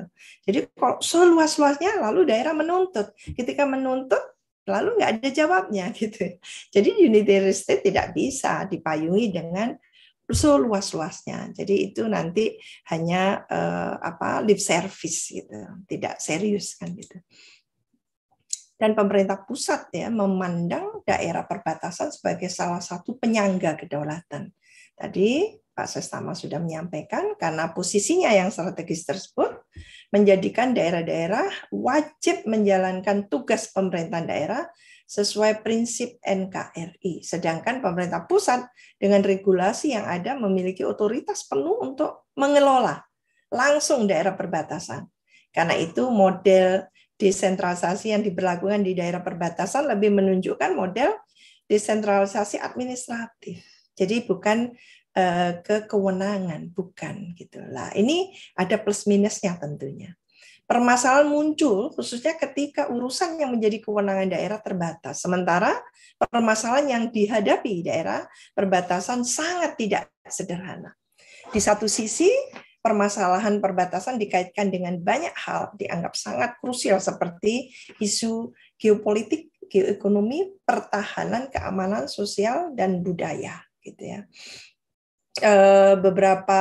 Jadi kalau seluas-luasnya lalu daerah menuntut. Ketika menuntut lalu nggak ada jawabnya [laughs] gitu. Jadi unitary state tidak bisa dipayungi dengan seluas-luasnya. Jadi itu nanti hanya eh, apa lip service gitu, tidak serius kan gitu dan pemerintah pusat ya memandang daerah perbatasan sebagai salah satu penyangga kedaulatan. Tadi Pak Sestama sudah menyampaikan karena posisinya yang strategis tersebut menjadikan daerah-daerah wajib menjalankan tugas pemerintahan daerah sesuai prinsip NKRI. Sedangkan pemerintah pusat dengan regulasi yang ada memiliki otoritas penuh untuk mengelola langsung daerah perbatasan. Karena itu model desentralisasi yang diberlakukan di daerah perbatasan lebih menunjukkan model desentralisasi administratif. Jadi bukan uh, eh, ke kewenangan, bukan gitu. Lah, ini ada plus minusnya tentunya. Permasalahan muncul khususnya ketika urusan yang menjadi kewenangan daerah terbatas. Sementara permasalahan yang dihadapi daerah perbatasan sangat tidak sederhana. Di satu sisi permasalahan perbatasan dikaitkan dengan banyak hal dianggap sangat krusial seperti isu geopolitik, geoekonomi, pertahanan, keamanan, sosial dan budaya gitu ya. Eh, beberapa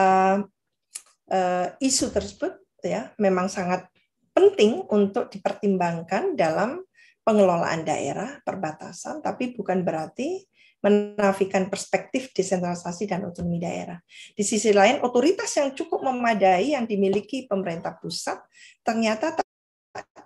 eh, isu tersebut ya memang sangat penting untuk dipertimbangkan dalam pengelolaan daerah perbatasan tapi bukan berarti menafikan perspektif desentralisasi dan otonomi daerah. Di sisi lain, otoritas yang cukup memadai yang dimiliki pemerintah pusat ternyata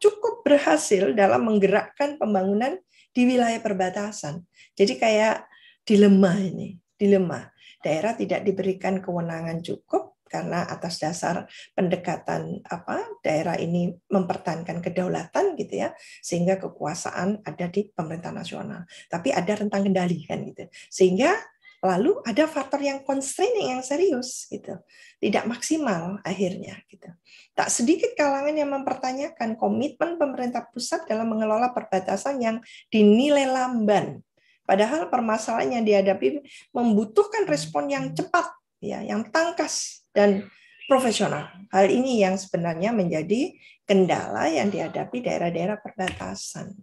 cukup berhasil dalam menggerakkan pembangunan di wilayah perbatasan. Jadi kayak dilema ini, dilema. Daerah tidak diberikan kewenangan cukup, karena atas dasar pendekatan apa daerah ini mempertahankan kedaulatan gitu ya sehingga kekuasaan ada di pemerintah nasional tapi ada rentang kendali kan gitu sehingga lalu ada faktor yang constraining yang serius gitu tidak maksimal akhirnya gitu tak sedikit kalangan yang mempertanyakan komitmen pemerintah pusat dalam mengelola perbatasan yang dinilai lamban padahal permasalahan yang dihadapi membutuhkan respon yang cepat ya yang tangkas dan profesional. Hal ini yang sebenarnya menjadi kendala yang dihadapi daerah-daerah perbatasan.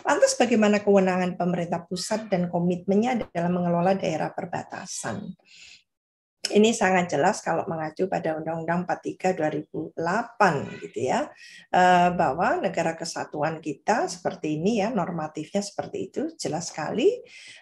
Lantas bagaimana kewenangan pemerintah pusat dan komitmennya dalam mengelola daerah perbatasan? ini sangat jelas kalau mengacu pada Undang-Undang 43 2008 gitu ya eh, bahwa negara kesatuan kita seperti ini ya normatifnya seperti itu jelas sekali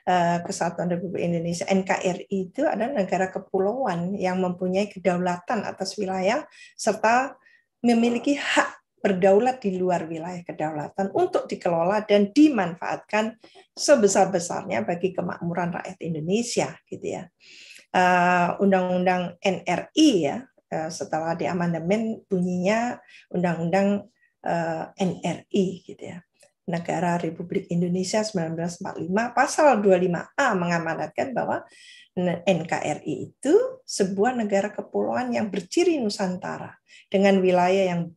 eh, Kesatuan Republik Indonesia NKRI itu adalah negara kepulauan yang mempunyai kedaulatan atas wilayah serta memiliki hak berdaulat di luar wilayah kedaulatan untuk dikelola dan dimanfaatkan sebesar-besarnya bagi kemakmuran rakyat Indonesia gitu ya. Eh, Undang-Undang uh, NRI ya uh, setelah diamandemen bunyinya Undang-Undang uh, eh, NRI gitu ya. Negara Republik Indonesia 1945 pasal 25A mengamanatkan bahwa NKRI itu sebuah negara kepulauan yang berciri Nusantara dengan wilayah yang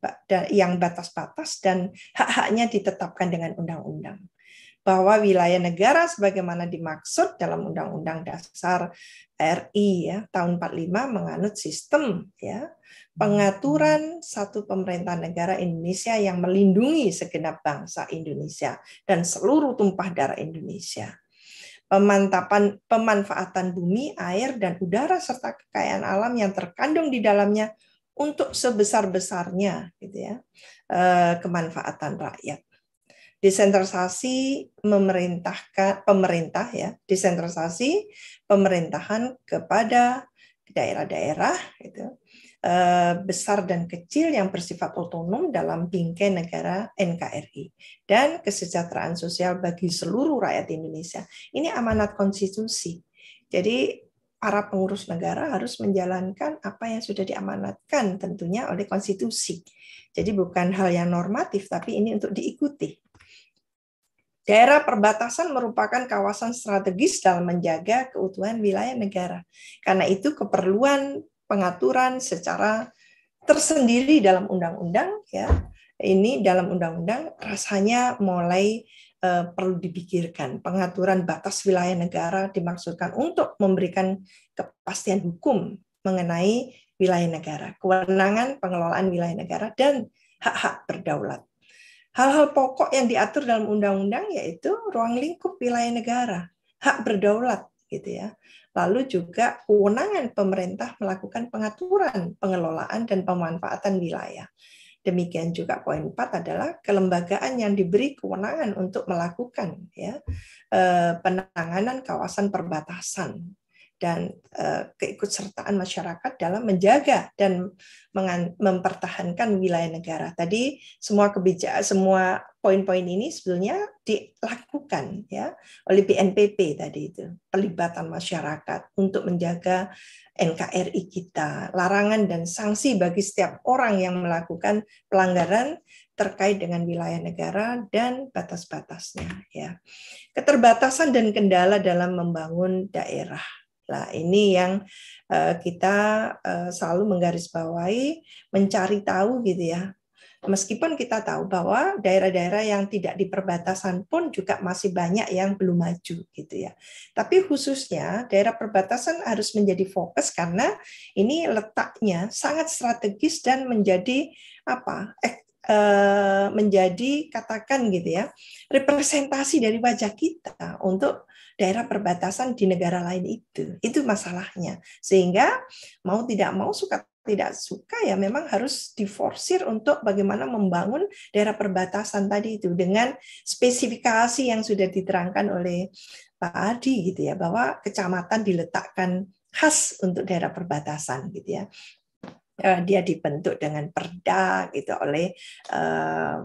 yang batas-batas dan hak-haknya ditetapkan dengan undang-undang bahwa wilayah negara sebagaimana dimaksud dalam Undang-Undang Dasar RI ya tahun 45 menganut sistem ya pengaturan satu pemerintah negara Indonesia yang melindungi segenap bangsa Indonesia dan seluruh tumpah darah Indonesia pemantapan pemanfaatan bumi, air dan udara serta kekayaan alam yang terkandung di dalamnya untuk sebesar-besarnya gitu ya eh, kemanfaatan rakyat desentralisasi memerintahkan pemerintah ya desentralisasi pemerintahan kepada daerah-daerah itu eh, besar dan kecil yang bersifat otonom dalam bingkai negara NKRI dan kesejahteraan sosial bagi seluruh rakyat Indonesia ini amanat konstitusi jadi para pengurus negara harus menjalankan apa yang sudah diamanatkan tentunya oleh konstitusi. Jadi bukan hal yang normatif, tapi ini untuk diikuti. Daerah perbatasan merupakan kawasan strategis dalam menjaga keutuhan wilayah negara. Karena itu keperluan pengaturan secara tersendiri dalam undang-undang ya. Ini dalam undang-undang rasanya mulai uh, perlu dipikirkan. Pengaturan batas wilayah negara dimaksudkan untuk memberikan kepastian hukum mengenai wilayah negara, kewenangan pengelolaan wilayah negara dan hak-hak berdaulat. Hal-hal pokok yang diatur dalam undang-undang yaitu ruang lingkup wilayah negara, hak berdaulat gitu ya. Lalu juga kewenangan pemerintah melakukan pengaturan, pengelolaan dan pemanfaatan wilayah. Demikian juga poin 4 adalah kelembagaan yang diberi kewenangan untuk melakukan ya eh, penanganan kawasan perbatasan dan eh, keikutsertaan masyarakat dalam menjaga dan mempertahankan wilayah negara. Tadi semua kebijakan, semua poin-poin ini sebetulnya dilakukan ya oleh BNPP tadi itu pelibatan masyarakat untuk menjaga NKRI kita, larangan dan sanksi bagi setiap orang yang melakukan pelanggaran terkait dengan wilayah negara dan batas-batasnya ya. Keterbatasan dan kendala dalam membangun daerah Nah, ini yang eh, kita eh, selalu menggarisbawahi, mencari tahu gitu ya. Meskipun kita tahu bahwa daerah-daerah yang tidak di perbatasan pun juga masih banyak yang belum maju gitu ya. Tapi khususnya daerah perbatasan harus menjadi fokus karena ini letaknya sangat strategis dan menjadi apa? Eh, eh menjadi katakan gitu ya representasi dari wajah kita untuk daerah perbatasan di negara lain itu. Itu masalahnya. Sehingga mau tidak mau suka tidak suka ya memang harus diforsir untuk bagaimana membangun daerah perbatasan tadi itu dengan spesifikasi yang sudah diterangkan oleh Pak Adi gitu ya bahwa kecamatan diletakkan khas untuk daerah perbatasan gitu ya eh, dia dibentuk dengan perda gitu oleh eh,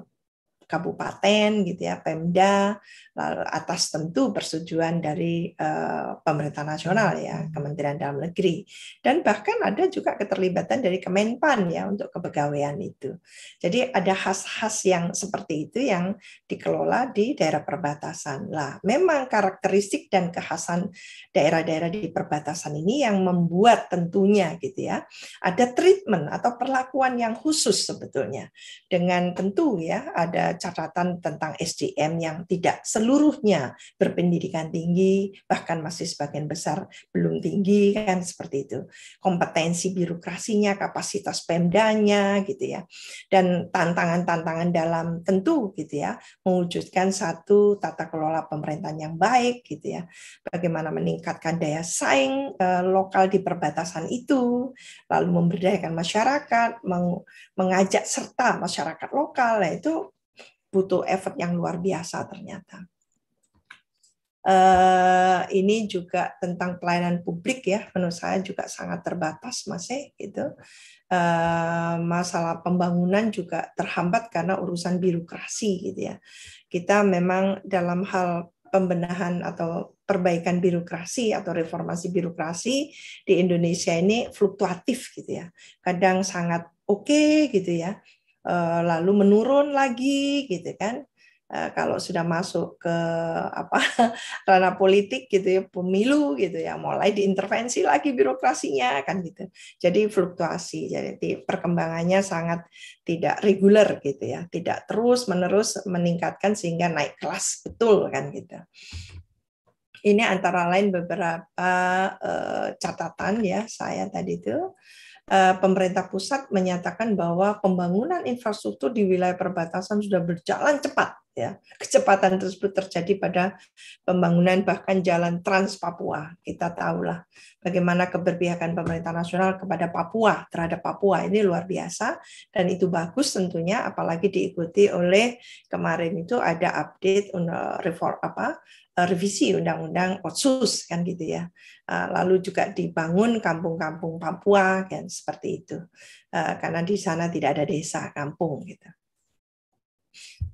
kabupaten gitu ya Pemda lalu atas tentu persetujuan dari uh, pemerintah nasional ya hmm. Kementerian Dalam Negeri dan bahkan ada juga keterlibatan dari Kemenpan ya untuk kepegawaian itu jadi ada khas-khas yang seperti itu yang dikelola di daerah perbatasan lah memang karakteristik dan kekhasan daerah-daerah di perbatasan ini yang membuat tentunya gitu ya ada treatment atau perlakuan yang khusus sebetulnya dengan tentu ya ada catatan tentang SDM yang tidak seluruhnya berpendidikan tinggi, bahkan masih sebagian besar belum tinggi kan seperti itu. Kompetensi birokrasinya, kapasitas Pemdanya gitu ya. Dan tantangan-tantangan dalam tentu gitu ya, mewujudkan satu tata kelola pemerintahan yang baik gitu ya. Bagaimana meningkatkan daya saing eh, lokal di perbatasan itu, lalu memberdayakan masyarakat, meng mengajak serta masyarakat lokal, nah, itu butuh effort yang luar biasa ternyata. Eh, ini juga tentang pelayanan publik ya menurut saya juga sangat terbatas masih eh, gitu eh, masalah pembangunan juga terhambat karena urusan birokrasi gitu ya kita memang dalam hal pembenahan atau perbaikan birokrasi atau reformasi birokrasi di Indonesia ini fluktuatif gitu ya kadang sangat oke okay, gitu ya Eh, lalu menurun lagi gitu kan eh, kalau sudah masuk ke apa [laughs] ranah politik gitu ya pemilu gitu ya mulai diintervensi lagi birokrasinya kan gitu jadi fluktuasi jadi perkembangannya sangat tidak reguler gitu ya tidak terus menerus meningkatkan sehingga naik kelas betul kan gitu ini antara lain beberapa uh, catatan ya saya tadi itu Eh, pemerintah pusat menyatakan bahwa pembangunan infrastruktur di wilayah perbatasan sudah berjalan cepat ya. Kecepatan tersebut terjadi pada pembangunan bahkan jalan Trans Papua. Kita tahulah bagaimana keberpihakan pemerintah nasional kepada Papua terhadap Papua ini luar biasa dan itu bagus tentunya apalagi diikuti oleh kemarin itu ada update reform apa Eh, revisi undang-undang otsus kan gitu ya eh, lalu juga dibangun kampung-kampung Papua kan seperti itu eh, karena di sana tidak ada desa kampung gitu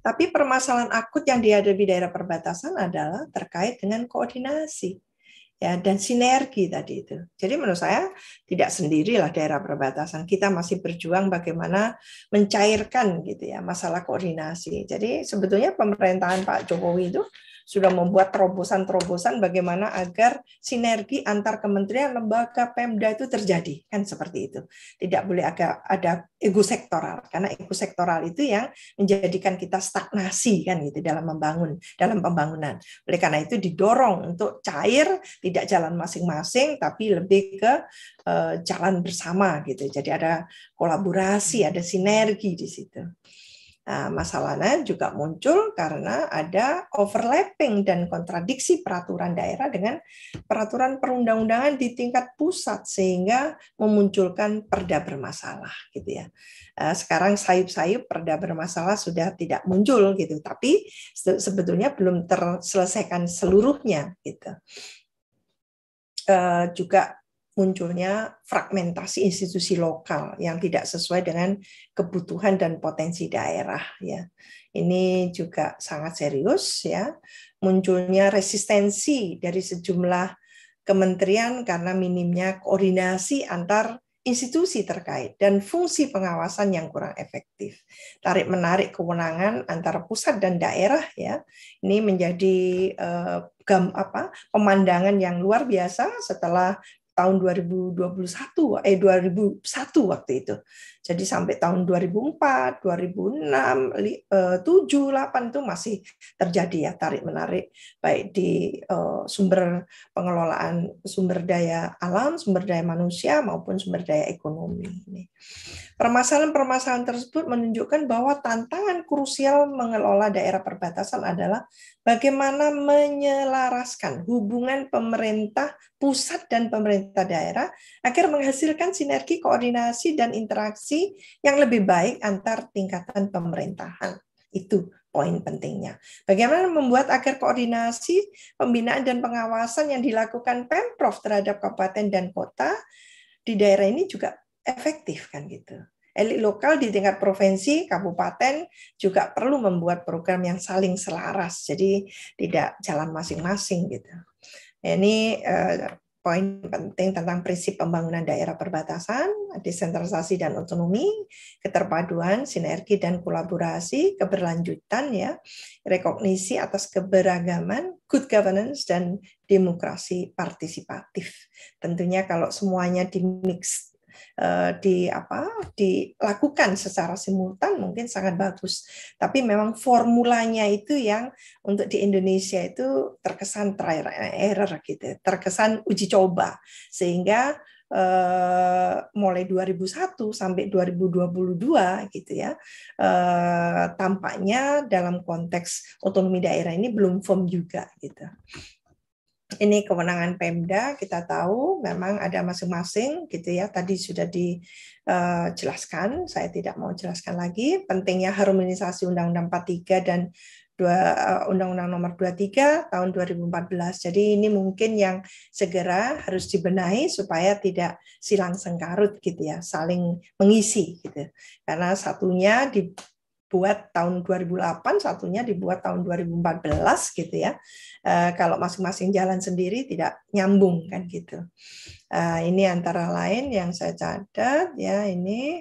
tapi permasalahan akut yang dihadapi daerah perbatasan adalah terkait dengan koordinasi ya dan sinergi tadi itu. Jadi menurut saya tidak sendirilah daerah perbatasan. Kita masih berjuang bagaimana mencairkan gitu ya masalah koordinasi. Jadi sebetulnya pemerintahan Pak Jokowi itu sudah membuat terobosan-terobosan bagaimana agar sinergi antar kementerian, lembaga, Pemda itu terjadi kan seperti itu. Tidak boleh ada ada ego sektoral karena ego sektoral itu yang menjadikan kita stagnasi kan gitu dalam membangun dalam pembangunan. Oleh karena itu didorong untuk cair, tidak jalan masing-masing tapi lebih ke uh, jalan bersama gitu. Jadi ada kolaborasi, ada sinergi di situ. Nah, masalahnya juga muncul karena ada overlapping dan kontradiksi peraturan daerah dengan peraturan perundang-undangan di tingkat pusat sehingga memunculkan perda bermasalah gitu ya. Eh, sekarang sayup-sayup perda bermasalah sudah tidak muncul gitu, tapi sebetulnya belum terselesaikan seluruhnya gitu. Eh, juga munculnya fragmentasi institusi lokal yang tidak sesuai dengan kebutuhan dan potensi daerah ya. Ini juga sangat serius ya. Munculnya resistensi dari sejumlah kementerian karena minimnya koordinasi antar institusi terkait dan fungsi pengawasan yang kurang efektif. Tarik menarik kewenangan antara pusat dan daerah ya. Ini menjadi eh, gam apa pemandangan yang luar biasa setelah tahun 2021 eh 2001 waktu itu jadi sampai tahun 2004, 2006, 7, 8 itu masih terjadi ya tarik-menarik baik di eh, sumber pengelolaan sumber daya alam, sumber daya manusia maupun sumber daya ekonomi. ini. Permasalahan-permasalahan tersebut menunjukkan bahwa tantangan krusial mengelola daerah perbatasan adalah bagaimana menyelaraskan hubungan pemerintah pusat dan pemerintah daerah agar menghasilkan sinergi koordinasi dan interaksi koordinasi yang lebih baik antar tingkatan pemerintahan. Itu poin pentingnya. Bagaimana membuat agar koordinasi, pembinaan, dan pengawasan yang dilakukan Pemprov terhadap kabupaten dan kota di daerah ini juga efektif kan gitu. Elit lokal di tingkat provinsi, kabupaten juga perlu membuat program yang saling selaras, jadi tidak jalan masing-masing gitu. Ini eh, poin penting tentang prinsip pembangunan daerah perbatasan, desentralisasi dan otonomi, keterpaduan, sinergi dan kolaborasi, keberlanjutan ya, rekognisi atas keberagaman, good governance dan demokrasi partisipatif. Tentunya kalau semuanya di mix Eh, di apa dilakukan secara simultan mungkin sangat bagus. Tapi memang formulanya itu yang untuk di Indonesia itu terkesan trial error gitu, terkesan uji coba sehingga Uh, mulai 2001 sampai 2022 gitu ya uh, tampaknya dalam konteks otonomi daerah ini belum firm juga gitu ini kewenangan Pemda kita tahu memang ada masing-masing gitu ya tadi sudah dijelaskan eh, saya tidak mau jelaskan lagi pentingnya harmonisasi Undang-Undang 43 dan eh, Undang-Undang Nomor 23 tahun 2014 jadi ini mungkin yang segera harus dibenahi supaya tidak silang sengkarut gitu ya saling mengisi gitu karena satunya di dibuat tahun 2008, satunya dibuat tahun 2014 gitu ya. E, kalau masing-masing jalan sendiri tidak nyambung kan gitu. E, ini antara lain yang saya catat ya ini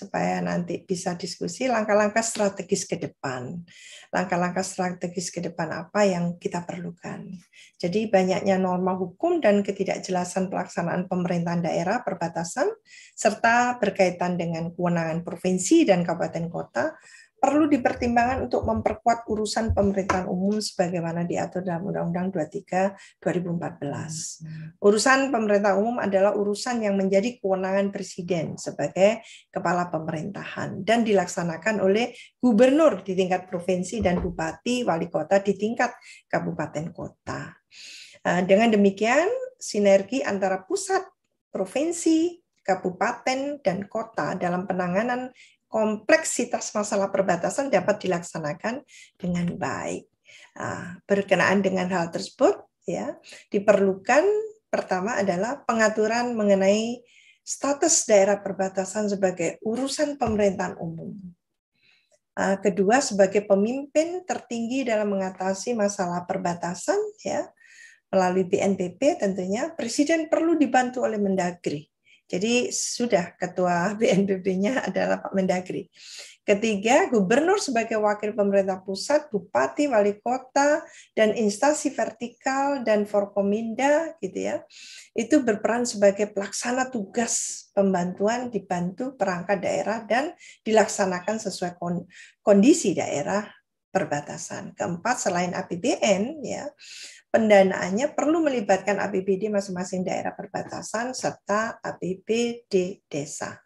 supaya nanti bisa diskusi langkah-langkah strategis ke depan. Langkah-langkah strategis ke depan apa yang kita perlukan. Jadi banyaknya norma hukum dan ketidakjelasan pelaksanaan pemerintahan daerah perbatasan serta berkaitan dengan kewenangan provinsi dan kabupaten kota perlu dipertimbangkan untuk memperkuat urusan pemerintahan umum sebagaimana diatur dalam Undang-Undang 23 2014. Hmm. Urusan pemerintahan umum adalah urusan yang menjadi kewenangan presiden sebagai kepala pemerintahan dan dilaksanakan oleh gubernur di tingkat provinsi dan bupati, wali kota di tingkat kabupaten kota. Eh, dengan demikian, sinergi antara pusat, provinsi, kabupaten, dan kota dalam penanganan kompleksitas masalah perbatasan dapat dilaksanakan dengan baik. Nah, berkenaan dengan hal tersebut, ya diperlukan pertama adalah pengaturan mengenai status daerah perbatasan sebagai urusan pemerintahan umum. Ah, kedua sebagai pemimpin tertinggi dalam mengatasi masalah perbatasan, ya melalui BNPB tentunya Presiden perlu dibantu oleh Mendagri jadi sudah ketua [laughs] BNPB-nya adalah Pak Mendagri. Ketiga, gubernur sebagai wakil pemerintah pusat, bupati, wali kota, dan instansi vertikal dan forkominda gitu ya, itu berperan sebagai pelaksana tugas pembantuan dibantu perangkat daerah dan dilaksanakan sesuai kondisi daerah perbatasan. Keempat, selain APBN, ya, pendanaannya perlu melibatkan APBD masing-masing daerah perbatasan serta APBD desa.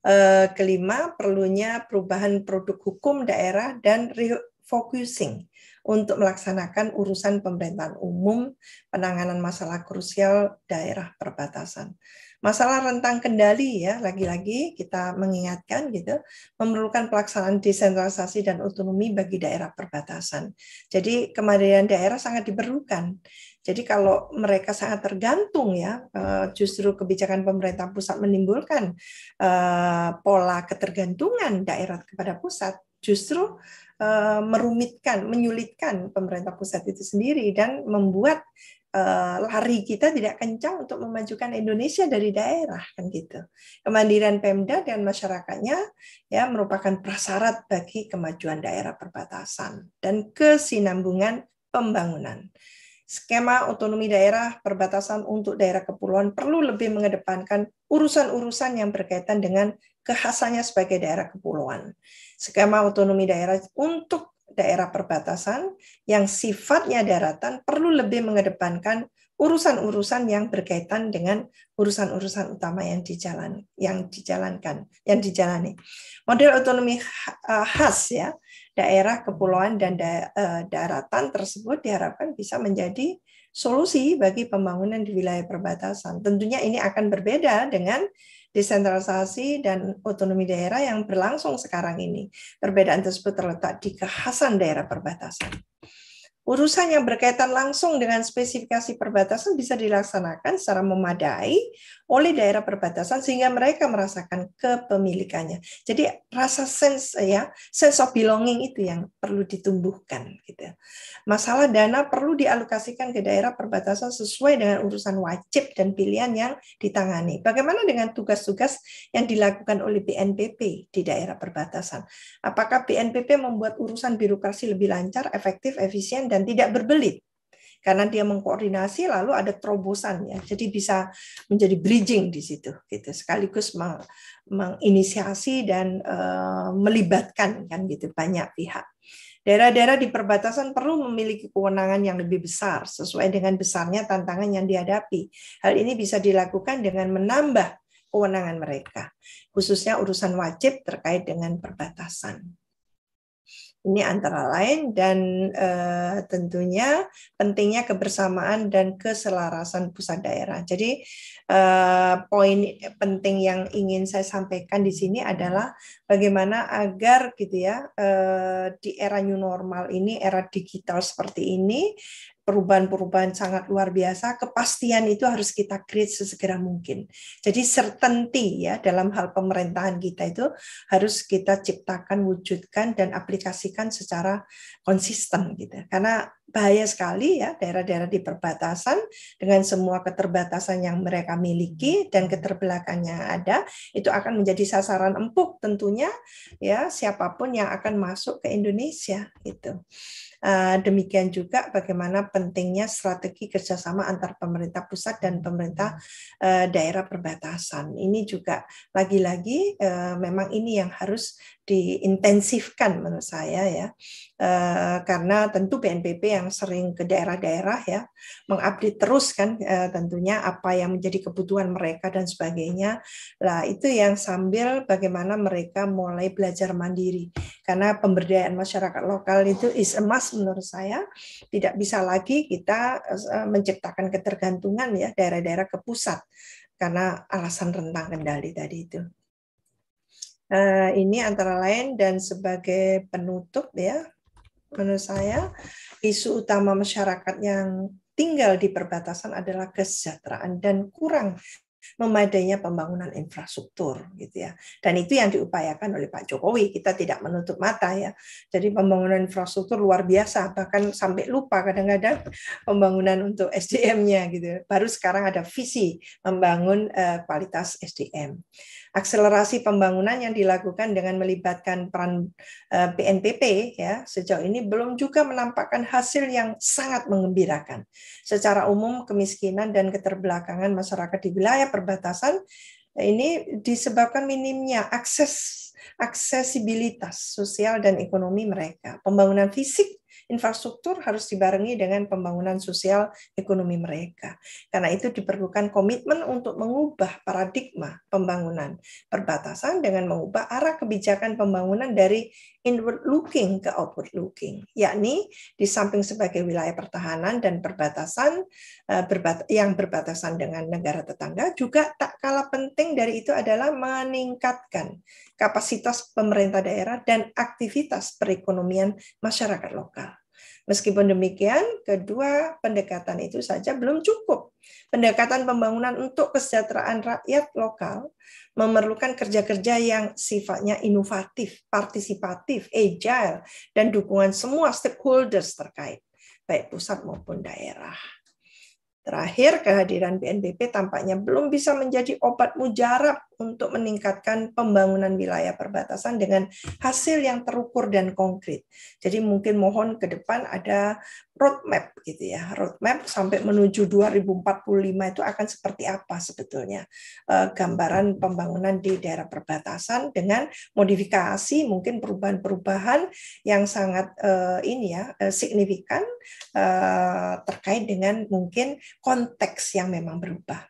Eh, kelima, perlunya perubahan produk hukum daerah dan refocusing untuk melaksanakan urusan pemerintahan umum penanganan masalah krusial daerah perbatasan. Masalah rentang kendali ya, lagi-lagi kita mengingatkan gitu, memerlukan pelaksanaan desentralisasi dan otonomi bagi daerah perbatasan. Jadi kemandirian daerah sangat diperlukan. Jadi kalau mereka sangat tergantung ya, eh, justru kebijakan pemerintah pusat menimbulkan eh, pola ketergantungan daerah kepada pusat, justru eh, merumitkan, menyulitkan pemerintah pusat itu sendiri dan membuat Eh, lari kita tidak kencang untuk memajukan Indonesia dari daerah kan gitu. Kemandirian Pemda dan masyarakatnya ya merupakan prasyarat bagi kemajuan daerah perbatasan dan kesinambungan pembangunan. Skema otonomi daerah perbatasan untuk daerah kepulauan perlu lebih mengedepankan urusan-urusan yang berkaitan dengan kehasannya sebagai daerah kepulauan. Skema otonomi daerah untuk daerah perbatasan yang sifatnya daratan perlu lebih mengedepankan urusan-urusan yang berkaitan dengan urusan-urusan utama yang dijalan yang dijalankan yang dijalani model otonomi eh, khas ya daerah kepulauan dan da, eh, daratan tersebut diharapkan bisa menjadi solusi bagi pembangunan di wilayah perbatasan tentunya ini akan berbeda dengan desentralisasi dan otonomi daerah yang berlangsung sekarang ini. Perbedaan tersebut terletak di kekhasan daerah perbatasan. Urusan yang berkaitan langsung dengan spesifikasi perbatasan bisa dilaksanakan secara memadai oleh daerah perbatasan sehingga mereka merasakan kepemilikannya. Jadi rasa sense ya, sense of belonging itu yang perlu ditumbuhkan gitu. Ya. Masalah dana perlu dialokasikan ke daerah perbatasan sesuai dengan urusan wajib dan pilihan yang ditangani. Bagaimana dengan tugas-tugas yang dilakukan oleh BNPB di daerah perbatasan? Apakah BNPB membuat urusan birokrasi lebih lancar, efektif, efisien dan tidak berbelit? karena dia mengkoordinasi lalu ada terobosan ya. Jadi bisa menjadi bridging di situ gitu sekaligus menginisiasi dan eh, melibatkan kan gitu banyak pihak. Daerah-daerah di perbatasan perlu memiliki kewenangan yang lebih besar sesuai dengan besarnya tantangan yang dihadapi. Hal ini bisa dilakukan dengan menambah kewenangan mereka, khususnya urusan wajib terkait dengan perbatasan. Ini antara lain dan eh, tentunya pentingnya kebersamaan dan keselarasan pusat daerah. Jadi eh, poin penting yang ingin saya sampaikan di sini adalah bagaimana agar gitu ya eh, di era new normal ini, era digital seperti ini perubahan-perubahan sangat luar biasa, kepastian itu harus kita create sesegera mungkin. Jadi certainty ya dalam hal pemerintahan kita itu harus kita ciptakan, wujudkan dan aplikasikan secara konsisten gitu. Karena bahaya sekali ya daerah-daerah di perbatasan dengan semua keterbatasan yang mereka miliki dan keterbelakangnya ada itu akan menjadi sasaran empuk tentunya ya siapapun yang akan masuk ke Indonesia gitu. Eh, demikian juga bagaimana pentingnya strategi kerjasama antar pemerintah pusat dan pemerintah eh, daerah perbatasan. Ini juga lagi-lagi eh, memang ini yang harus diintensifkan menurut saya ya e, karena tentu BNPB yang sering ke daerah-daerah ya mengupdate terus kan e, tentunya apa yang menjadi kebutuhan mereka dan sebagainya lah itu yang sambil bagaimana mereka mulai belajar mandiri karena pemberdayaan masyarakat lokal itu is a must menurut saya tidak bisa lagi kita eh, menciptakan ketergantungan ya daerah-daerah ke pusat karena alasan rentang kendali tadi itu. Eh, ini antara lain dan sebagai penutup ya menurut saya isu utama masyarakat yang tinggal di perbatasan adalah kesejahteraan dan kurang memadainya pembangunan infrastruktur gitu ya. Dan itu yang diupayakan oleh Pak Jokowi. Kita tidak menutup mata ya. Jadi pembangunan infrastruktur luar biasa bahkan sampai lupa kadang-kadang pembangunan untuk SDM-nya gitu. Ya. Baru sekarang ada visi membangun eh, kualitas SDM akselerasi pembangunan yang dilakukan dengan melibatkan peran PNPP eh, ya sejauh ini belum juga menampakkan hasil yang sangat mengembirakan. Secara umum kemiskinan dan keterbelakangan masyarakat di wilayah perbatasan eh, ini disebabkan minimnya akses aksesibilitas sosial dan ekonomi mereka. Pembangunan fisik infrastruktur harus dibarengi dengan pembangunan sosial ekonomi mereka. Karena itu diperlukan komitmen untuk mengubah paradigma pembangunan perbatasan dengan mengubah arah kebijakan pembangunan dari inward looking ke outward looking, yakni di samping sebagai wilayah pertahanan dan perbatasan eh, yang berbatasan dengan negara tetangga juga tak kalah penting dari itu adalah meningkatkan kapasitas pemerintah daerah dan aktivitas perekonomian masyarakat lokal. Meskipun demikian, kedua pendekatan itu saja belum cukup. Pendekatan pembangunan untuk kesejahteraan rakyat lokal memerlukan kerja-kerja yang sifatnya inovatif, partisipatif, agile, dan dukungan semua stakeholders terkait, baik pusat maupun daerah. Terakhir, kehadiran BNPB tampaknya belum bisa menjadi obat mujarab untuk meningkatkan pembangunan wilayah perbatasan dengan hasil yang terukur dan konkret. Jadi mungkin mohon ke depan ada roadmap gitu ya, roadmap sampai menuju 2045 itu akan seperti apa sebetulnya eh, gambaran pembangunan di daerah perbatasan dengan modifikasi mungkin perubahan-perubahan yang sangat eh, ini ya eh, signifikan terkait dengan mungkin konteks yang memang berubah.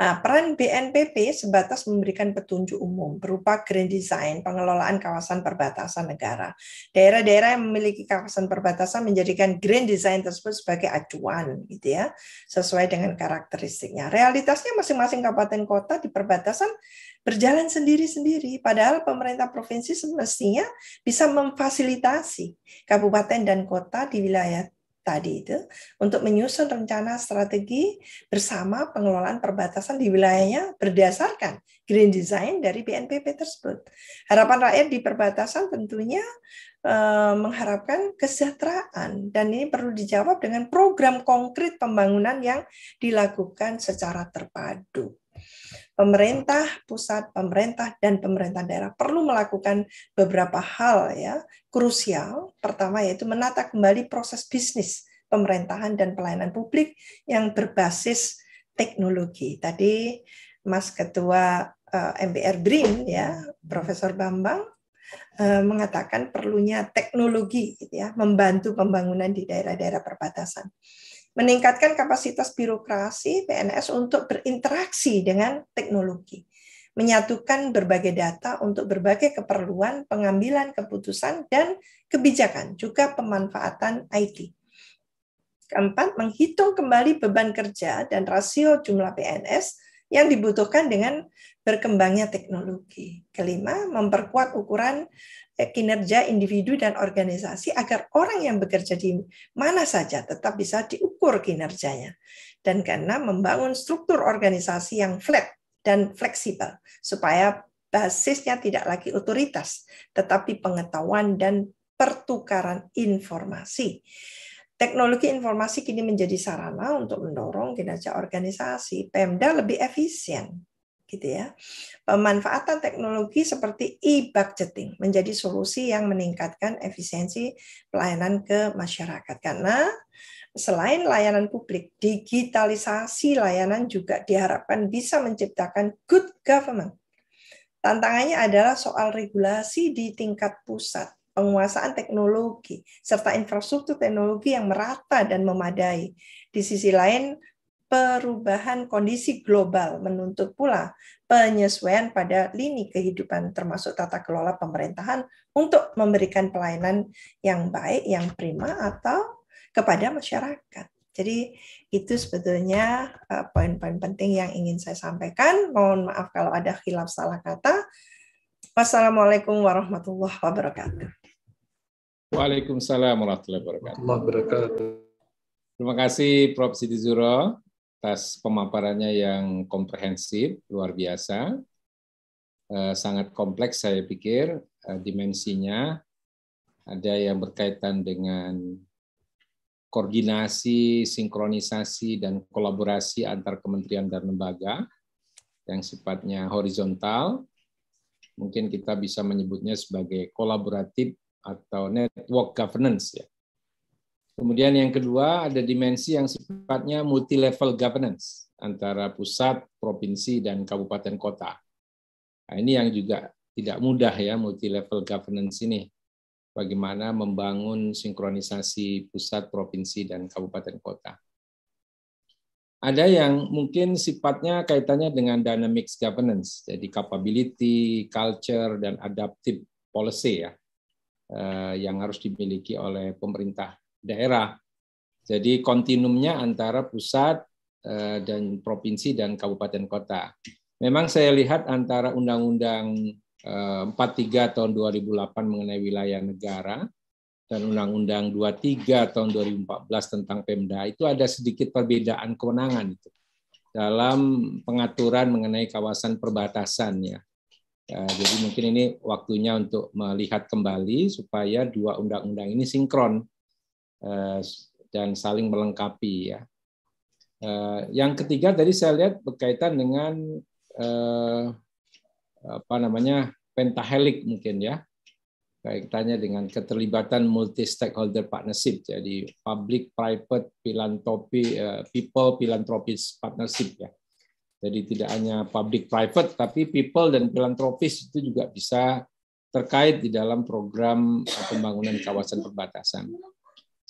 Nah, peran BNPP sebatas memberikan petunjuk umum berupa grand design pengelolaan kawasan perbatasan negara. Daerah-daerah yang memiliki kawasan perbatasan menjadikan grand design tersebut sebagai acuan gitu ya, sesuai dengan karakteristiknya. Realitasnya masing-masing kabupaten kota di perbatasan berjalan sendiri-sendiri. Padahal pemerintah provinsi semestinya bisa memfasilitasi kabupaten dan kota di wilayah tadi itu untuk menyusun rencana strategi bersama pengelolaan perbatasan di wilayahnya berdasarkan green design dari BNPB tersebut. Harapan rakyat di perbatasan tentunya eh, mengharapkan kesejahteraan dan ini perlu dijawab dengan program konkret pembangunan yang dilakukan secara terpadu pemerintah pusat, pemerintah dan pemerintah daerah perlu melakukan beberapa hal ya krusial. Pertama yaitu menata kembali proses bisnis pemerintahan dan pelayanan publik yang berbasis teknologi. Tadi Mas Ketua eh, MBR Brin ya, Profesor Bambang eh, mengatakan perlunya teknologi gitu ya, membantu pembangunan di daerah-daerah perbatasan meningkatkan kapasitas birokrasi PNS untuk berinteraksi dengan teknologi, menyatukan berbagai data untuk berbagai keperluan pengambilan keputusan dan kebijakan, juga pemanfaatan IT. Keempat, menghitung kembali beban kerja dan rasio jumlah PNS yang dibutuhkan dengan berkembangnya teknologi. Kelima, memperkuat ukuran Eh, kinerja individu dan organisasi agar orang yang bekerja di mana saja tetap bisa diukur kinerjanya. Dan karena membangun struktur organisasi yang flat dan fleksibel supaya basisnya tidak lagi otoritas, tetapi pengetahuan dan pertukaran informasi. Teknologi informasi kini menjadi sarana untuk mendorong kinerja organisasi. Pemda lebih efisien gitu ya. Pemanfaatan teknologi seperti e-budgeting menjadi solusi yang meningkatkan efisiensi pelayanan ke masyarakat karena selain layanan publik, digitalisasi layanan juga diharapkan bisa menciptakan good government. Tantangannya adalah soal regulasi di tingkat pusat, penguasaan teknologi, serta infrastruktur teknologi yang merata dan memadai. Di sisi lain, perubahan kondisi global menuntut pula penyesuaian pada lini kehidupan termasuk tata kelola pemerintahan untuk memberikan pelayanan yang baik, yang prima atau kepada masyarakat. Jadi itu sebetulnya eh, poin-poin penting yang ingin saya sampaikan. Mohon maaf kalau ada khilaf salah kata. Wassalamualaikum warahmatullahi wabarakatuh. Waalaikumsalam warahmatullahi wabarakatuh. Terima kasih Prof. Siti Zuro atas pemaparannya yang komprehensif, luar biasa. Eh, sangat kompleks saya pikir eh, dimensinya. Ada yang berkaitan dengan koordinasi, sinkronisasi, dan kolaborasi antar kementerian dan lembaga yang sifatnya horizontal. Mungkin kita bisa menyebutnya sebagai kolaboratif atau network governance ya Kemudian yang kedua ada dimensi yang sifatnya multi-level governance antara pusat, provinsi, dan kabupaten kota. Nah, ini yang juga tidak mudah ya multi-level governance ini. Bagaimana membangun sinkronisasi pusat, provinsi, dan kabupaten kota. Ada yang mungkin sifatnya kaitannya dengan dynamics governance, jadi capability, culture, dan adaptive policy ya, eh, yang harus dimiliki oleh pemerintah daerah. Jadi kontinumnya antara pusat eh, dan provinsi dan kabupaten kota. Memang saya lihat antara Undang-Undang 43 eh, tahun 2008 mengenai wilayah negara dan Undang-Undang 23 tahun 2014 tentang Pemda itu ada sedikit perbedaan kewenangan itu dalam pengaturan mengenai kawasan perbatasan ya. Eh, jadi mungkin ini waktunya untuk melihat kembali supaya dua undang-undang ini sinkron Eh, dan saling melengkapi ya. Eh, yang ketiga tadi saya lihat berkaitan dengan eh, apa namanya pentahelik mungkin ya kaitannya dengan keterlibatan multi stakeholder partnership jadi ya, public private philanthropy people philanthropist partnership ya jadi tidak hanya public private tapi people dan philanthropist itu juga bisa terkait di dalam program pembangunan kawasan perbatasan.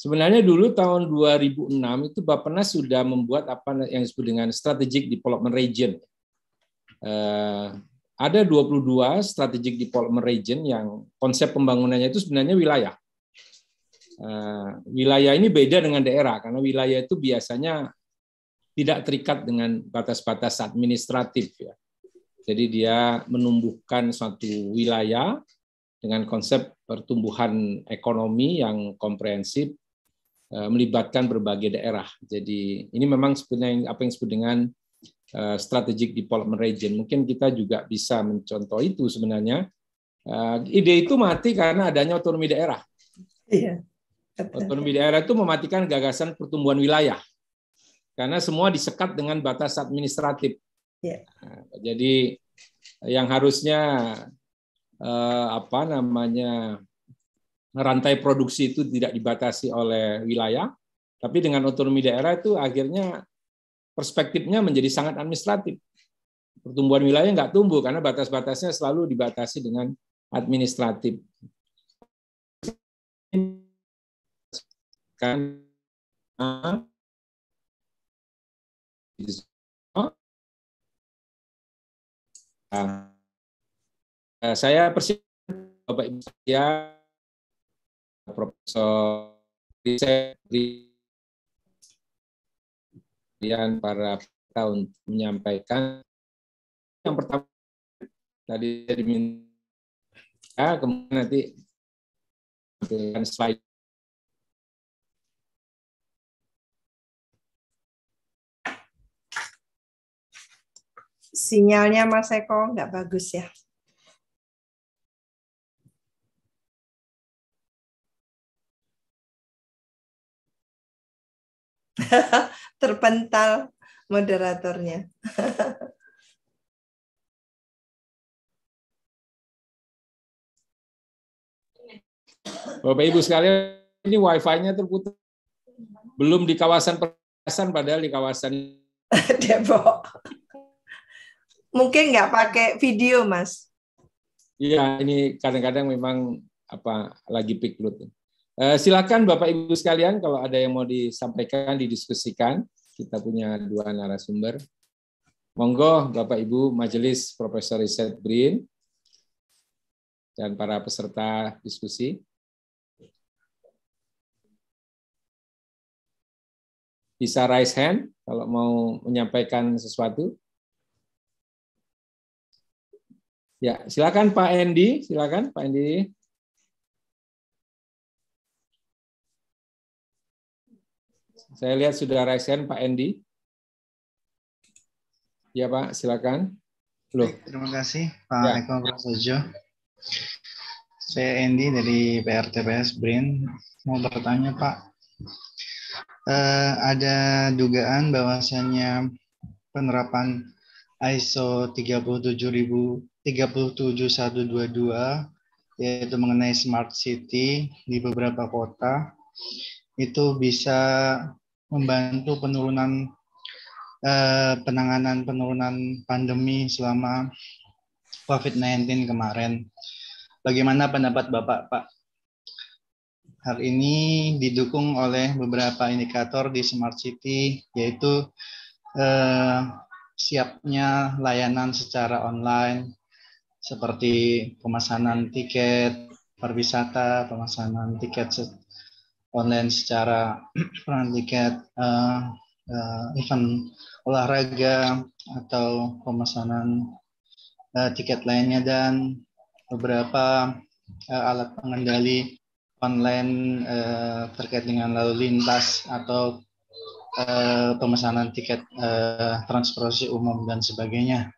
Sebenarnya dulu tahun 2006 itu Bapak Nas sudah membuat apa yang disebut dengan strategic development region. Eh, ada 22 strategic development region yang konsep pembangunannya itu sebenarnya wilayah. Eh, wilayah ini beda dengan daerah karena wilayah itu biasanya tidak terikat dengan batas-batas administratif ya. Jadi dia menumbuhkan suatu wilayah dengan konsep pertumbuhan ekonomi yang komprehensif, Eh, melibatkan berbagai daerah. Jadi ini memang sebenarnya apa yang disebut dengan eh, strategic development region. Mungkin kita juga bisa mencontoh itu sebenarnya. Eh, ide itu mati karena adanya otonomi daerah. Iya. Otonomi daerah itu mematikan gagasan pertumbuhan wilayah karena semua disekat dengan batas administratif. Yeah. Iya. Jadi yang harusnya apa namanya rantai produksi itu tidak dibatasi oleh wilayah, tapi dengan otonomi daerah itu akhirnya perspektifnya menjadi sangat administratif. Pertumbuhan wilayah nggak tumbuh karena batas-batasnya selalu dibatasi dengan administratif. saya persis Bapak Ibu ya Profesor dan para kita untuk menyampaikan yang pertama tadi saya diminta kemudian nanti tampilkan slide sinyalnya Mas Eko nggak bagus ya. [laughs] Terpental moderatornya. Bapak Ibu sekalian, ini wifi-nya terputus. Belum di kawasan perkasan padahal di kawasan [laughs] Depok. Mungkin nggak pakai video, Mas. Iya, ini kadang-kadang memang apa lagi piklut. Eh, silakan Bapak Ibu sekalian kalau ada yang mau disampaikan, didiskusikan. Kita punya dua narasumber. Monggo Bapak Ibu Majelis Profesor Riset Brin dan para peserta diskusi. Bisa raise hand kalau mau menyampaikan sesuatu. Ya, silakan Pak Endi, silakan Pak Endi. Saya lihat sudah raise Pak Endi. Ya Pak, silakan. Loh. Terima kasih Pak ya. Eko Prasojo. Saya Endi dari PRTPS BRIN. Mau bertanya Pak, eh, ada dugaan bahwasannya penerapan ISO 37000 37122 yaitu mengenai smart city di beberapa kota itu bisa membantu penurunan eh, penanganan penurunan pandemi selama COVID-19 kemarin. Bagaimana pendapat Bapak, Pak? Hal ini didukung oleh beberapa indikator di Smart City, yaitu eh, siapnya layanan secara online, seperti pemesanan tiket pariwisata, pemesanan tiket online secara [clears throat] peran tiket uh, uh, event olahraga atau pemesanan uh, tiket lainnya dan beberapa uh, alat pengendali online uh, terkait dengan lalu lintas atau uh, pemesanan tiket uh, transportasi umum dan sebagainya.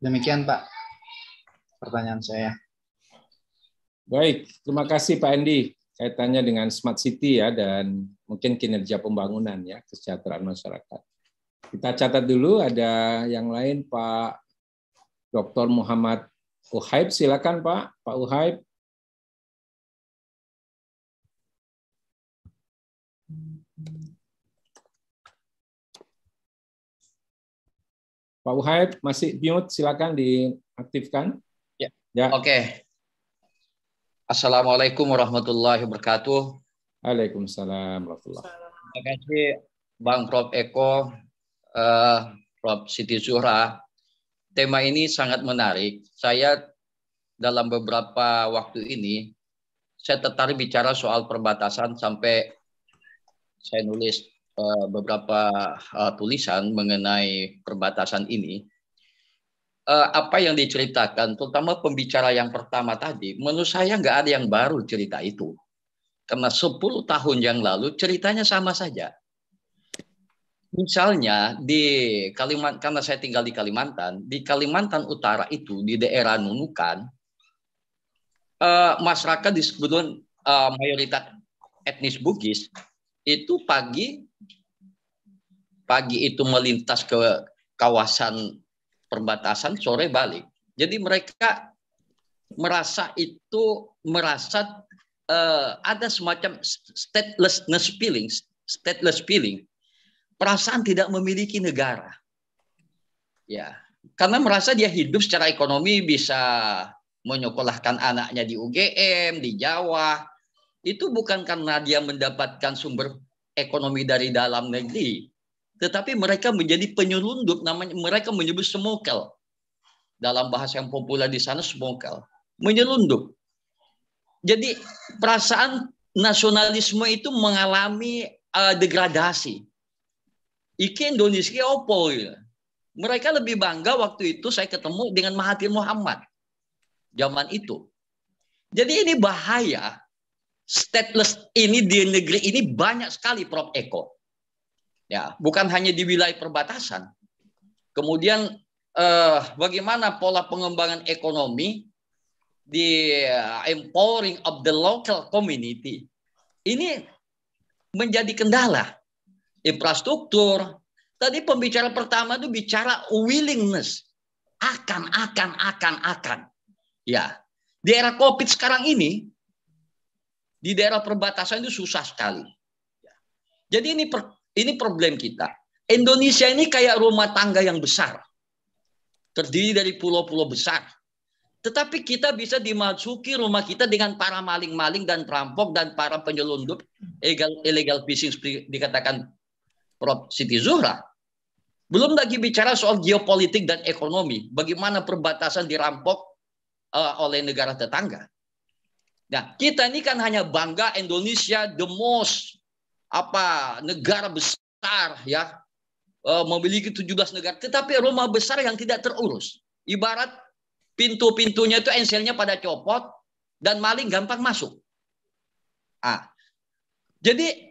Demikian Pak pertanyaan saya. Baik, terima kasih Pak Andi kaitannya dengan smart city ya dan mungkin kinerja pembangunan ya kesejahteraan masyarakat. Kita catat dulu ada yang lain Pak Dr. Muhammad Uhaib silakan Pak Pak Uhaib. Pak Uhaib masih mute silakan diaktifkan. Ya. ya. Oke. Assalamualaikum warahmatullahi wabarakatuh. Waalaikumsalam warahmatullahi wabarakatuh. Terima kasih Bang Prof. Eko, uh, Prof. Siti Zuhra. Tema ini sangat menarik. Saya dalam beberapa waktu ini, saya tertarik bicara soal perbatasan sampai saya nulis uh, beberapa uh, tulisan mengenai perbatasan ini Eh, apa yang diceritakan, terutama pembicara yang pertama tadi, menurut saya nggak ada yang baru cerita itu. Karena 10 tahun yang lalu ceritanya sama saja. Misalnya di Kalimantan, karena saya tinggal di Kalimantan, di Kalimantan Utara itu di daerah Nunukan, eh, masyarakat di sebelum eh, mayoritas etnis Bugis itu pagi pagi itu melintas ke kawasan perbatasan sore balik. Jadi mereka merasa itu merasa uh, ada semacam statelessness feeling, stateless feeling. Perasaan tidak memiliki negara. Ya, karena merasa dia hidup secara ekonomi bisa menyekolahkan anaknya di UGM, di Jawa. Itu bukan karena dia mendapatkan sumber ekonomi dari dalam negeri, tetapi mereka menjadi penyelundup namanya mereka menyebut semokel dalam bahasa yang populer di sana semokel menyelundup jadi perasaan nasionalisme itu mengalami uh, degradasi Iki Indonesia opo gitu. Mereka lebih bangga waktu itu saya ketemu dengan Mahathir Muhammad zaman itu. Jadi ini bahaya stateless ini di negeri ini banyak sekali Prof Eko ya bukan hanya di wilayah perbatasan. Kemudian eh, bagaimana pola pengembangan ekonomi di eh, empowering of the local community ini menjadi kendala infrastruktur. Tadi pembicara pertama itu bicara willingness akan akan akan akan ya di era covid sekarang ini di daerah perbatasan itu susah sekali. Jadi ini per, ini problem kita. Indonesia ini kayak rumah tangga yang besar. Terdiri dari pulau-pulau besar. Tetapi kita bisa dimasuki rumah kita dengan para maling-maling dan perampok dan para penyelundup illegal, illegal fishing dikatakan Prof. Siti Zuhra. Belum lagi bicara soal geopolitik dan ekonomi. Bagaimana perbatasan dirampok uh, oleh negara tetangga. Nah, kita ini kan hanya bangga Indonesia the most apa negara besar ya eh, memiliki 17 negara tetapi rumah besar yang tidak terurus ibarat pintu-pintunya itu enselnya pada copot dan maling gampang masuk ah jadi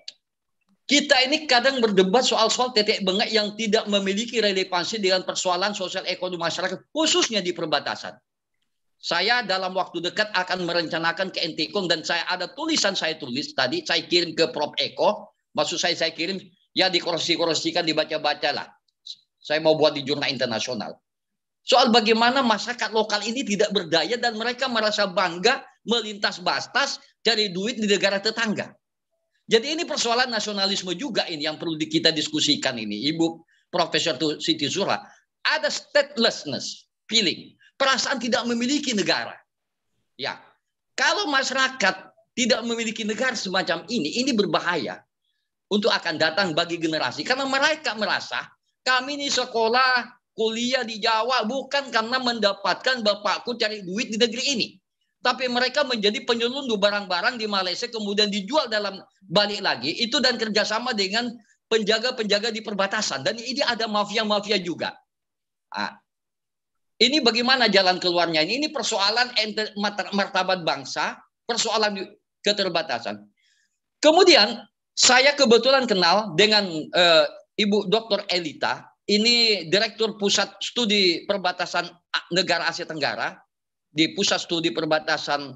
kita ini kadang berdebat soal-soal titik bengek yang tidak memiliki relevansi dengan persoalan sosial ekonomi masyarakat khususnya di perbatasan saya dalam waktu dekat akan merencanakan ke Entikong dan saya ada tulisan saya tulis tadi, saya kirim ke Prof. Eko. Maksud saya, saya kirim, ya dikorosi-korosikan dibaca bacalah Saya mau buat di jurnal internasional. Soal bagaimana masyarakat lokal ini tidak berdaya dan mereka merasa bangga melintas batas cari duit di negara tetangga. Jadi ini persoalan nasionalisme juga ini yang perlu kita diskusikan ini. Ibu Profesor Siti Zura, ada statelessness feeling perasaan tidak memiliki negara. Ya, kalau masyarakat tidak memiliki negara semacam ini, ini berbahaya untuk akan datang bagi generasi. Karena mereka merasa kami ini sekolah, kuliah di Jawa bukan karena mendapatkan bapakku cari duit di negeri ini. Tapi mereka menjadi penyelundup barang-barang di Malaysia kemudian dijual dalam balik lagi. Itu dan kerjasama dengan penjaga-penjaga di perbatasan. Dan ini ada mafia-mafia juga. Nah, ini bagaimana jalan keluarnya ini? Ini persoalan martabat bangsa, persoalan keterbatasan. Kemudian saya kebetulan kenal dengan uh, Ibu Dr. Elita, ini Direktur Pusat Studi Perbatasan Negara Asia Tenggara di Pusat Studi Perbatasan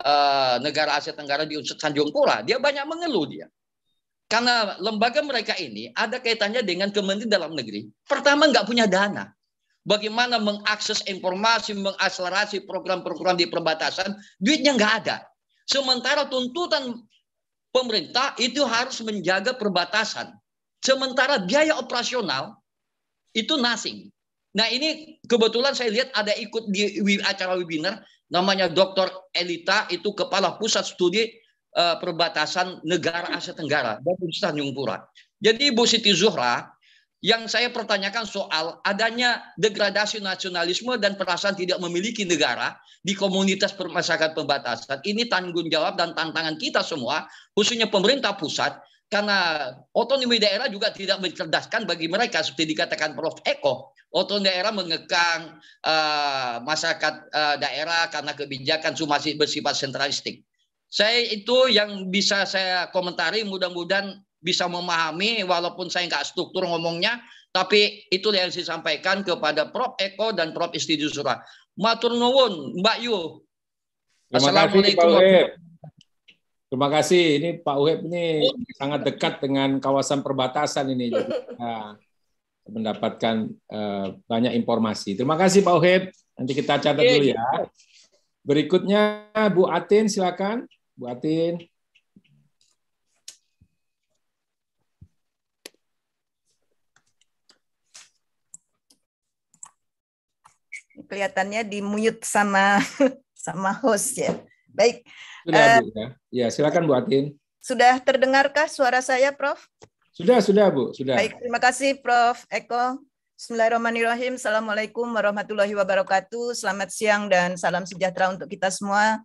uh, Negara Asia Tenggara di Universitas Tanjung Pura. Dia banyak mengeluh dia. Karena lembaga mereka ini ada kaitannya dengan Kementerian Dalam Negeri. Pertama, nggak punya dana. Bagaimana mengakses informasi, mengakselerasi program-program di perbatasan, duitnya nggak ada. Sementara tuntutan pemerintah itu harus menjaga perbatasan. Sementara biaya operasional itu nothing. Nah ini kebetulan saya lihat ada ikut di acara webinar namanya Dr. Elita itu Kepala Pusat Studi eh, Perbatasan Negara Asia Tenggara dan Universitas Nyungpura. Jadi Ibu Siti Zuhra yang saya pertanyakan soal adanya degradasi nasionalisme dan perasaan tidak memiliki negara di komunitas masyarakat pembatasan. Ini tanggung jawab dan tantangan kita semua, khususnya pemerintah pusat, karena otonomi daerah juga tidak mencerdaskan bagi mereka seperti dikatakan Prof. Eko. Otonomi daerah mengekang uh, masyarakat uh, daerah karena kebijakan masih bersifat sentralistik. Saya itu yang bisa saya komentari mudah-mudahan bisa memahami walaupun saya nggak struktur ngomongnya tapi itu yang saya sampaikan kepada Prof Eko dan Prof Isti Jusura. Matur nuwun Mbak Yu. Assalamualaikum. Terima kasih. Ini Pak Uheb ini sangat dekat dengan kawasan perbatasan ini. Jadi kita mendapatkan eh, banyak informasi. Terima kasih Pak Uheb. Nanti kita catat dulu ya. Berikutnya Bu Atin silakan. Bu Atin. kelihatannya di mute sama [laughs] sama host ya. Baik. Sudah, uh, Bu. Ya. ya, silakan Bu Atin. Sudah terdengarkah suara saya, Prof? Sudah, sudah, Bu. Sudah. Baik, terima kasih Prof Eko. Bismillahirrahmanirrahim. Assalamualaikum warahmatullahi wabarakatuh. Selamat siang dan salam sejahtera untuk kita semua.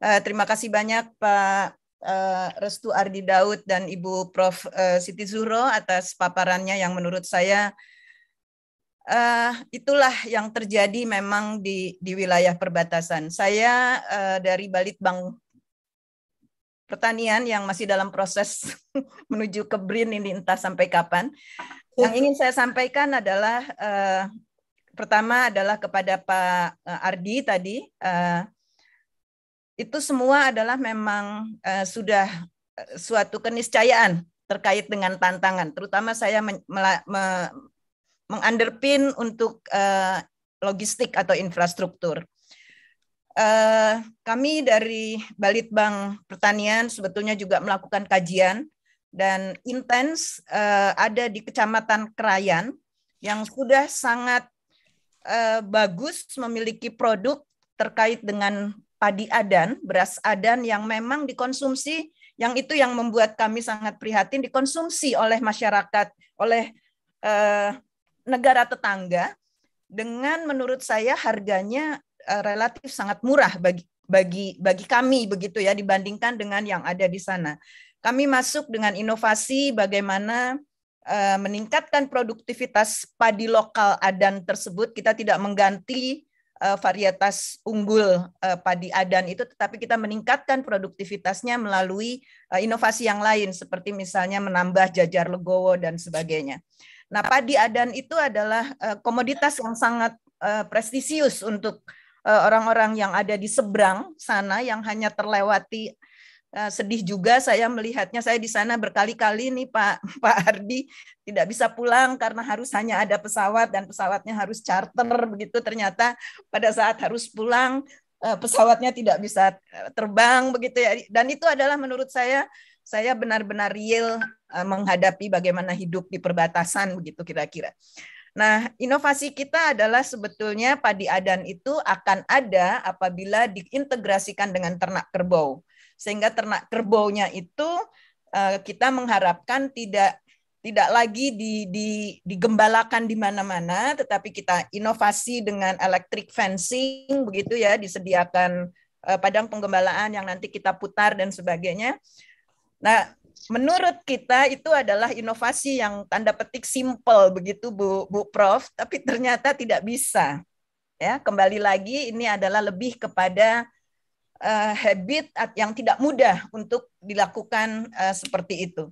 Uh, terima kasih banyak Pak uh, Restu Ardi Daud dan Ibu Prof uh, Siti Zuhro atas paparannya yang menurut saya uh, itulah yang terjadi memang di di wilayah perbatasan. Saya uh, dari Balitbang Pertanian yang masih dalam proses [laughs] menuju ke BRIN ini entah sampai kapan. Yang ingin saya sampaikan adalah uh, pertama adalah kepada Pak Ardi tadi uh, itu semua adalah memang uh, sudah suatu keniscayaan terkait dengan tantangan, terutama saya mengunderpin untuk uh, logistik atau infrastruktur. Uh, kami dari Balitbang Pertanian sebetulnya juga melakukan kajian dan intens uh, ada di Kecamatan Kerayan yang sudah sangat uh, bagus memiliki produk terkait dengan padi adan, beras adan yang memang dikonsumsi yang itu yang membuat kami sangat prihatin dikonsumsi oleh masyarakat, oleh uh, negara tetangga dengan menurut saya harganya eh, relatif sangat murah bagi bagi bagi kami begitu ya dibandingkan dengan yang ada di sana. Kami masuk dengan inovasi bagaimana eh, meningkatkan produktivitas padi lokal adan tersebut. Kita tidak mengganti eh, varietas unggul padi adan itu, tetapi kita meningkatkan produktivitasnya melalui inovasi yang lain, seperti misalnya menambah jajar legowo dan sebagainya. Nah, padi adan itu adalah eh, komoditas yang sangat eh, prestisius untuk eh, orang-orang yang ada di seberang sana yang hanya terlewati sedih juga saya melihatnya saya di sana berkali-kali nih Pak [laughs] Pak Ardi tidak bisa pulang karena harus hanya ada pesawat dan pesawatnya harus charter begitu ternyata pada saat harus pulang pesawatnya tidak bisa terbang begitu ya dan itu adalah menurut saya saya benar-benar real eh, menghadapi bagaimana hidup di perbatasan begitu kira-kira. Nah, inovasi kita adalah sebetulnya padi adan itu akan ada apabila diintegrasikan dengan ternak kerbau. Sehingga ternak kerbaunya itu eh, kita mengharapkan tidak tidak lagi di, di, digembalakan di mana-mana, tetapi kita inovasi dengan electric fencing, begitu ya, disediakan eh, padang penggembalaan yang nanti kita putar dan sebagainya. Nah, menurut kita itu adalah inovasi yang tanda petik simple begitu Bu Bu Prof, tapi ternyata tidak bisa. Ya, kembali lagi ini adalah lebih kepada uh, habit yang tidak mudah untuk dilakukan uh, seperti itu.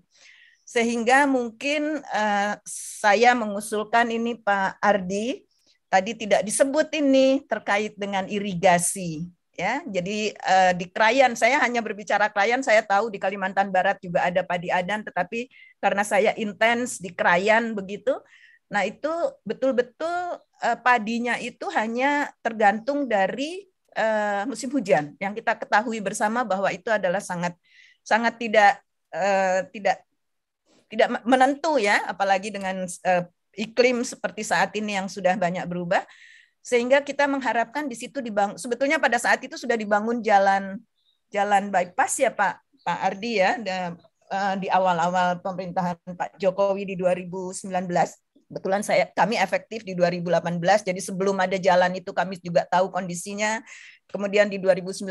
Sehingga mungkin uh, saya mengusulkan ini Pak Ardi tadi tidak disebut ini terkait dengan irigasi ya jadi uh, di Krayan saya hanya berbicara Krayan saya tahu di Kalimantan Barat juga ada padi adan tetapi karena saya intens di Krayan begitu nah itu betul-betul uh, padinya itu hanya tergantung dari uh, musim hujan yang kita ketahui bersama bahwa itu adalah sangat sangat tidak uh, tidak tidak menentu ya apalagi dengan uh, iklim seperti saat ini yang sudah banyak berubah sehingga kita mengharapkan di situ dibangun sebetulnya pada saat itu sudah dibangun jalan jalan bypass ya Pak Pak Ardi ya eh, di awal-awal pemerintahan Pak Jokowi di 2019 kebetulan saya kami efektif di 2018 jadi sebelum ada jalan itu kami juga tahu kondisinya kemudian di 2019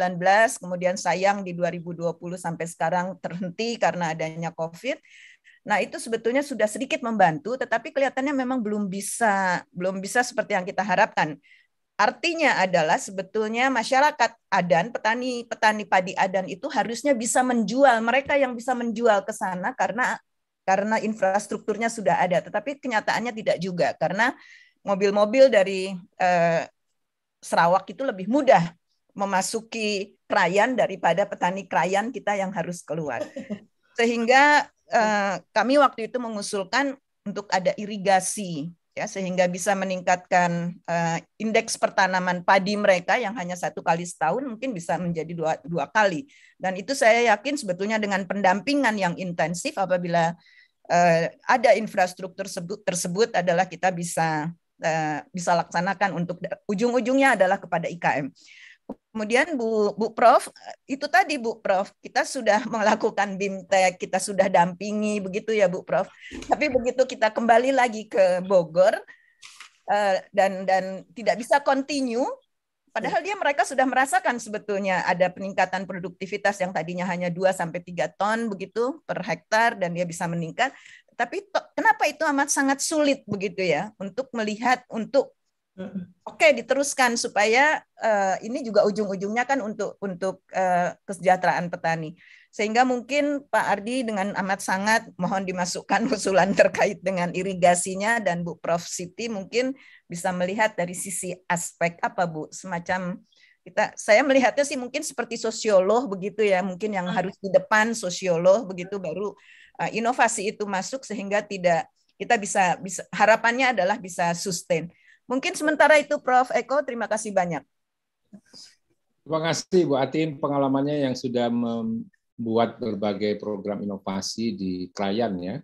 kemudian sayang di 2020 sampai sekarang terhenti karena adanya Covid Nah, itu sebetulnya sudah sedikit membantu tetapi kelihatannya memang belum bisa belum bisa seperti yang kita harapkan. Artinya adalah sebetulnya masyarakat adan, petani-petani padi adan itu harusnya bisa menjual, mereka yang bisa menjual ke sana karena karena infrastrukturnya sudah ada, tetapi kenyataannya tidak juga karena mobil-mobil dari eh, Sarawak itu lebih mudah memasuki krayan daripada petani krayan kita yang harus keluar. Sehingga uh, kami waktu itu mengusulkan untuk ada irigasi ya sehingga bisa meningkatkan uh, indeks pertanaman padi mereka yang hanya satu kali setahun mungkin bisa menjadi dua, dua kali dan itu saya yakin sebetulnya dengan pendampingan yang intensif apabila uh, ada infrastruktur tersebut, tersebut adalah kita bisa uh, bisa laksanakan untuk ujung-ujungnya adalah kepada IKM Kemudian Bu, Bu Prof, itu tadi Bu Prof, kita sudah [laughs] melakukan BIMTEK, kita sudah dampingi, begitu ya Bu Prof. Tapi begitu kita kembali lagi ke Bogor, eh, dan dan tidak bisa continue, padahal dia mereka sudah merasakan sebetulnya ada peningkatan produktivitas yang tadinya hanya 2 3 ton begitu per hektar dan dia bisa meningkat. Tapi kenapa itu amat sangat sulit begitu ya untuk melihat untuk Oke, okay, diteruskan supaya uh, ini juga ujung-ujungnya kan untuk untuk uh, kesejahteraan petani. Sehingga mungkin Pak Ardi dengan amat sangat mohon dimasukkan [laughs] usulan terkait dengan irigasinya dan Bu Prof Siti mungkin bisa melihat dari sisi aspek apa Bu, semacam kita saya melihatnya sih mungkin seperti sosiolog begitu ya, mungkin yang harus di depan sosiolog begitu baru uh, inovasi itu masuk sehingga tidak kita bisa bisa harapannya adalah bisa sustain. Mungkin sementara itu Prof. Eko, terima kasih banyak. Terima kasih Bu Atin pengalamannya yang sudah membuat berbagai program inovasi di klien ya.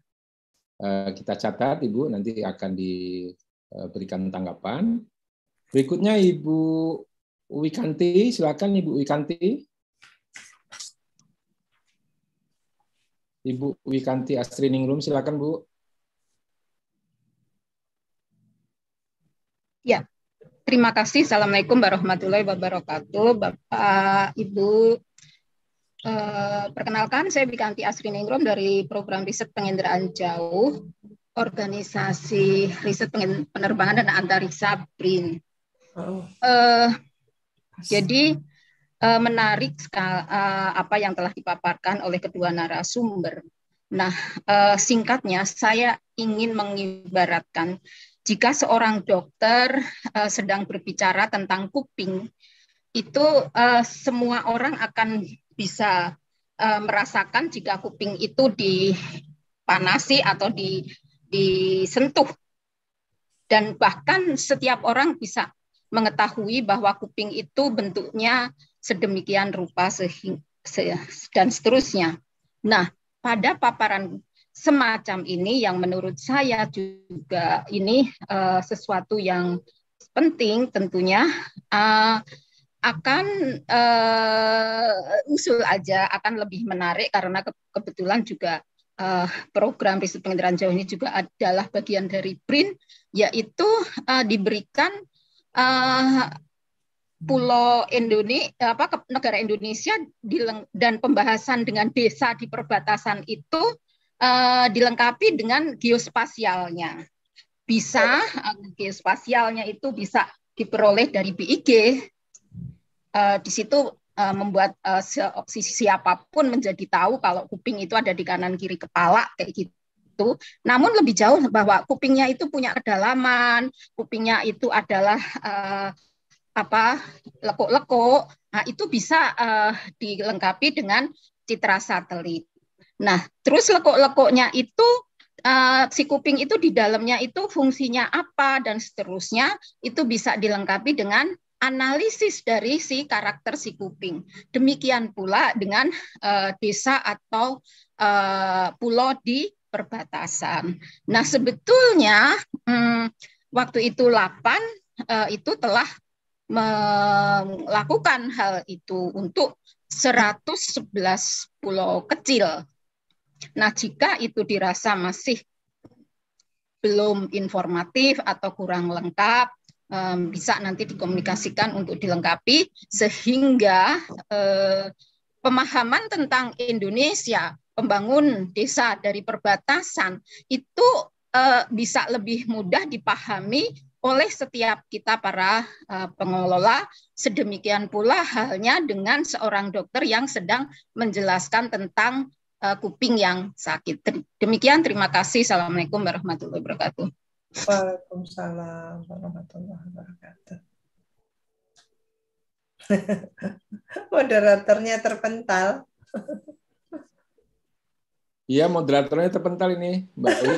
Eh, kita catat Ibu nanti akan diberikan tanggapan. Berikutnya Ibu Wikanti, silakan Ibu Wikanti. Ibu Wikanti Astri Ningrum, silakan Bu. Ya, terima kasih. Assalamualaikum warahmatullahi wabarakatuh, Bapak, Ibu. Eh, perkenalkan, saya Bikanti Asri Ningrum dari Program Riset Penginderaan Jauh, Organisasi Riset Penerbangan dan Antariksa BRIN. Oh. Eh, jadi eh, menarik sekali eh, apa yang telah dipaparkan oleh kedua narasumber. Nah, eh, singkatnya saya ingin mengibaratkan jika seorang dokter uh, sedang berbicara tentang kuping, itu uh, semua orang akan bisa uh, merasakan jika kuping itu dipanasi atau di, disentuh. Dan bahkan setiap orang bisa mengetahui bahwa kuping itu bentuknya sedemikian rupa sehing, se, dan seterusnya. Nah, pada paparan semacam ini yang menurut saya juga ini uh, sesuatu yang penting tentunya uh, akan uh, usul aja akan lebih menarik karena ke kebetulan juga uh, program riset pengendalian jauh ini juga adalah bagian dari print yaitu uh, diberikan uh, pulau Indonesia apa negara Indonesia dan pembahasan dengan desa di perbatasan itu uh, dilengkapi dengan geospasialnya. Bisa uh, geospasialnya itu bisa diperoleh dari BIG. Uh, eh, di situ uh, membuat uh, siapapun menjadi tahu kalau kuping itu ada di kanan kiri kepala kayak gitu Namun lebih jauh bahwa kupingnya itu punya kedalaman, kupingnya itu adalah uh, apa lekuk-lekuk. Nah, itu bisa uh, dilengkapi dengan citra satelit. Nah, terus lekuk-lekuknya itu uh, si kuping itu di dalamnya itu fungsinya apa dan seterusnya itu bisa dilengkapi dengan analisis dari si karakter si kuping. Demikian pula dengan uh, desa atau uh, pulau di perbatasan. Nah, sebetulnya hmm, waktu itu 8 uh, itu telah melakukan hal itu untuk 111 pulau kecil Nah, jika itu dirasa masih belum informatif atau kurang lengkap, bisa nanti dikomunikasikan untuk dilengkapi sehingga eh, pemahaman tentang Indonesia, pembangun desa dari perbatasan itu eh, bisa lebih mudah dipahami oleh setiap kita para eh, pengelola. Sedemikian pula halnya dengan seorang dokter yang sedang menjelaskan tentang uh, kuping yang sakit. Demikian, terima kasih. Assalamualaikum warahmatullahi wabarakatuh. Waalaikumsalam warahmatullahi wabarakatuh. [laughs] Moderatornya terpental. [laughs] Iya, moderatornya terpental ini, Mbak Wi.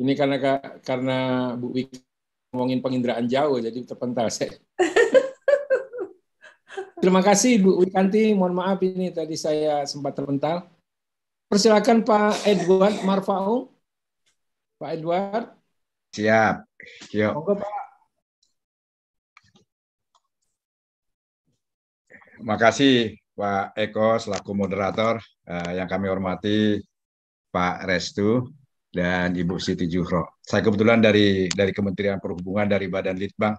ini karena karena Bu Wi ngomongin penginderaan jauh, jadi terpental saya. [laughs] Terima kasih Bu Wikanti, mohon maaf ini tadi saya sempat terpental. Persilakan Pak Edward Marfaung. Pak Edward. Siap. Yuk. Monggo Pak. kasih Pak Eko selaku moderator eh, yang kami hormati Pak Restu dan Ibu Siti Juhro. Saya kebetulan dari dari Kementerian Perhubungan dari Badan Litbang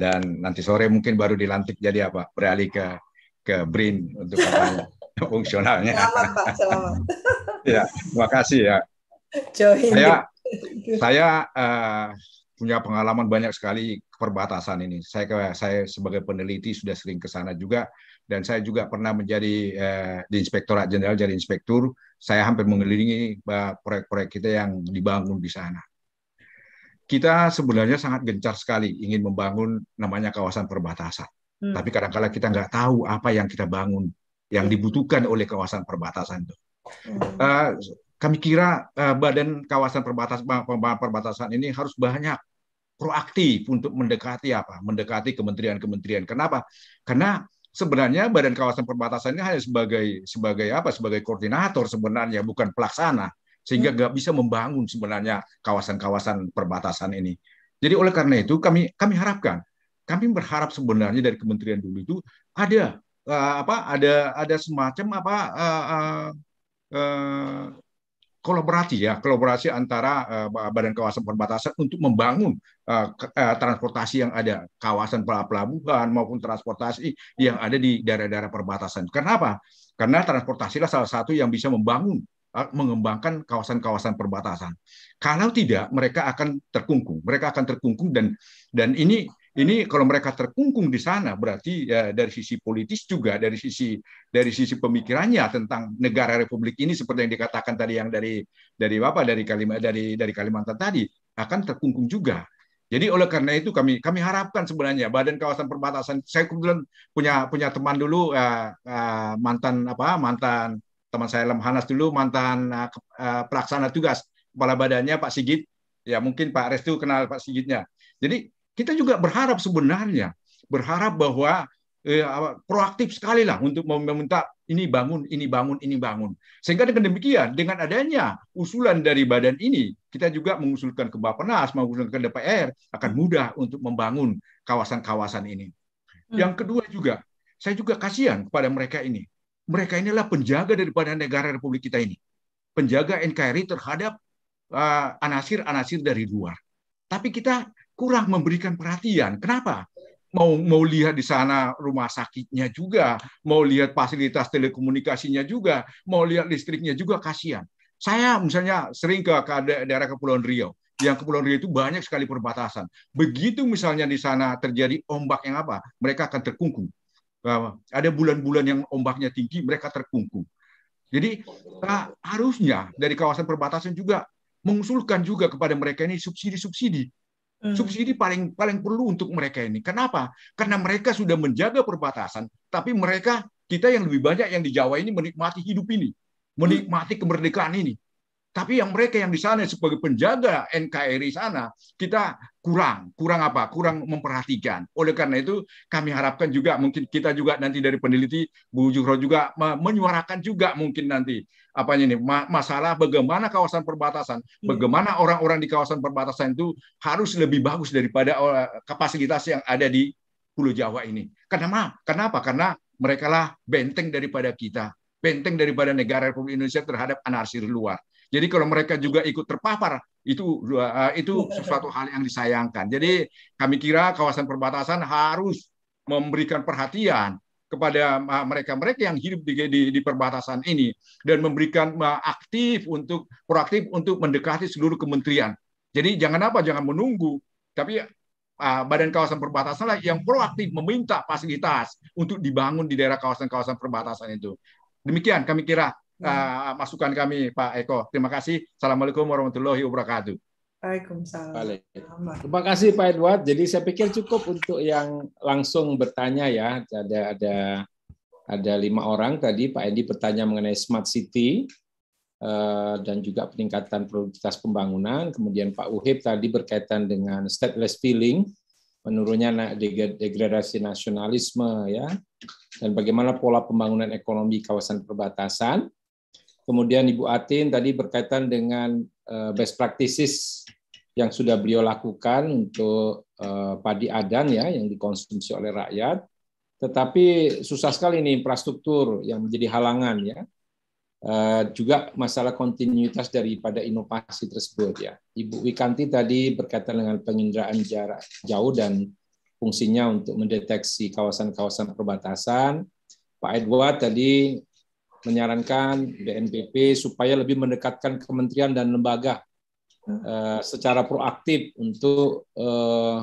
dan nanti sore mungkin baru dilantik jadi apa beralih ke ke BRIN untuk [laughs] fungsionalnya. Selamat Pak, selamat. [laughs] ya, terima kasih ya. Join. Saya saya uh, punya pengalaman banyak sekali perbatasan ini. Saya saya sebagai peneliti sudah sering ke sana juga dan saya juga pernah menjadi uh, di Inspektorat Jenderal jadi inspektur. Saya hampir mengelilingi eh, proyek-proyek kita yang dibangun di sana kita sebenarnya sangat gencar sekali ingin membangun namanya kawasan perbatasan. Hmm. Tapi kadang-kala -kadang kita nggak tahu apa yang kita bangun, yang dibutuhkan oleh kawasan perbatasan itu. Hmm. Uh, kami kira uh, badan kawasan perbatasan perbatasan ini harus banyak proaktif untuk mendekati apa? Mendekati kementerian-kementerian. Kenapa? Karena sebenarnya badan kawasan perbatasan ini hanya sebagai sebagai apa? Sebagai koordinator sebenarnya bukan pelaksana sehingga hmm. nggak bisa membangun sebenarnya kawasan-kawasan perbatasan ini. Jadi oleh karena itu kami kami harapkan, kami berharap sebenarnya dari Kementerian dulu itu ada uh, apa ada ada semacam apa uh, uh, uh, kolaborasi ya kolaborasi antara uh, badan kawasan perbatasan untuk membangun uh, uh, transportasi yang ada kawasan pelabuhan maupun transportasi yang ada di daerah-daerah perbatasan. Kenapa? Karena transportasilah salah satu yang bisa membangun Eh, mengembangkan kawasan-kawasan perbatasan. Kalau tidak, mereka akan terkungkung. Mereka akan terkungkung dan dan ini ini kalau mereka terkungkung di sana berarti ya, dari sisi politis juga dari sisi dari sisi pemikirannya tentang negara republik ini seperti yang dikatakan tadi yang dari dari Bapak dari Kalimantan dari dari Kalimantan tadi akan terkungkung juga. Jadi oleh karena itu kami kami harapkan sebenarnya Badan Kawasan Perbatasan saya kebetulan punya punya teman dulu uh, uh, mantan apa mantan teman saya Lemhanas dulu mantan uh, pelaksana tugas kepala badannya Pak Sigit ya mungkin Pak Restu kenal Pak Sigitnya jadi kita juga berharap sebenarnya berharap bahwa eh, proaktif sekali lah untuk meminta ini bangun ini bangun ini bangun sehingga dengan demikian dengan adanya usulan dari badan ini kita juga mengusulkan ke Bappenas mengusulkan ke DPR akan mudah untuk membangun kawasan-kawasan ini hmm. yang kedua juga saya juga kasihan kepada mereka ini mereka inilah penjaga daripada negara republik kita ini. Penjaga NKRI terhadap uh, anasir-anasir uh, dari luar. Tapi kita kurang memberikan perhatian. Kenapa? Mau mau lihat di sana rumah sakitnya juga, mau lihat fasilitas telekomunikasinya juga, mau lihat listriknya juga kasihan. Saya misalnya sering ke, ke daerah Kepulauan Riau. Yang Kepulauan Riau itu banyak sekali perbatasan. Begitu misalnya di sana terjadi ombak yang apa, mereka akan terkungkung bahwa ada bulan-bulan yang ombaknya tinggi, mereka terkungkung. Jadi ah, harusnya dari kawasan perbatasan juga mengusulkan juga kepada mereka ini subsidi-subsidi. Hmm. Subsidi paling paling perlu untuk mereka ini. Kenapa? Karena mereka sudah menjaga perbatasan, tapi mereka kita yang lebih banyak yang di Jawa ini menikmati hidup ini, menikmati kemerdekaan ini. Tapi yang mereka yang di sana sebagai penjaga NKRI sana, kita kurang, kurang apa? Kurang memperhatikan. Oleh karena itu kami harapkan juga mungkin kita juga nanti dari peneliti Bu Juhro juga menyuarakan juga mungkin nanti apa ini masalah bagaimana kawasan perbatasan, iya. bagaimana orang-orang di kawasan perbatasan itu harus lebih bagus daripada oh, kapasitas yang ada di Pulau Jawa ini. Kenapa? Kenapa? Karena mereka lah benteng daripada kita, benteng daripada negara Republik Indonesia terhadap anarkis luar. Jadi kalau mereka juga ikut terpapar itu eh, itu iya. sesuatu hal yang disayangkan. Jadi kami kira kawasan perbatasan harus memberikan perhatian kepada eh, mereka-mereka yang hidup di, di, di perbatasan ini dan memberikan eh, aktif untuk proaktif untuk mendekati seluruh kementerian. Jadi jangan apa jangan menunggu, tapi badan kawasan perbatasan lah yang proaktif meminta fasilitas untuk dibangun di daerah kawasan-kawasan perbatasan itu. Demikian kami kira uh, masukan kami Pak Eko. Terima kasih. Assalamualaikum warahmatullahi wabarakatuh. Waalaikumsalam. Terima kasih Pak Edward. Jadi saya pikir cukup untuk yang langsung bertanya ya. Ada ada ada lima orang tadi Pak Edi bertanya mengenai smart city eh, dan juga peningkatan produktivitas pembangunan. Kemudian Pak Uhib tadi berkaitan dengan stateless feeling, menurunnya degradasi nasionalisme ya, dan bagaimana pola pembangunan ekonomi kawasan perbatasan. Kemudian Ibu Atin tadi berkaitan dengan eh, best practices yang sudah beliau lakukan untuk eh, padi adan ya yang dikonsumsi oleh rakyat. Tetapi susah sekali nih infrastruktur yang menjadi halangan ya. Eh, juga masalah kontinuitas daripada inovasi tersebut ya. Ibu Wikanti tadi berkaitan dengan penginderaan jarak jauh dan fungsinya untuk mendeteksi kawasan-kawasan perbatasan. Pak Edward tadi menyarankan BNPB supaya lebih mendekatkan kementerian dan lembaga eh, secara proaktif untuk eh,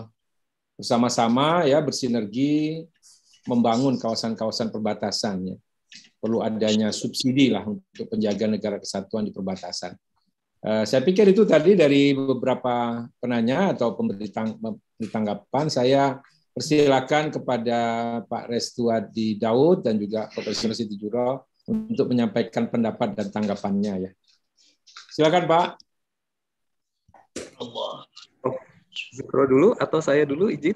bersama-sama ya bersinergi membangun kawasan-kawasan perbatasan ya Perlu adanya subsidi lah untuk penjaga negara kesatuan di perbatasan. Eh, saya pikir itu tadi dari beberapa penanya atau pemberi, tanggapan saya persilakan kepada Pak Restuadi Daud dan juga Profesor Siti Juro untuk menyampaikan pendapat dan tanggapannya ya. Silakan Pak. Allah. dulu atau saya dulu izin?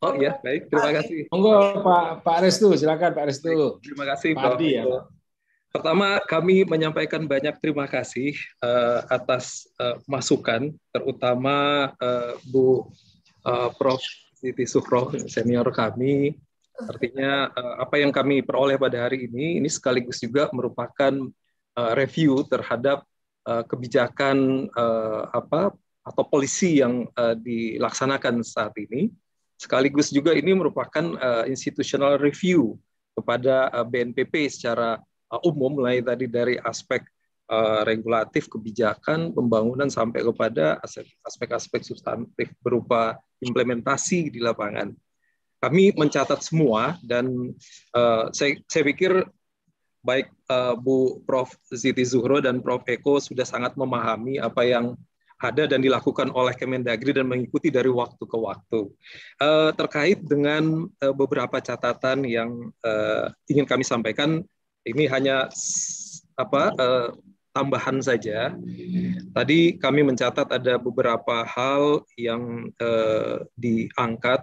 Oh iya, baik. Terima kasih. Monggo Pak Pak Restu, silakan Pak Restu. Terima kasih Pak, Adi, ya. Pertama, kami menyampaikan banyak terima kasih uh, atas uh, masukan, terutama uh, Bu uh, Prof. Siti Sukro, senior kami, Artinya eh, apa yang kami peroleh pada hari ini ini sekaligus juga merupakan eh, review terhadap eh, kebijakan apa atau polisi yang dilaksanakan saat ini. Sekaligus juga ini merupakan institutional review kepada BNPP secara umum mulai tadi dari aspek regulatif kebijakan pembangunan sampai kepada aspek-aspek substantif berupa implementasi di lapangan kami mencatat semua dan uh, saya, saya pikir baik uh, Bu Prof Ziti Zuhro dan Prof Eko sudah sangat memahami apa yang ada dan dilakukan oleh Kemendagri dan mengikuti dari waktu ke waktu uh, terkait dengan uh, beberapa catatan yang uh, ingin kami sampaikan ini hanya apa uh, tambahan saja tadi kami mencatat ada beberapa hal yang uh, diangkat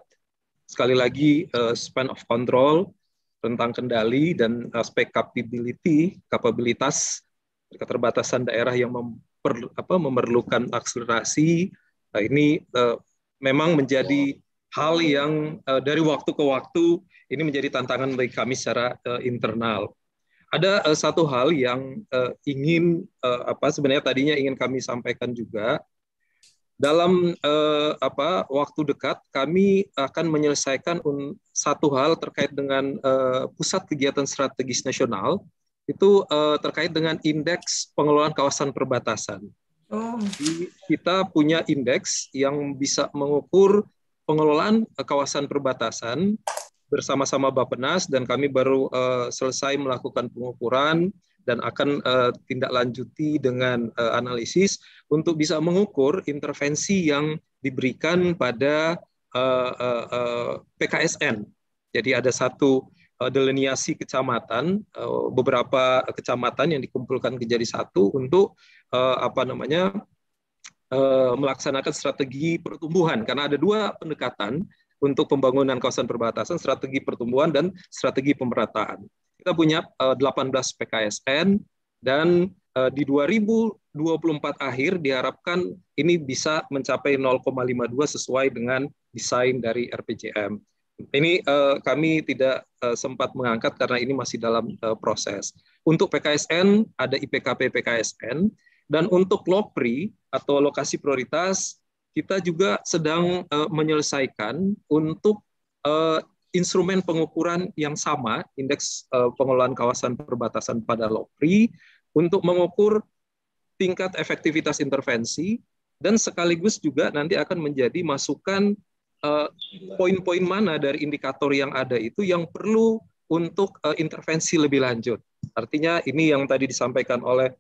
sekali lagi uh, span of control, tentang kendali dan aspek capability, kapabilitas keterbatasan daerah yang memper, apa, memerlukan akselerasi. Nah, ini uh, memang menjadi hal yang uh, dari waktu ke waktu ini menjadi tantangan bagi kami secara uh, internal. Ada uh, satu hal yang uh, ingin uh, apa sebenarnya tadinya ingin kami sampaikan juga dalam eh, apa waktu dekat kami akan menyelesaikan un, satu hal terkait dengan eh, pusat kegiatan strategis nasional itu eh, terkait dengan indeks pengelolaan kawasan perbatasan. Oh. kita punya indeks yang bisa mengukur pengelolaan eh, kawasan perbatasan bersama-sama bapenas dan kami baru eh, selesai melakukan pengukuran dan akan uh, eh, tindak lanjuti dengan uh, analisis untuk bisa mengukur intervensi yang diberikan pada uh, eh, uh, uh, PKSN. Jadi ada satu uh, delineasi kecamatan, uh, beberapa kecamatan yang dikumpulkan menjadi satu untuk uh, apa namanya uh, melaksanakan strategi pertumbuhan karena ada dua pendekatan untuk pembangunan kawasan perbatasan, strategi pertumbuhan dan strategi pemerataan kita punya 18 eh, PKSN dan eh, di 2024 akhir diharapkan ini bisa mencapai 0,52 sesuai dengan desain dari RPJM. Ini eh, kami tidak sempat mengangkat karena ini masih dalam proses. Untuk PKSN ada IPKP PKSN dan untuk LOPRI atau lokasi prioritas kita juga sedang menyelesaikan untuk instrumen pengukuran yang sama, indeks eh, pengelolaan kawasan perbatasan pada LOPRI, untuk mengukur tingkat efektivitas intervensi, dan sekaligus juga nanti akan menjadi masukan eh, poin-poin mana dari indikator yang ada itu yang perlu untuk eh, intervensi lebih lanjut. Artinya ini yang tadi disampaikan oleh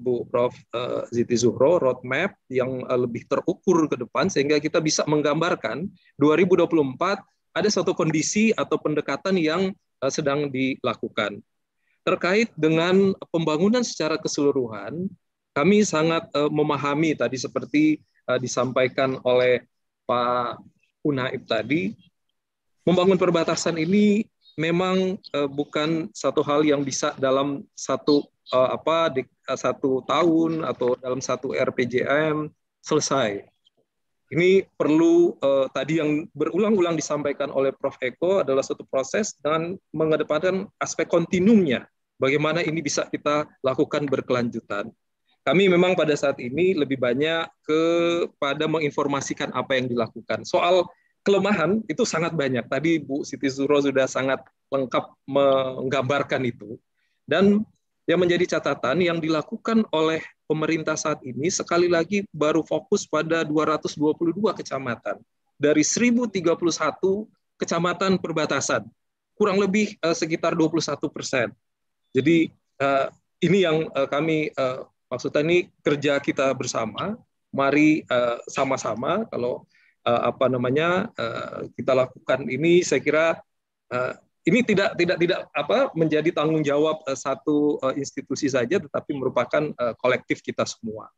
Bu Prof. Uh, Ziti Zuhro roadmap yang lebih terukur ke depan sehingga kita bisa menggambarkan 2024 ada satu kondisi atau pendekatan yang eh, sedang dilakukan. Terkait dengan pembangunan secara keseluruhan, kami sangat eh, memahami tadi seperti eh, disampaikan oleh Pak Unaib tadi, membangun perbatasan ini memang bukan satu hal yang bisa dalam satu apa satu tahun atau dalam satu RPJM selesai. Ini perlu eh, tadi yang berulang-ulang disampaikan oleh Prof. Eko adalah suatu proses dan mengedepankan aspek kontinumnya. Bagaimana ini bisa kita lakukan berkelanjutan. Kami memang pada saat ini lebih banyak kepada menginformasikan apa yang dilakukan. Soal kelemahan itu sangat banyak. Tadi Bu Siti Zuro sudah sangat lengkap menggambarkan itu. Dan yang menjadi catatan yang dilakukan oleh pemerintah saat ini sekali lagi baru fokus pada 222 kecamatan dari 1031 kecamatan perbatasan kurang lebih eh, sekitar 21 persen. Jadi eh, ini yang eh, kami eh, maksudnya ini kerja kita bersama. Mari eh, sama-sama eh, kalau eh, apa namanya eh, kita lakukan ini saya kira eh, ini tidak tidak tidak apa menjadi tanggung jawab eh, satu eh, institusi saja tetapi merupakan eh, kolektif kita semua.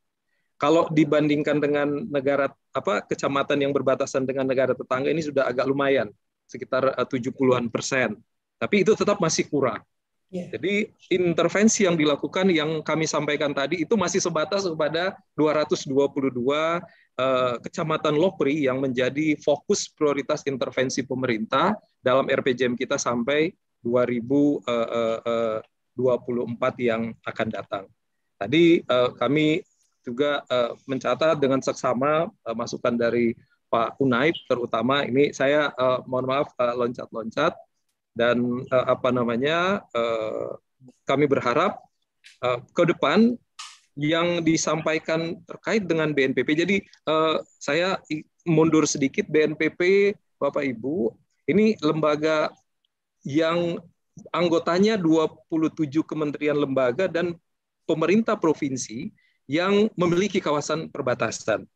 Kalau dibandingkan dengan negara apa kecamatan yang berbatasan dengan negara tetangga ini sudah agak lumayan sekitar 70-an persen. Tapi itu tetap masih kurang. Ya. Jadi intervensi yang dilakukan yang kami sampaikan tadi itu masih sebatas kepada 222 Eh, Kecamatan Lopri yang menjadi fokus prioritas intervensi pemerintah dalam RPJM kita sampai 2024 eh, eh, yang akan datang. Tadi kami juga mencatat dengan seksama masukan dari Pak Unaid terutama ini saya mohon maaf loncat-loncat dan apa namanya kami berharap ke depan yang disampaikan terkait dengan BNPP. Jadi eh, saya mundur sedikit BNPP Bapak Ibu, ini lembaga yang anggotanya 27 kementerian lembaga dan pemerintah provinsi yang memiliki kawasan perbatasan.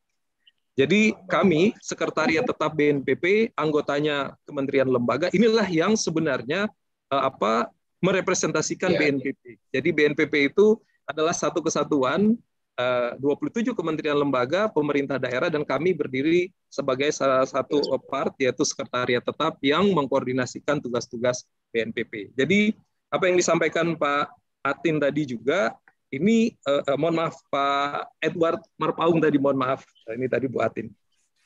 Jadi kami sekretariat tetap BNPP, anggotanya kementerian lembaga, inilah yang sebenarnya eh, apa merepresentasikan ya. BNPP. Jadi BNPP itu adalah satu kesatuan 27 eh, kementerian lembaga, pemerintah daerah, dan kami berdiri sebagai salah satu part, yaitu sekretariat tetap yang mengkoordinasikan tugas-tugas BNPP. Jadi, apa yang disampaikan Pak Atin tadi juga, ini eh, eh, mohon maaf Pak Edward Marpaung tadi, mohon maaf, ini tadi Bu Atin.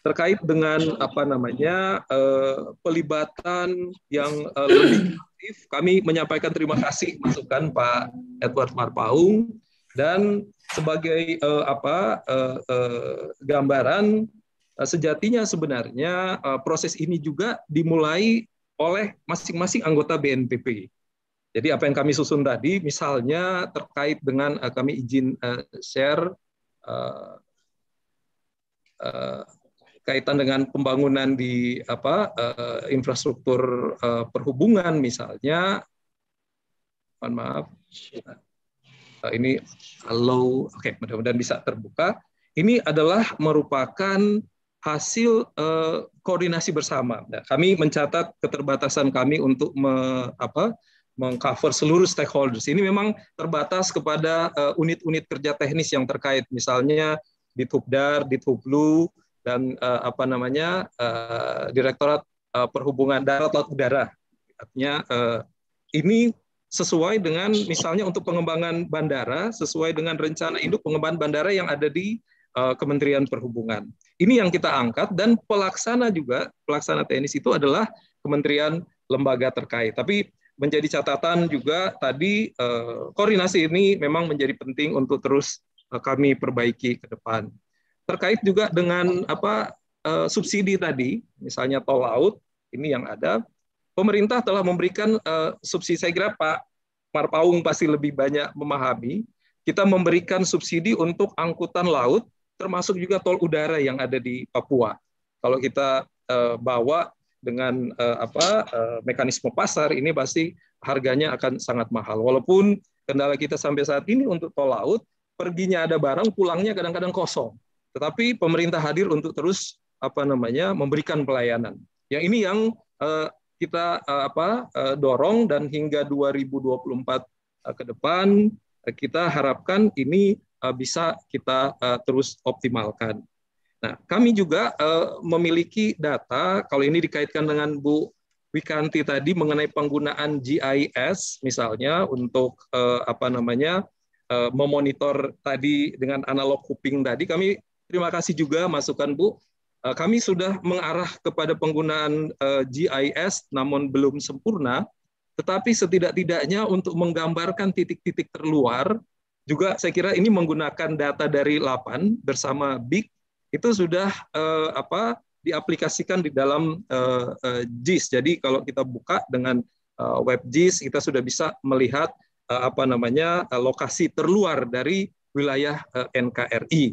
Terkait dengan apa namanya eh, pelibatan yang eh, lebih kami menyampaikan terima kasih masukan Pak Edward Marpaung dan sebagai eh, apa eh, eh, gambaran eh, sejatinya sebenarnya eh, proses ini juga dimulai oleh masing-masing anggota BNPB. Jadi apa yang kami susun tadi, misalnya terkait dengan eh, kami izin share kaitan dengan pembangunan di apa uh, infrastruktur uh, perhubungan misalnya mohon maaf uh, ini halo oke okay, mudah-mudahan bisa terbuka ini adalah merupakan hasil uh, koordinasi bersama nah, kami mencatat keterbatasan kami untuk me, apa mengcover seluruh stakeholders ini memang terbatas kepada unit-unit uh, kerja teknis yang terkait misalnya di Tubdar, di Tublu, dan uh, apa namanya uh, Direktorat uh, Perhubungan Darat Laut Udara. Artinya uh, ini sesuai dengan misalnya untuk pengembangan bandara sesuai dengan rencana induk pengembangan bandara yang ada di uh, Kementerian Perhubungan. Ini yang kita angkat dan pelaksana juga pelaksana teknis itu adalah kementerian lembaga terkait. Tapi menjadi catatan juga tadi uh, koordinasi ini memang menjadi penting untuk terus kami perbaiki ke depan terkait juga dengan apa uh, subsidi tadi, misalnya tol laut ini yang ada, pemerintah telah memberikan uh, subsidi. Saya kira Pak Marpaung pasti lebih banyak memahami. Kita memberikan subsidi untuk angkutan laut, termasuk juga tol udara yang ada di Papua. Kalau kita uh, bawa dengan uh, apa uh, mekanisme pasar ini pasti harganya akan sangat mahal. Walaupun kendala kita sampai saat ini untuk tol laut perginya ada barang, pulangnya kadang-kadang kosong. Tetapi pemerintah hadir untuk terus apa namanya memberikan pelayanan. Yang ini yang eh, kita eh, apa eh, dorong dan hingga 2024 ke depan kita harapkan ini bisa kita terus optimalkan. Nah, kami juga memiliki data kalau ini dikaitkan dengan Bu Wikanti tadi mengenai penggunaan GIS misalnya untuk apa namanya memonitor tadi dengan analog kuping tadi kami Terima kasih juga masukan Bu. Eh, kami sudah mengarah kepada penggunaan eh, GIS namun belum sempurna, tetapi setidak-tidaknya untuk menggambarkan titik-titik terluar juga saya kira ini menggunakan data dari LAPAN bersama BIG itu sudah eh, apa diaplikasikan di dalam eh, eh GIS. Jadi kalau kita buka dengan eh, web GIS kita sudah bisa melihat eh, apa namanya eh, lokasi terluar dari wilayah eh, NKRI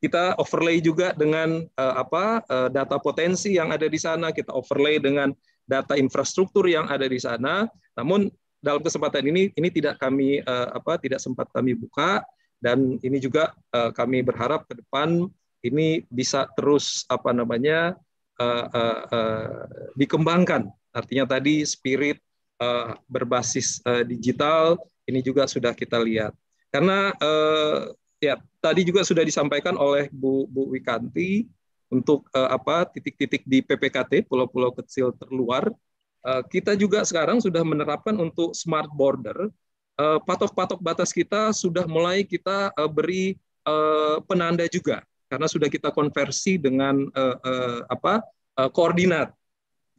kita overlay juga dengan uh, apa uh, data potensi yang ada di sana, kita overlay dengan data infrastruktur yang ada di sana. Namun dalam kesempatan ini ini tidak kami uh, apa tidak sempat kami buka dan ini juga uh, kami berharap ke depan ini bisa terus apa namanya uh, uh, uh, dikembangkan. Artinya tadi spirit uh, berbasis uh, digital ini juga sudah kita lihat. Karena uh, Ya, tadi juga sudah disampaikan oleh Bu Bu Wikanti untuk uh, apa titik-titik di PPKT pulau-pulau kecil terluar. uh, kita juga sekarang sudah menerapkan untuk smart border. Eh, patok-patok uh, batas kita sudah mulai kita beri penanda juga karena sudah kita konversi dengan apa koordinat.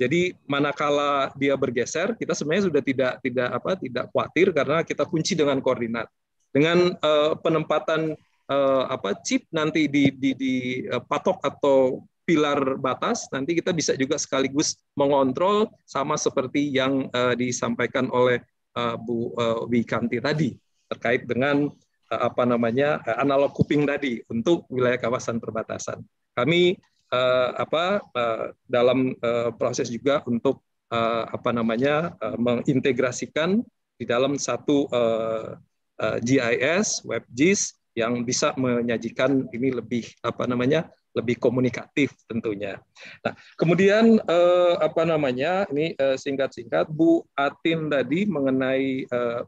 Jadi manakala dia bergeser, kita sebenarnya sudah tidak tidak apa tidak khawatir karena kita kunci dengan koordinat dengan uh, penempatan uh, apa chip nanti di, di, di uh, patok atau pilar batas nanti kita bisa juga sekaligus mengontrol sama seperti yang uh, disampaikan oleh uh, Bu uh, Wikanti tadi terkait dengan uh, apa namanya uh, analog kuping tadi untuk wilayah kawasan perbatasan. Kami uh, apa uh, dalam uh, proses juga untuk uh, apa namanya uh, mengintegrasikan di dalam satu uh, Eh, GIS, WebGIS yang bisa menyajikan ini lebih apa namanya lebih komunikatif tentunya. Nah, kemudian eh, apa namanya ini eh, singkat-singkat Bu Atin tadi mengenai eh,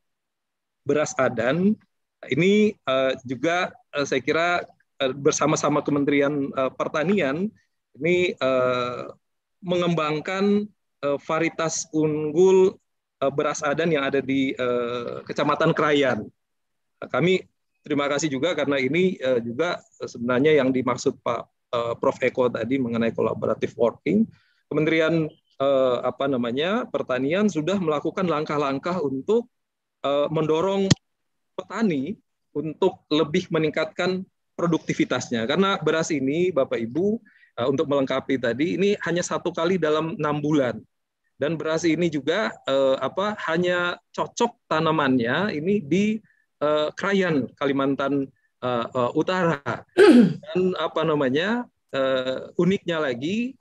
beras adan ini eh, juga eh, saya kira eh, bersama-sama Kementerian eh, Pertanian ini eh, mengembangkan eh, varietas unggul eh, beras adan yang ada di eh, Kecamatan Krayan kami terima kasih juga karena ini eh, juga sebenarnya yang dimaksud Pak eh, Prof Eko tadi mengenai collaborative working. Kementerian eh, apa namanya Pertanian sudah melakukan langkah-langkah untuk mendorong petani untuk lebih meningkatkan produktivitasnya. Karena beras ini Bapak Ibu untuk melengkapi tadi ini hanya satu kali dalam enam bulan dan beras ini juga apa hanya cocok tanamannya ini di uh, Krayan Kalimantan uh, uh, Utara [clears throat] dan apa namanya uh, uniknya lagi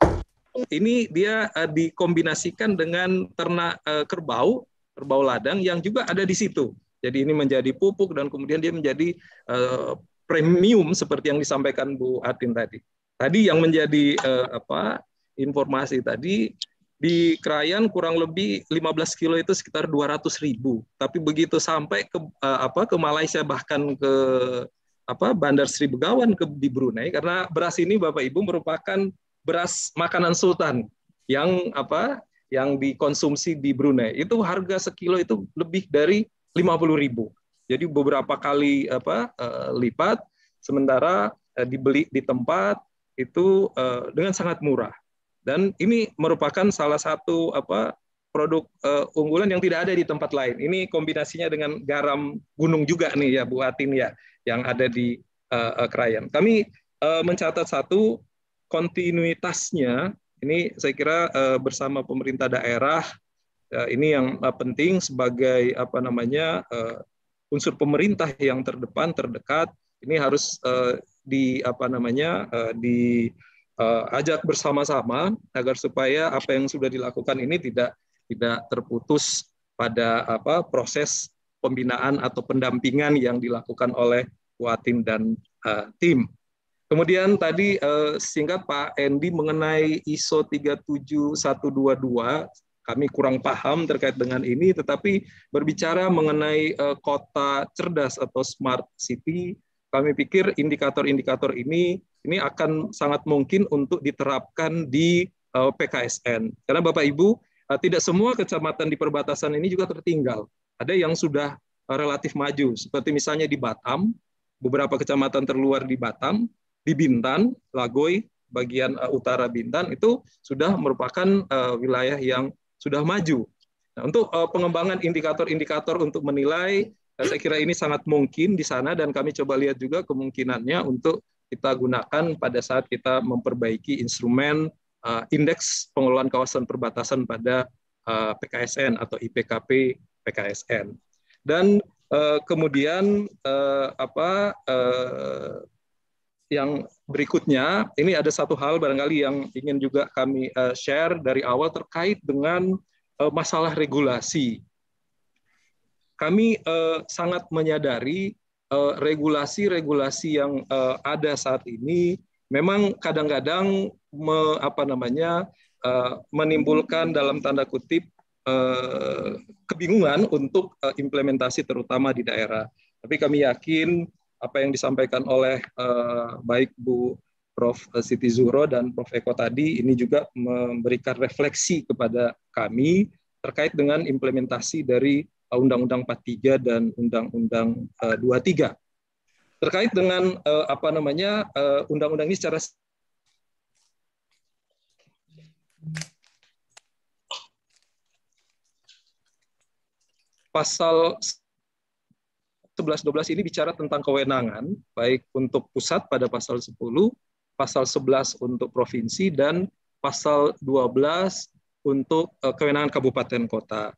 ini dia uh, dikombinasikan dengan ternak uh, kerbau kerbau ladang yang juga ada di situ jadi ini menjadi pupuk dan kemudian dia menjadi uh, premium seperti yang disampaikan Bu Atin tadi tadi yang menjadi uh, apa informasi tadi di Krayan kurang lebih 15 kilo itu sekitar 200 ribu. Tapi begitu sampai ke eh, apa ke Malaysia bahkan ke apa Bandar Sri Begawan ke di Brunei karena beras ini Bapak Ibu merupakan beras makanan sultan yang apa yang dikonsumsi di Brunei itu harga sekilo itu lebih dari 50 ribu. Jadi beberapa kali apa eh, lipat sementara eh, dibeli di tempat itu dengan sangat murah dan ini merupakan salah satu apa produk uh, unggulan yang tidak ada di tempat lain. Ini kombinasinya dengan garam gunung juga nih ya Bu Atin ya yang ada di uh, uh, Krayan. Kami uh, mencatat satu kontinuitasnya ini saya kira uh, bersama pemerintah daerah uh, ini yang uh, penting sebagai apa namanya uh, unsur pemerintah yang terdepan terdekat ini harus uh, di apa namanya uh, di Eh, ajak bersama-sama agar supaya apa yang sudah dilakukan ini tidak tidak terputus pada apa proses pembinaan atau pendampingan yang dilakukan oleh Watin dan uh, tim. Kemudian tadi uh, singkat Pak Endi mengenai ISO 37122 kami kurang paham terkait dengan ini tetapi berbicara mengenai uh, kota cerdas atau smart city kami pikir indikator-indikator ini ini akan sangat mungkin untuk diterapkan di eh, PKSN. Karena Bapak Ibu, eh, tidak semua kecamatan di perbatasan ini juga tertinggal. Ada yang sudah eh, relatif maju, seperti misalnya di Batam, beberapa kecamatan terluar di Batam, di Bintan, Lagoy, bagian utara Bintan itu sudah merupakan wilayah yang sudah maju. Nah, untuk pengembangan indikator-indikator untuk menilai saya kira ini sangat mungkin di sana dan kami coba lihat juga kemungkinannya untuk kita gunakan pada saat kita memperbaiki instrumen uh, indeks pengelolaan kawasan perbatasan pada uh, eh, PKSN atau IPKP PKSN. Dan uh, kemudian uh, apa uh, yang berikutnya ini ada satu hal barangkali yang ingin juga kami uh, share dari awal terkait dengan uh, masalah regulasi kami uh, sangat menyadari eh, regulasi-regulasi uh, yang uh, ada saat ini memang kadang-kadang me, apa namanya uh, menimbulkan dalam tanda kutip uh, kebingungan untuk uh, implementasi terutama di daerah. Tapi kami yakin apa yang disampaikan oleh uh, baik Bu Prof. Siti Zuro dan Prof. Eko tadi ini juga memberikan refleksi kepada kami terkait dengan implementasi dari Eh, Undang-Undang 43 dan Undang-Undang 23 eh, terkait dengan eh, apa namanya undang-undang ini secara pasal 11 12 ini bicara tentang kewenangan baik untuk pusat pada pasal 10, pasal 11 untuk provinsi dan pasal 12 untuk kewenangan kabupaten kota.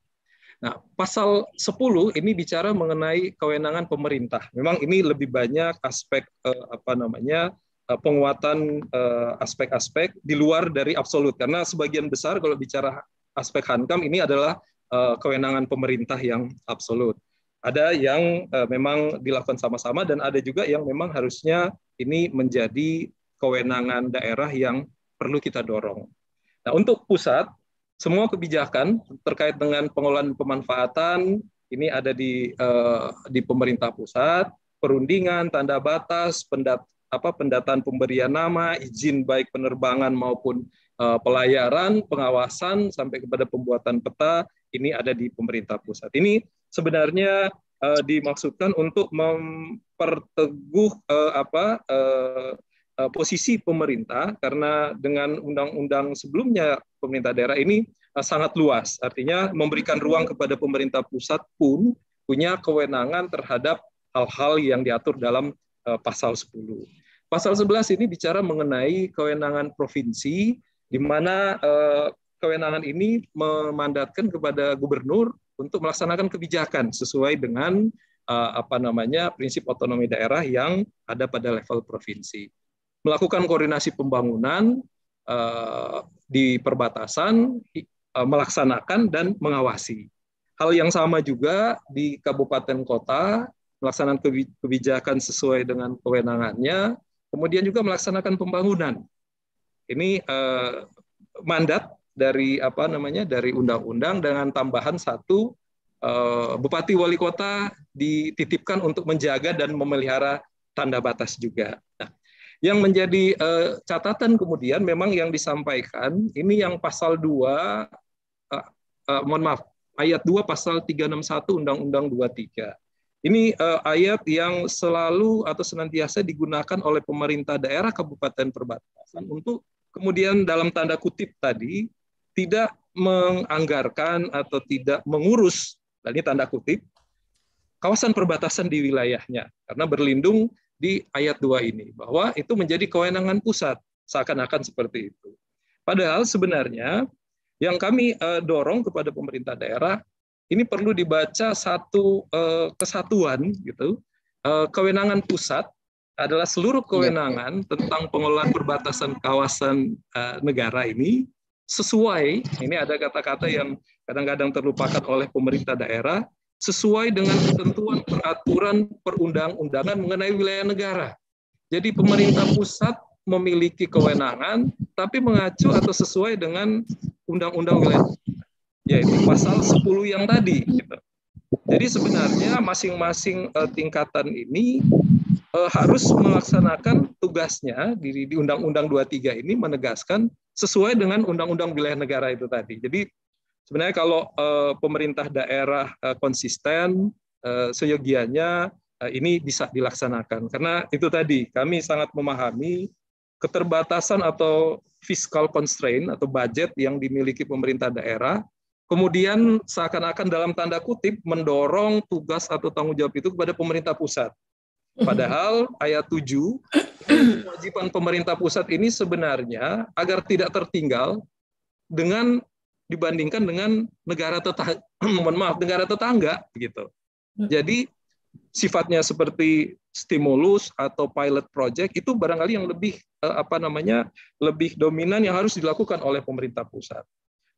Nah, pasal 10 ini bicara mengenai kewenangan pemerintah. Memang ini lebih banyak aspek eh, apa namanya? Eh, penguatan eh, aspek-aspek eh, di luar dari absolut karena sebagian besar kalau bicara aspek Hankam ini adalah eh, kewenangan pemerintah yang absolut. Ada yang eh, memang dilakukan sama-sama dan ada juga yang memang harusnya ini menjadi kewenangan daerah yang perlu kita dorong. Nah, untuk pusat semua kebijakan terkait dengan pengelolaan pemanfaatan ini ada di uh, di pemerintah pusat, perundingan, tanda batas, pendat, apa pendataan pemberian nama, izin baik penerbangan maupun uh, pelayaran, pengawasan sampai kepada pembuatan peta ini ada di pemerintah pusat. Ini sebenarnya uh, dimaksudkan untuk memperteguh uh, apa uh, Eh, posisi pemerintah karena dengan undang-undang sebelumnya pemerintah daerah ini eh, sangat luas. Artinya memberikan ruang kepada pemerintah pusat pun punya kewenangan terhadap hal-hal yang diatur dalam eh, pasal 10. Pasal 11 ini bicara mengenai kewenangan provinsi di mana kewenangan ini memandatkan kepada gubernur untuk melaksanakan kebijakan sesuai dengan apa namanya prinsip otonomi daerah yang ada pada level provinsi melakukan koordinasi pembangunan eh, di perbatasan, eh, melaksanakan dan mengawasi. Hal yang sama juga di kabupaten kota melaksanakan kebijakan sesuai dengan kewenangannya, kemudian juga melaksanakan pembangunan. Ini eh, mandat dari apa namanya dari undang-undang dengan tambahan satu bupati wali kota dititipkan untuk menjaga dan memelihara tanda batas juga. Nah, yang menjadi eh, catatan kemudian memang yang disampaikan ini yang pasal 2 eh, eh, mohon maaf ayat 2 pasal 361 Undang-Undang 23. Ini ayat yang selalu atau senantiasa digunakan oleh pemerintah daerah kabupaten perbatasan untuk kemudian dalam tanda kutip tadi tidak menganggarkan atau tidak mengurus, ini tanda kutip, kawasan perbatasan di wilayahnya. Karena berlindung di ayat 2 ini bahwa itu menjadi kewenangan pusat seakan-akan seperti itu. Padahal sebenarnya yang kami e, dorong kepada pemerintah daerah ini perlu dibaca satu e, kesatuan gitu. E, kewenangan pusat adalah seluruh iya. kewenangan tentang pengelolaan perbatasan kawasan negara ini sesuai ini ada kata-kata yang kadang-kadang terlupakan oleh pemerintah daerah sesuai dengan ketentuan peraturan perundang-undangan mengenai wilayah negara. Jadi pemerintah pusat memiliki kewenangan tapi mengacu atau sesuai dengan undang-undang wilayah yaitu pasal 10 yang tadi gitu. Jadi sebenarnya masing-masing eh, tingkatan ini eh, harus melaksanakan tugasnya di Undang-Undang 23 ini menegaskan sesuai dengan Undang-Undang wilayah negara itu tadi. Jadi Sebenarnya kalau uh, pemerintah daerah uh, konsisten, uh, seyogianya uh, ini bisa dilaksanakan. Karena itu tadi, kami sangat memahami keterbatasan atau fiscal constraint atau budget yang dimiliki pemerintah daerah, kemudian seakan-akan dalam tanda kutip mendorong tugas atau tanggung jawab itu kepada pemerintah pusat. Padahal ayat 7, kewajiban pemerintah pusat ini sebenarnya agar tidak tertinggal dengan dibandingkan dengan negara tetangga, [clears throat] mohon maaf, negara tetangga gitu. Jadi sifatnya seperti stimulus atau pilot project itu barangkali yang lebih eh, apa namanya lebih dominan yang harus dilakukan oleh pemerintah pusat.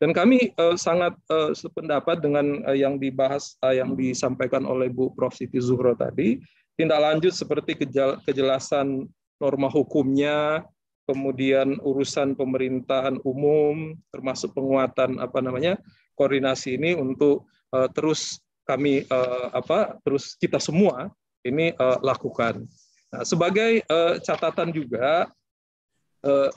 Dan kami eh, sangat eh, sependapat dengan yang dibahas yang disampaikan oleh Bu Prof Siti Zuhro tadi, tindak lanjut seperti kejelasan norma hukumnya, kemudian urusan pemerintahan umum termasuk penguatan apa namanya koordinasi ini untuk uh, terus kami uh, apa terus kita semua ini uh, lakukan. Nah, sebagai uh, catatan juga uh,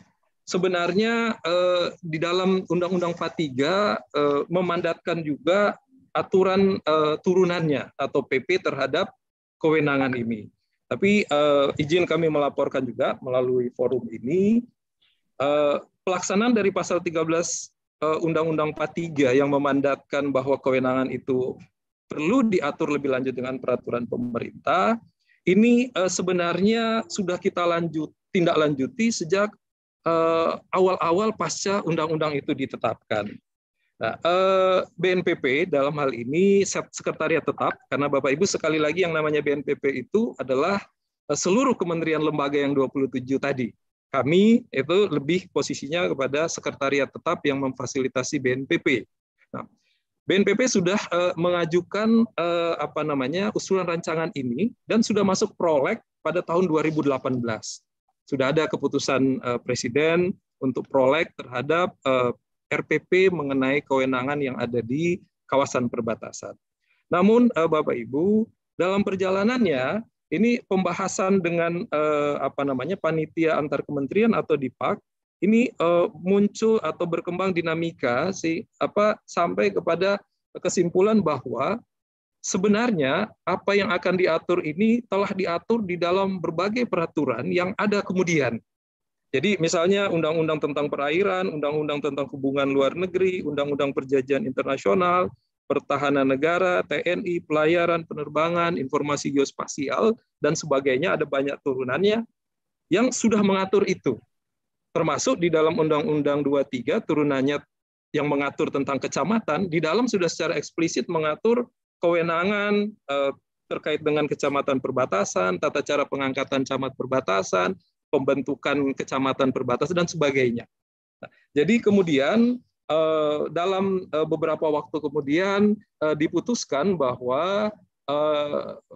sebenarnya uh, di dalam Undang-Undang 43 uh, memandatkan juga aturan uh, turunannya atau PP terhadap kewenangan ini. Tapi uh, izin kami melaporkan juga melalui forum ini uh, pelaksanaan dari pasal 13 eh, Undang-Undang uh, 43 yang memandatkan bahwa kewenangan itu perlu diatur lebih lanjut dengan peraturan pemerintah. Ini uh, sebenarnya sudah kita lanjut tindak lanjuti sejak awal-awal pasca undang-undang itu ditetapkan. Nah, eh, BNPP dalam hal ini sekretariat tetap karena Bapak Ibu sekali lagi yang namanya BNPP itu adalah eh, seluruh kementerian lembaga yang 27 tadi. Kami itu lebih posisinya kepada sekretariat tetap yang memfasilitasi BNPP. Nah, BNPP sudah eh, mengajukan eh, apa namanya usulan rancangan ini dan sudah masuk prolek pada tahun 2018. Sudah ada keputusan eh, presiden untuk prolek terhadap eh, RPP mengenai kewenangan yang ada di kawasan perbatasan. Namun eh, Bapak Ibu, dalam perjalanannya ini pembahasan dengan eh, apa namanya panitia antar kementerian atau DIPAK ini eh, muncul atau berkembang dinamika si apa sampai kepada kesimpulan bahwa sebenarnya apa yang akan diatur ini telah diatur di dalam berbagai peraturan yang ada kemudian jadi misalnya undang-undang tentang perairan, undang-undang tentang hubungan luar negeri, undang-undang perjanjian internasional, pertahanan negara, TNI, pelayaran, penerbangan, informasi geospasial, dan sebagainya, ada banyak turunannya yang sudah mengatur itu. Termasuk di dalam Undang-Undang 23, turunannya yang mengatur tentang kecamatan, di dalam sudah secara eksplisit mengatur kewenangan eh, terkait dengan kecamatan perbatasan, tata cara pengangkatan camat perbatasan, pembentukan kecamatan perbatasan dan sebagainya. Nah, jadi kemudian eh, dalam eh, beberapa waktu kemudian eh, diputuskan bahwa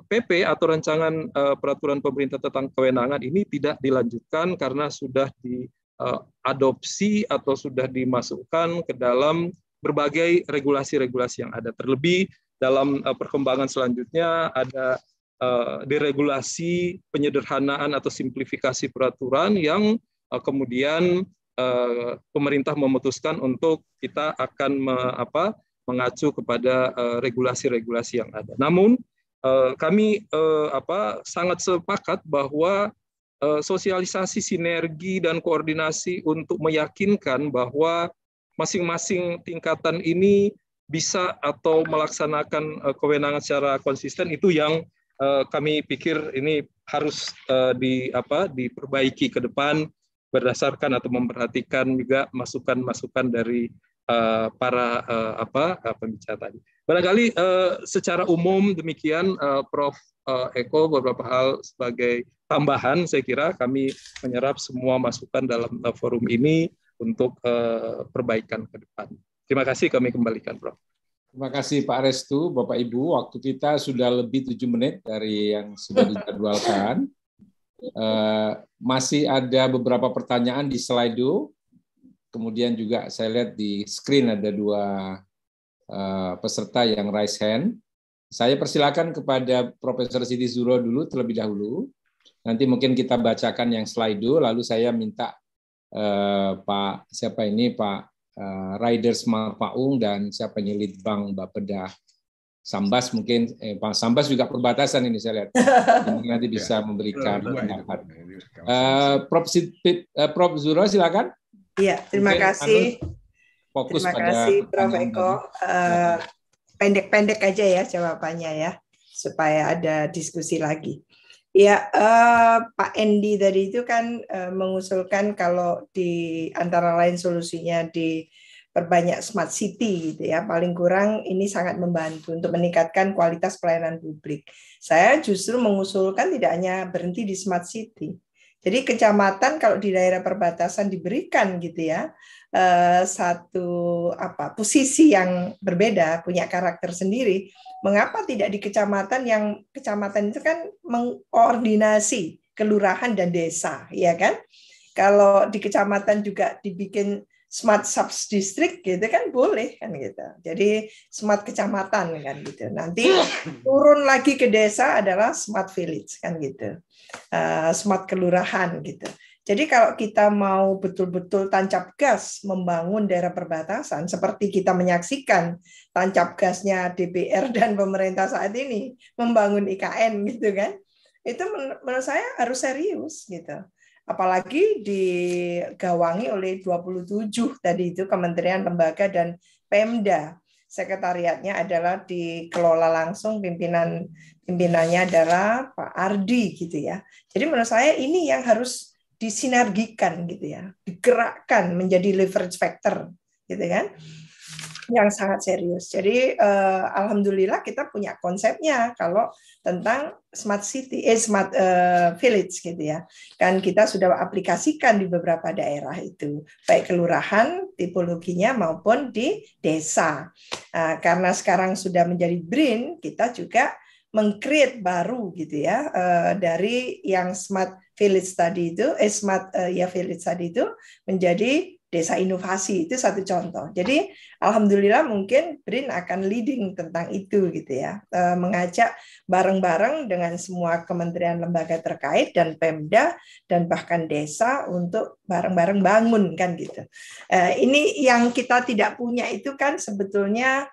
PP atau rancangan peraturan pemerintah tentang kewenangan ini tidak dilanjutkan karena sudah diadopsi atau sudah dimasukkan ke dalam berbagai regulasi-regulasi yang ada. Terlebih dalam perkembangan selanjutnya ada Eh, deregulasi penyederhanaan atau simplifikasi peraturan yang eh, kemudian eh, pemerintah memutuskan untuk kita akan mengacu kepada regulasi-regulasi yang ada. Namun kami sangat sepakat bahwa sosialisasi sinergi dan koordinasi untuk meyakinkan bahwa masing-masing tingkatan ini bisa atau melaksanakan kewenangan secara konsisten itu yang Eh, kami pikir ini harus eh, di apa diperbaiki ke depan berdasarkan atau memperhatikan juga masukan-masukan dari eh, para apa pembicara tadi. Barangkali secara umum demikian Prof Eko beberapa hal sebagai tambahan saya kira kami menyerap semua masukan dalam forum ini untuk perbaikan ke depan. Terima kasih kami kembalikan Prof. Terima kasih Pak Restu, Bapak Ibu. Waktu kita sudah lebih tujuh menit dari yang sudah dijadwalkan. Uh, [laughs] masih ada beberapa pertanyaan di slideo. Kemudian juga saya lihat di screen ada dua uh, peserta yang raise hand. Saya persilakan kepada Profesor Siti Zuro dulu terlebih dahulu. Nanti mungkin kita bacakan yang slideo. lalu saya minta uh, Pak siapa ini Pak uh, Riders Marpaung dan siapa nyelit Bang Bapeda Sambas mungkin eh, Bang Sambas juga perbatasan ini saya lihat [laughs] nanti ya, bisa ya. memberikan pendapat. Uh, Prof. Sipit, uh, eh, Prof. Zuro silakan. Iya terima mungkin kasih. Fokus terima pada kasih Prof. Eko. pendek uh, pendek -pendek aja ya jawabannya ya supaya ada diskusi lagi. Ya, uh, Pak Endi tadi itu kan uh, mengusulkan kalau di antara lain solusinya di perbanyak smart city gitu ya. Paling kurang ini sangat membantu untuk meningkatkan kualitas pelayanan publik. Saya justru mengusulkan tidak hanya berhenti di smart city. Jadi kecamatan kalau di daerah perbatasan diberikan gitu ya eh, satu apa posisi yang berbeda, punya karakter sendiri, mengapa tidak di kecamatan yang kecamatan itu kan mengkoordinasi kelurahan dan desa, ya kan? Kalau di kecamatan juga dibikin smart sub district gitu kan boleh kan gitu. Jadi smart kecamatan kan gitu. Nanti turun lagi ke desa adalah smart village kan gitu. Uh, smart kelurahan gitu. Jadi kalau kita mau betul-betul tancap gas membangun daerah perbatasan seperti kita menyaksikan tancap gasnya DPR dan pemerintah saat ini membangun IKN gitu kan itu menurut saya harus serius gitu apalagi digawangi oleh 27 tadi itu kementerian lembaga dan Pemda sekretariatnya adalah dikelola langsung pimpinan pimpinannya adalah Pak Ardi gitu ya jadi menurut saya ini yang harus disinergikan gitu ya digerakkan menjadi leverage factor gitu kan yang sangat serius. Jadi uh, alhamdulillah kita punya konsepnya kalau tentang smart city, eh smart uh, village gitu ya. Kan kita sudah aplikasikan di beberapa daerah itu, baik kelurahan tipologinya maupun di desa. Uh, karena sekarang sudah menjadi BRIN, kita juga mengcreate baru gitu ya uh, dari yang smart village tadi itu, eh smart uh, ya village tadi itu menjadi desa inovasi itu satu contoh. Jadi alhamdulillah mungkin BRIN akan leading tentang itu gitu ya, eh, mengajak bareng-bareng dengan semua kementerian lembaga terkait dan Pemda dan bahkan desa untuk bareng-bareng bangun kan gitu. Eh, ini yang kita tidak punya itu kan sebetulnya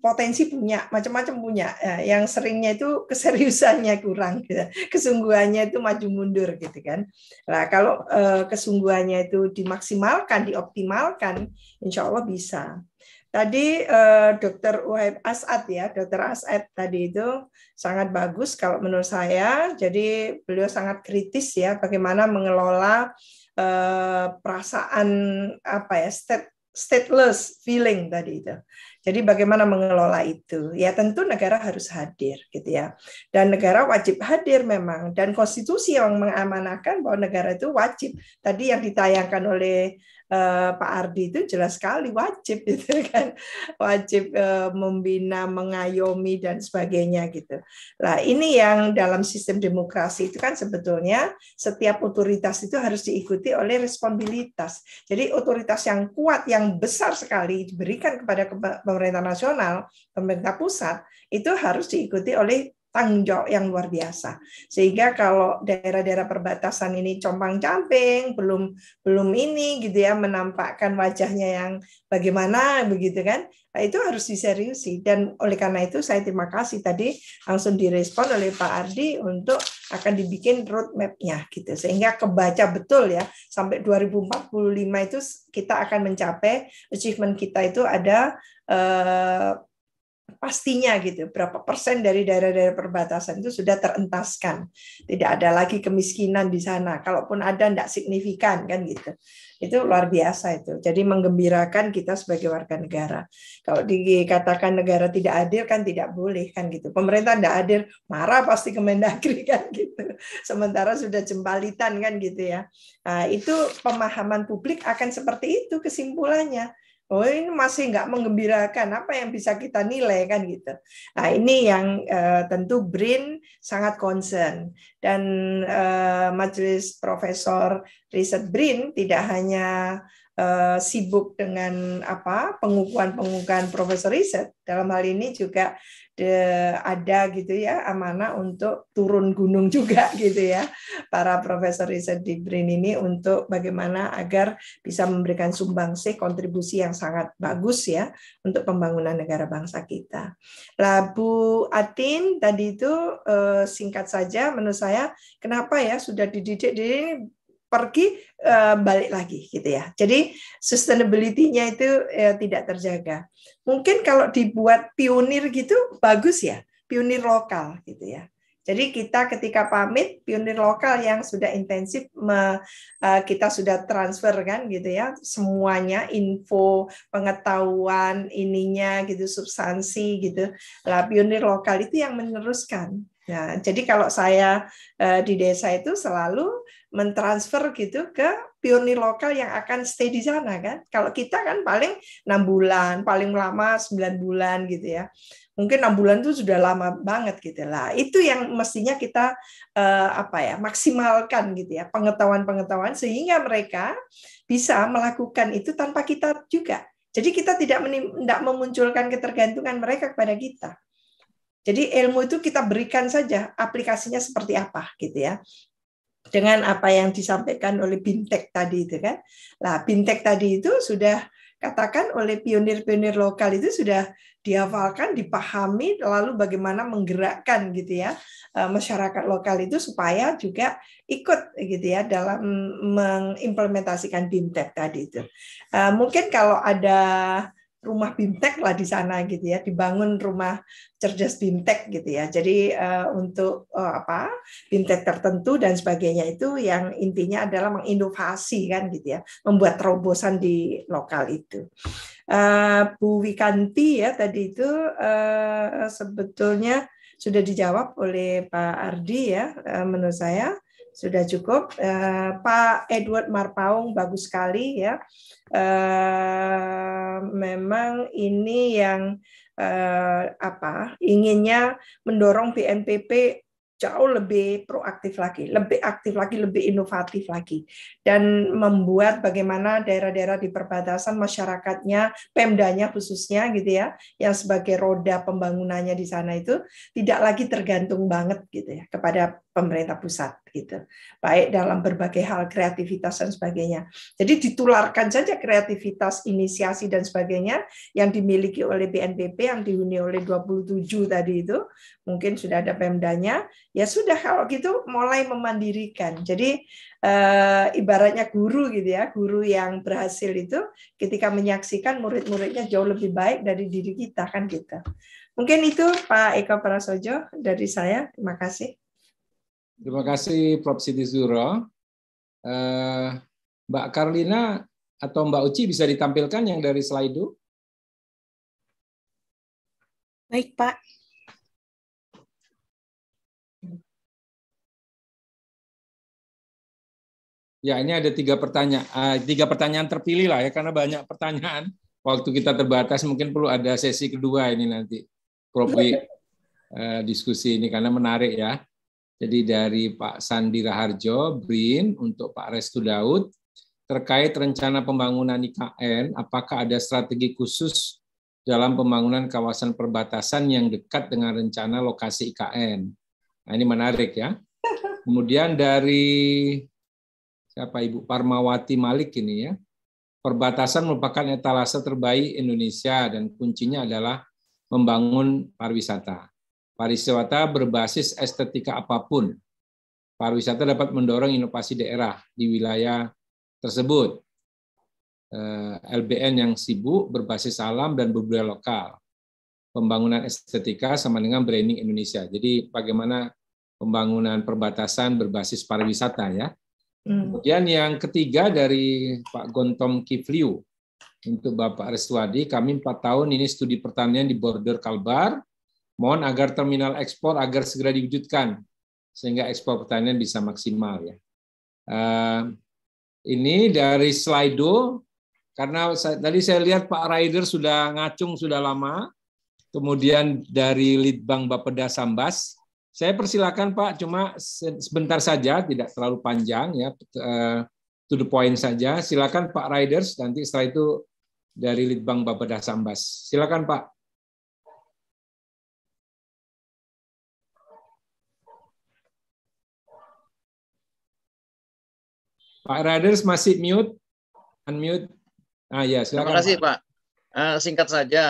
potensi punya, macam-macam punya. Ya, yang seringnya itu keseriusannya kurang, gitu. kesungguhannya itu maju mundur gitu kan. Nah kalau eh, kesungguhannya itu dimaksimalkan, dioptimalkan, insya Allah bisa. Tadi eh, Dokter Uhaib Asad ya, Dokter Asad tadi itu sangat bagus kalau menurut saya. Jadi beliau sangat kritis ya, bagaimana mengelola eh, perasaan apa ya state stateless feeling tadi itu. Jadi bagaimana mengelola itu? Ya tentu negara harus hadir gitu ya. Dan negara wajib hadir memang dan konstitusi yang mengamanakan bahwa negara itu wajib. Tadi yang ditayangkan oleh Eh, Pak Ardi itu jelas sekali wajib [laughs] gitu kan wajib eh, membina mengayomi dan sebagainya gitu lah ini yang dalam sistem demokrasi itu kan sebetulnya setiap otoritas itu harus diikuti oleh responsibilitas jadi otoritas yang kuat yang besar sekali diberikan kepada pemerintah nasional pemerintah pusat itu harus diikuti oleh tanggung jawab yang luar biasa. Sehingga kalau daerah-daerah perbatasan ini compang-camping, belum belum ini gitu ya menampakkan wajahnya yang bagaimana begitu kan? Nah itu harus diseriusi dan oleh karena itu saya terima kasih tadi langsung direspon oleh Pak Ardi untuk akan dibikin roadmapnya gitu sehingga kebaca betul ya sampai 2045 itu kita akan mencapai achievement kita itu ada eh, pastinya gitu berapa persen dari daerah-daerah perbatasan itu sudah terentaskan tidak ada lagi kemiskinan di sana kalaupun ada tidak signifikan kan gitu itu luar biasa itu jadi menggembirakan kita sebagai warga negara kalau dikatakan negara tidak adil kan tidak boleh kan gitu pemerintah tidak adil marah pasti Kemendagri [laughs] kan gitu sementara sudah jembalitan kan gitu ya nah, itu pemahaman publik akan seperti itu kesimpulannya oh ini masih nggak mengembirakan apa yang bisa kita nilai kan gitu nah ini yang uh, tentu Brin sangat concern dan uh, majelis profesor riset Brin tidak hanya uh, sibuk dengan apa pengukuhan pengukuhan profesor riset dalam hal ini juga ada gitu ya amanah untuk turun gunung juga [laughs] gitu ya para profesor riset di BRIN ini untuk bagaimana agar bisa memberikan sumbangsih kontribusi yang sangat bagus ya untuk pembangunan negara bangsa kita. Labu Atin tadi itu eh, singkat saja menurut saya kenapa ya sudah dididik di pergi eh, balik lagi gitu ya. Jadi sustainability-nya itu ya, tidak terjaga. Mungkin kalau dibuat pionir gitu bagus ya, pionir lokal gitu ya. Jadi kita ketika pamit pionir lokal yang sudah intensif eh, kita sudah transfer kan gitu ya semuanya info pengetahuan ininya gitu substansi gitu lah pionir lokal itu yang meneruskan Nah, jadi kalau saya di desa itu selalu mentransfer gitu ke pionir lokal yang akan stay di sana kan. Kalau kita kan paling enam bulan, paling lama 9 bulan gitu ya. Mungkin enam bulan itu sudah lama banget gitu ya. lah. Itu yang mestinya kita eh, apa ya maksimalkan gitu ya pengetahuan-pengetahuan sehingga mereka bisa melakukan itu tanpa kita juga. Jadi kita tidak tidak memunculkan ketergantungan mereka kepada kita. Jadi ilmu itu kita berikan saja aplikasinya seperti apa gitu ya dengan apa yang disampaikan oleh Bintek tadi itu kan. lah Bintek tadi itu sudah katakan oleh pionir-pionir lokal itu sudah dihafalkan, dipahami, lalu bagaimana menggerakkan gitu ya eh, masyarakat lokal itu supaya juga ikut gitu ya dalam mengimplementasikan Bintek tadi itu. Eh, mungkin kalau ada rumah bimtek lah di sana gitu ya dibangun rumah cerdas bimtek gitu ya jadi uh, untuk uh, apa bimtek tertentu dan sebagainya itu yang intinya adalah menginovasi kan gitu ya membuat terobosan di lokal itu uh, Bu Wikanti ya tadi itu uh, sebetulnya sudah dijawab oleh Pak Ardi ya uh, menurut saya sudah cukup. Eh, Pak Edward Marpaung bagus sekali ya. Eh, memang ini yang eh, apa inginnya mendorong BNPP jauh lebih proaktif lagi, lebih aktif lagi, lebih inovatif lagi, dan membuat bagaimana daerah-daerah di perbatasan masyarakatnya, pemdanya khususnya gitu ya, yang sebagai roda pembangunannya di sana itu tidak lagi tergantung banget gitu ya kepada pemerintah pusat gitu baik dalam berbagai hal kreativitas dan sebagainya jadi ditularkan saja kreativitas inisiasi dan sebagainya yang dimiliki oleh BNPB yang dihuni oleh 27 tadi itu mungkin sudah ada pemdanya ya sudah kalau gitu mulai memandirikan jadi e, ibaratnya guru gitu ya guru yang berhasil itu ketika menyaksikan murid-muridnya jauh lebih baik dari diri kita kan gitu mungkin itu Pak Eko Prasojo dari saya terima kasih Terima kasih Prof. Siti Zuro. Uh, Mbak Karlina atau Mbak Uci bisa ditampilkan yang dari Slido? Baik, Pak. Ya, ini ada tiga pertanyaan, uh, eh, tiga pertanyaan terpilih lah ya, karena banyak pertanyaan. Waktu kita terbatas, mungkin perlu ada sesi kedua ini nanti, Prof. uh, diskusi ini karena menarik ya. Jadi dari Pak Sandi Raharjo, BRIN, untuk Pak Restu Daud, terkait rencana pembangunan IKN, apakah ada strategi khusus dalam pembangunan kawasan perbatasan yang dekat dengan rencana lokasi IKN? Nah, ini menarik ya. Kemudian dari siapa Ibu Parmawati Malik ini ya. Perbatasan merupakan etalase terbaik Indonesia dan kuncinya adalah membangun pariwisata. Pariwisata berbasis estetika apapun. Pariwisata dapat mendorong inovasi daerah di wilayah tersebut. Eh, LBN yang sibuk berbasis alam dan budaya lokal. Pembangunan estetika sama dengan branding Indonesia. Jadi bagaimana pembangunan perbatasan berbasis pariwisata ya. Hmm. Kemudian yang ketiga dari Pak Gontom Kifliu untuk Bapak Restuadi, kami empat tahun ini studi pertanian di border Kalbar, Mohon agar terminal ekspor agar segera diwujudkan sehingga ekspor pertanian bisa maksimal ya. Uh, ini dari Slido karena saya, tadi saya lihat Pak Rider sudah ngacung sudah lama. Kemudian dari Litbang Bapeda Sambas, saya persilakan Pak cuma sebentar saja, tidak terlalu panjang ya, uh, to the point saja. Silakan Pak Riders nanti setelah itu dari Litbang Bapeda Sambas. Silakan Pak. Pak Raders masih mute? Unmute? Ah ya, silakan. Terima kasih Pak. Uh, singkat saja,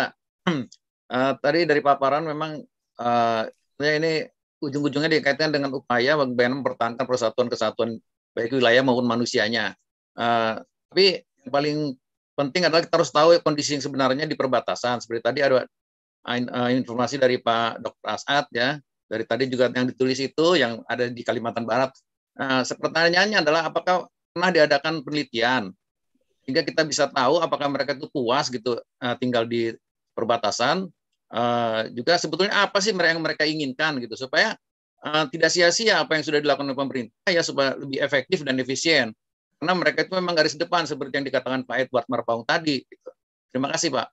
uh, [clears throat] tadi dari paparan memang uh, ini ujung-ujungnya dikaitkan dengan upaya Bank mempertahankan persatuan kesatuan baik wilayah maupun manusianya. Uh, tapi yang paling penting adalah kita harus tahu kondisi yang sebenarnya di perbatasan. Seperti tadi ada informasi dari Pak Dr. Asad ya, dari tadi juga yang ditulis itu yang ada di Kalimantan Barat. Nah, pertanyaannya adalah apakah pernah diadakan penelitian sehingga kita bisa tahu apakah mereka itu puas gitu eh, tinggal di perbatasan uh, juga sebetulnya apa sih mereka yang mereka inginkan gitu supaya uh, tidak sia-sia apa yang sudah dilakukan oleh pemerintah ya supaya lebih efektif dan efisien karena mereka itu memang garis depan seperti yang dikatakan Pak Edward Marpaung tadi. Gitu. Terima kasih Pak.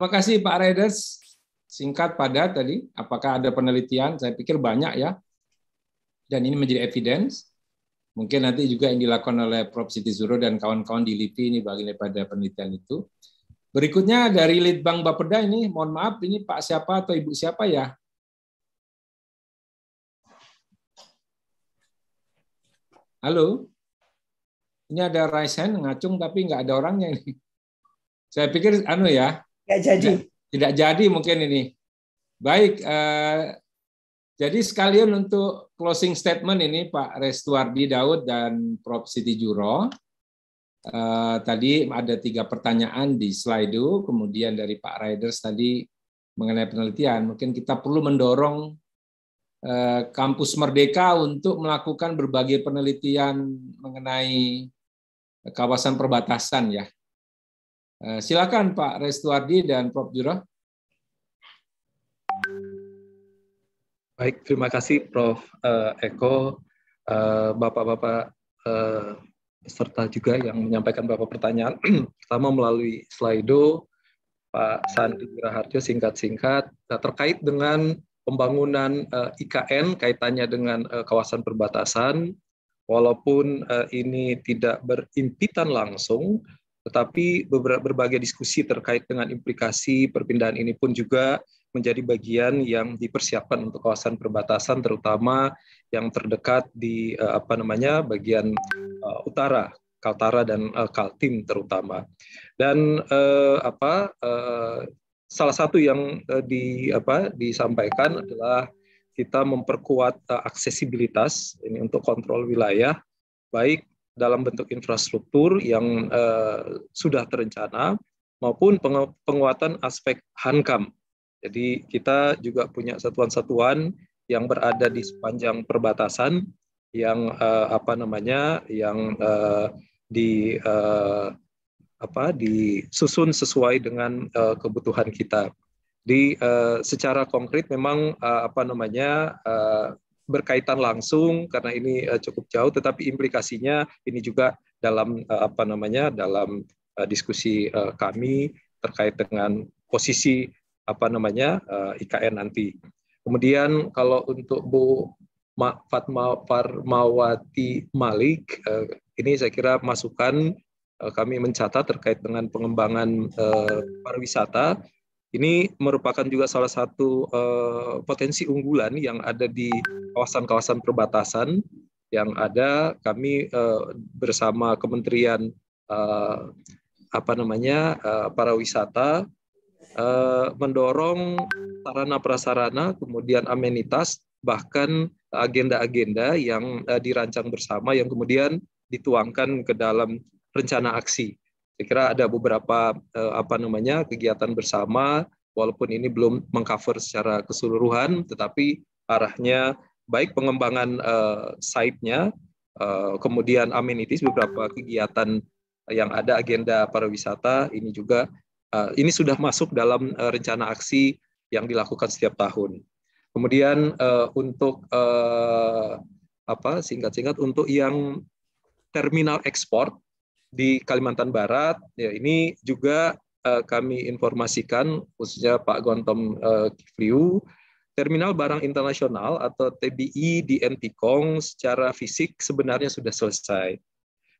Terima kasih Pak Raiders. Singkat pada tadi, apakah ada penelitian? Saya pikir banyak ya. Dan ini menjadi evidence. Mungkin nanti juga yang dilakukan oleh Prof. Siti Zuro dan kawan-kawan di LIPI ini bagian daripada penelitian itu. Berikutnya dari Litbang Bapeda ini, mohon maaf ini Pak siapa atau Ibu siapa ya? Halo? Ini ada Raisan ngacung tapi nggak ada orangnya ini. Saya pikir anu ya. Nggak jadi. Tidak, tidak jadi mungkin ini. Baik, eh, jadi sekalian untuk closing statement ini Pak Restuardi Daud dan Prof. Siti Juro. Uh, tadi ada tiga pertanyaan di Slido, kemudian dari Pak Riders tadi mengenai penelitian. Mungkin kita perlu mendorong uh, kampus merdeka untuk melakukan berbagai penelitian mengenai kawasan perbatasan ya. Uh, silakan Pak Restuardi dan Prof. Juro. Baik, terima kasih Prof. Eh, Eko, eh, Bapak-Bapak eh, serta juga yang menyampaikan beberapa pertanyaan. [clears throat] Pertama melalui Slido, Pak Sandi Raharjo singkat-singkat, terkait dengan pembangunan IKN kaitannya dengan kawasan perbatasan, walaupun ini tidak berimpitan langsung, tetapi berbagai diskusi terkait dengan implikasi perpindahan ini pun juga menjadi bagian yang dipersiapkan untuk kawasan perbatasan terutama yang terdekat di uh, apa namanya bagian uh, utara Kaltara dan uh, Kaltim terutama dan uh, apa uh, salah satu yang uh, di apa disampaikan adalah kita memperkuat uh, aksesibilitas ini untuk kontrol wilayah baik dalam bentuk infrastruktur yang uh, sudah terencana maupun penguatan aspek hankam jadi kita juga punya satuan-satuan yang berada di sepanjang perbatasan yang uh, apa namanya yang uh, di uh, apa disusun sesuai dengan uh, kebutuhan kita. Di uh, secara konkret memang uh, apa namanya uh, berkaitan langsung karena ini uh, cukup jauh tetapi implikasinya ini juga dalam uh, apa namanya dalam uh, diskusi uh, kami terkait dengan posisi apa namanya eh, IKN nanti. Kemudian kalau untuk Bu Fatma Farmawati Malik, eh, ini saya kira masukan eh, kami mencatat terkait dengan pengembangan pariwisata. Ini merupakan juga salah satu potensi unggulan yang ada di kawasan-kawasan perbatasan yang ada kami bersama Kementerian apa namanya para wisata Eh, mendorong sarana prasarana, kemudian amenitas, bahkan agenda-agenda yang eh, dirancang bersama yang kemudian dituangkan ke dalam rencana aksi. Saya kira ada beberapa eh, apa namanya kegiatan bersama, walaupun ini belum mengcover secara keseluruhan, tetapi arahnya baik pengembangan site-nya, kemudian amenities beberapa kegiatan yang ada agenda pariwisata ini juga Eh, ini sudah masuk dalam uh, rencana aksi yang dilakukan setiap tahun. Kemudian uh, untuk uh, apa singkat-singkat untuk yang terminal ekspor di Kalimantan Barat ya ini juga uh, kami informasikan khususnya Pak Gontom uh, Kifliu terminal barang internasional atau TBI di Nt Ntkong secara fisik sebenarnya sudah selesai.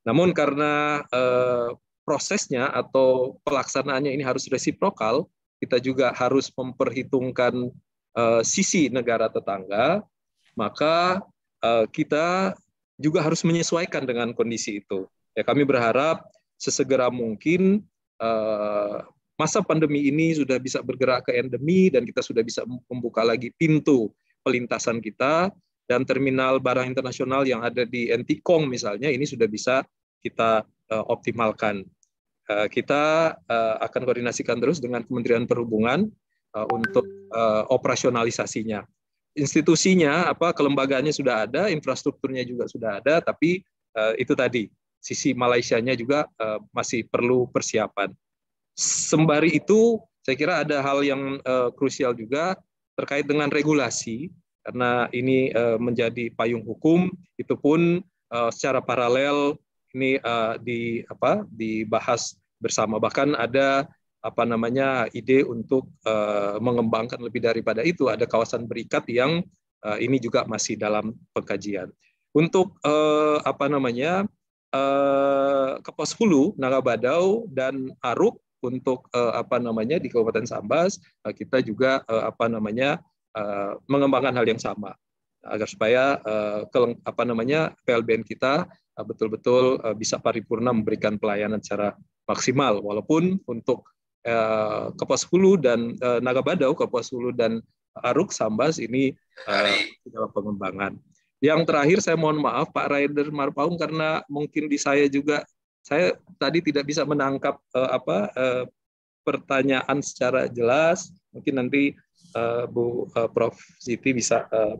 Namun karena uh, prosesnya atau pelaksanaannya ini harus resiprokal, kita juga harus memperhitungkan eh, sisi negara tetangga, maka eh, kita juga harus menyesuaikan dengan kondisi itu. Ya, kami berharap sesegera mungkin eh, masa pandemi ini sudah bisa bergerak ke endemi dan kita sudah bisa membuka lagi pintu pelintasan kita dan terminal barang internasional yang ada di Entikong misalnya ini sudah bisa kita optimalkan. Eh, kita eh, akan koordinasikan terus dengan Kementerian Perhubungan eh, untuk operasionalisasinya. Institusinya, apa kelembagaannya sudah ada, infrastrukturnya juga sudah ada, tapi itu tadi sisi Malaysia-nya juga masih perlu persiapan. Sembari itu, saya kira ada hal yang krusial juga terkait dengan regulasi karena ini menjadi payung hukum itu pun secara paralel ini uh, di apa dibahas bersama bahkan ada apa namanya ide untuk uh, mengembangkan lebih daripada itu ada kawasan berikat yang uh, ini juga masih dalam pengkajian untuk uh, apa namanya uh, Kepos Hulu, Nagabadau dan Aruk untuk uh, apa namanya di Kabupaten Sambas uh, kita juga uh, apa namanya uh, mengembangkan hal yang sama agar supaya uh, keleng, apa namanya PLBN kita betul-betul uh, -betul bisa paripurna memberikan pelayanan secara maksimal walaupun untuk eh, Kapuas Hulu dan eh, Naga Kapuas Hulu dan Aruk Sambas ini eh, dalam pengembangan. Yang terakhir saya mohon maaf Pak Rider Marpaung karena mungkin di saya juga saya tadi tidak bisa menangkap eh, apa eh, pertanyaan secara jelas. Mungkin nanti uh, Bu uh, Prof Siti bisa uh,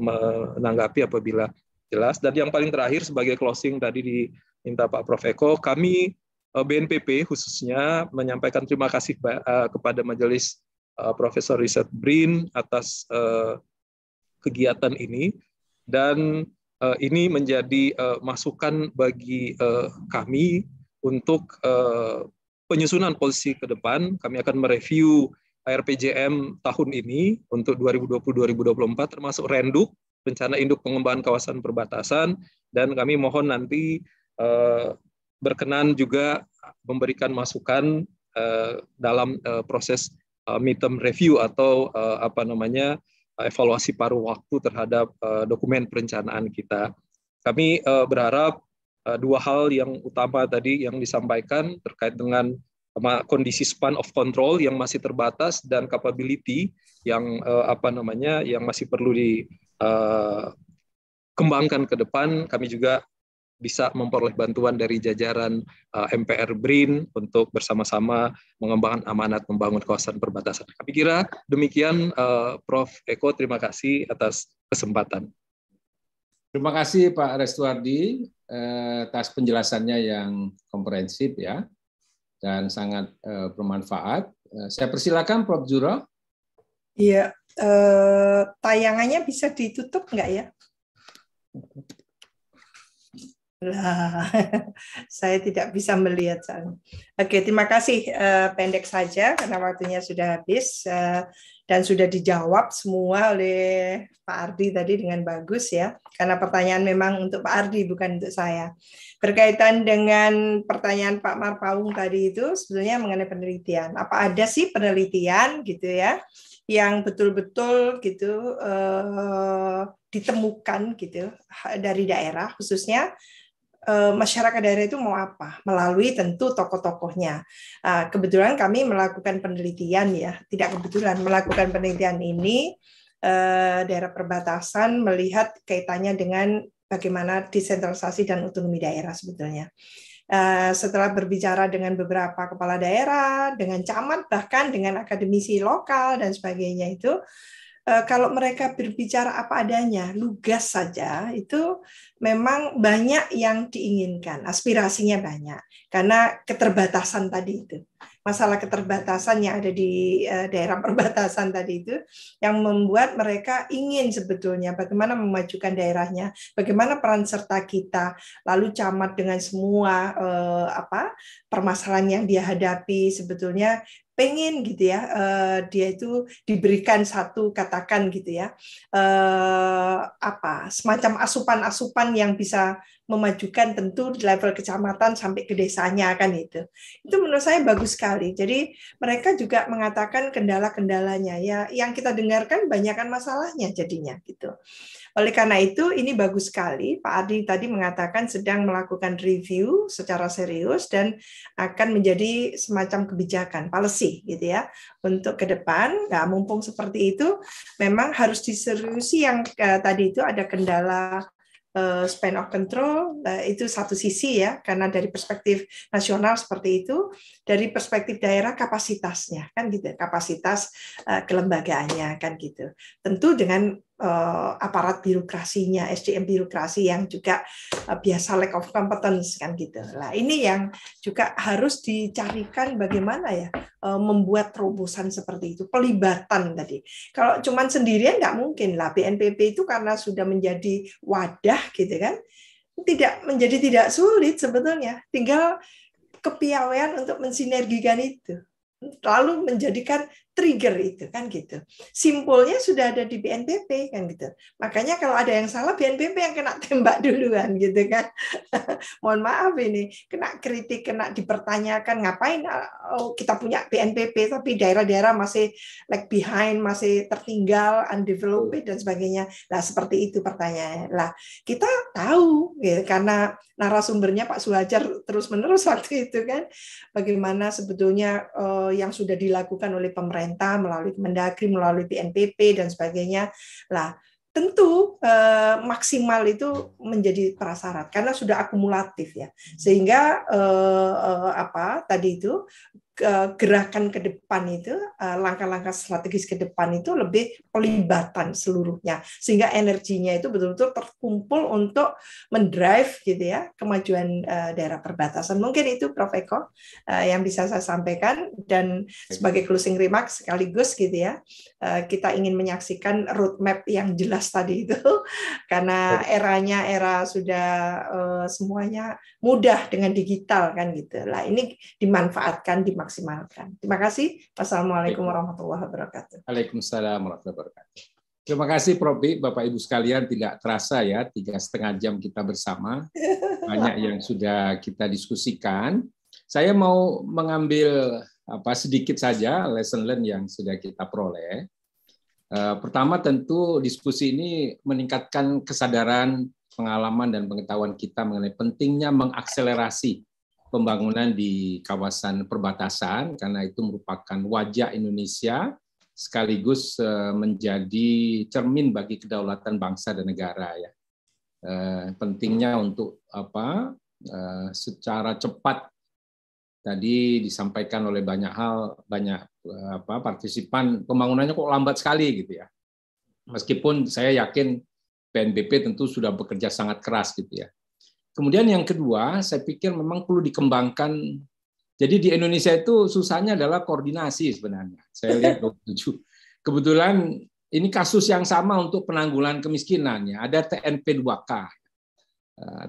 menanggapi apabila jelas. Dan yang paling terakhir sebagai closing tadi diminta Pak Prof Eko, kami Eh, BNPP khususnya menyampaikan terima kasih eh, kepada Majelis eh, Profesor Riset BRIN atas kegiatan ini dan ini menjadi masukan bagi kami untuk penyusunan polisi ke depan. Kami akan mereview RPJM tahun ini untuk 2020-2024 termasuk Renduk rencana induk pengembangan kawasan perbatasan dan kami mohon nanti berkenan juga memberikan masukan uh, dalam uh, proses uh, midterm review atau uh, apa namanya evaluasi paruh waktu terhadap uh, dokumen perencanaan kita. Kami uh, berharap uh, dua hal yang utama tadi yang disampaikan terkait dengan kondisi span of control yang masih terbatas dan capability yang uh, apa namanya yang masih perlu di uh, kembangkan ke depan kami juga bisa memperoleh bantuan dari jajaran uh, eh, MPR BRIN untuk bersama-sama mengembangkan amanat membangun kawasan perbatasan. Kami kira demikian uh, Prof. Eko, terima kasih atas kesempatan. Terima kasih Pak Restuardi eh, atas penjelasannya yang komprehensif ya dan sangat eh, bermanfaat. saya persilakan Prof. Juro. Iya, eh, tayangannya bisa ditutup nggak ya? Nah, [laughs] saya tidak bisa melihat Oke, terima kasih uh, pendek saja karena waktunya sudah habis uh, dan sudah dijawab semua oleh Pak Ardi tadi dengan bagus ya. Karena pertanyaan memang untuk Pak Ardi bukan untuk saya. Berkaitan dengan pertanyaan Pak Marpaung tadi itu sebetulnya mengenai penelitian. Apa ada sih penelitian gitu ya yang betul-betul gitu uh, ditemukan gitu dari daerah khususnya Eh, masyarakat daerah itu mau apa melalui tentu tokoh-tokohnya. Ah, kebetulan kami melakukan penelitian ya, tidak kebetulan melakukan penelitian ini eh, daerah perbatasan melihat kaitannya dengan bagaimana desentralisasi dan otonomi daerah sebetulnya. Eh, setelah berbicara dengan beberapa kepala daerah, dengan camat bahkan dengan akademisi lokal dan sebagainya itu Eh, kalau mereka berbicara apa adanya, lugas saja, itu memang banyak yang diinginkan, aspirasinya banyak karena keterbatasan tadi itu. Masalah keterbatasan yang ada di eh, daerah [laughs] perbatasan tadi itu yang membuat mereka ingin sebetulnya bagaimana memajukan daerahnya, bagaimana peran serta kita, lalu camat dengan semua eh, apa permasalahan yang dia hadapi sebetulnya pengen gitu ya uh, dia itu diberikan satu katakan gitu ya uh, apa semacam asupan-asupan yang bisa memajukan tentu di level kecamatan sampai ke desanya kan itu itu menurut saya bagus sekali jadi mereka juga mengatakan kendala-kendalanya ya yang kita dengarkan banyakkan masalahnya jadinya gitu oleh karena itu, ini bagus sekali. Pak Adi tadi mengatakan sedang melakukan review secara serius dan akan menjadi semacam kebijakan, policy gitu ya, untuk ke depan. Nah, mumpung seperti itu, memang harus diseriusi yang uh, tadi itu ada kendala uh, span of control eh, itu satu sisi ya karena dari perspektif nasional seperti itu dari perspektif daerah kapasitasnya kan gitu ya, kapasitas kelembagaannya kan gitu tentu dengan uh, aparat birokrasinya, SDM birokrasi yang juga uh, biasa lack of competence kan gitu. Nah ini yang juga harus dicarikan bagaimana ya uh, membuat terobosan seperti itu, pelibatan tadi. Kalau cuman sendirian nggak mungkin lah. BNPB itu karena sudah menjadi wadah gitu kan, tidak menjadi tidak sulit sebetulnya. Tinggal kepiawaian untuk mensinergikan itu lalu menjadikan trigger itu kan gitu. Simpulnya sudah ada di BNPB kan gitu. Makanya kalau ada yang salah BNPB yang kena tembak [laughs] duluan gitu kan. [laughs] Mohon maaf ini kena kritik, kena dipertanyakan ngapain ah, oh, kita punya BNPB tapi daerah-daerah masih like behind, masih tertinggal, undeveloped dan sebagainya. Lah seperti itu pertanyaannya. Lah kita tahu gitu, karena narasumbernya Pak Suhajar terus-menerus [laughs] waktu itu kan bagaimana sebetulnya eh, yang sudah dilakukan oleh pemerintah pemerintah, melalui Mendagri, melalui BNPP dan sebagainya. Lah, tentu eh, maksimal itu menjadi prasyarat karena sudah akumulatif ya. Sehingga eh, eh, apa tadi itu Eh, gerakan ke depan itu, eh, langkah-langkah strategis ke depan itu lebih pelibatan seluruhnya, sehingga energinya itu betul-betul terkumpul untuk mendrive gitu ya kemajuan eh, daerah perbatasan. Mungkin itu Prof Eko yang bisa saya sampaikan dan sebagai closing remark sekaligus gitu ya, kita ingin menyaksikan roadmap yang jelas tadi itu [laughs] karena eranya era sudah semuanya mudah dengan digital kan gitu. Lah ini dimanfaatkan dimaksimalkan dimaksimalkan. Terima kasih. Wassalamualaikum warahmatullahi wabarakatuh. Waalaikumsalam warahmatullahi wabarakatuh. Terima kasih Probi, Bapak Ibu sekalian tidak terasa ya tiga setengah jam kita bersama [laughs] banyak yang sudah kita diskusikan. Saya mau mengambil apa sedikit saja lesson learn yang sudah kita peroleh. Eh, pertama tentu diskusi ini meningkatkan kesadaran, pengalaman dan pengetahuan kita mengenai pentingnya mengakselerasi pembangunan di kawasan perbatasan karena itu merupakan wajah Indonesia sekaligus eh, menjadi cermin bagi kedaulatan bangsa dan negara ya. Eh, pentingnya untuk apa? Eh, secara cepat tadi disampaikan oleh banyak hal banyak apa partisipan pembangunannya kok lambat sekali gitu ya. Meskipun saya yakin PNBP tentu sudah bekerja sangat keras gitu ya Kemudian yang kedua, saya pikir memang perlu dikembangkan. Jadi di Indonesia itu susahnya adalah koordinasi sebenarnya. Saya lihat 27. [laughs] Kebetulan ini kasus yang sama untuk penanggulangan kemiskinan ya. Ada TNP 2K, eh,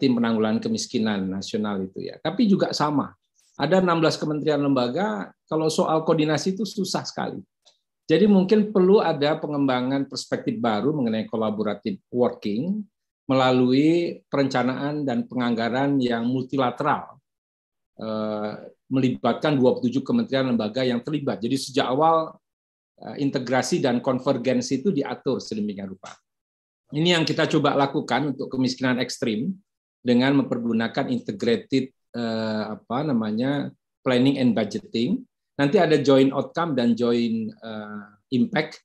tim penanggulangan kemiskinan nasional itu ya. Tapi juga sama. Ada 16 kementerian lembaga, kalau soal koordinasi itu susah sekali. Jadi mungkin perlu ada pengembangan perspektif baru mengenai collaborative working melalui perencanaan dan penganggaran yang multilateral eh, melibatkan 27 kementerian lembaga yang terlibat. Jadi sejak awal eh, integrasi dan konvergensi itu diatur sedemikian rupa. Ini yang kita coba lakukan untuk kemiskinan ekstrim dengan mempergunakan integrated eh, apa namanya planning and budgeting. Nanti ada joint outcome dan joint impact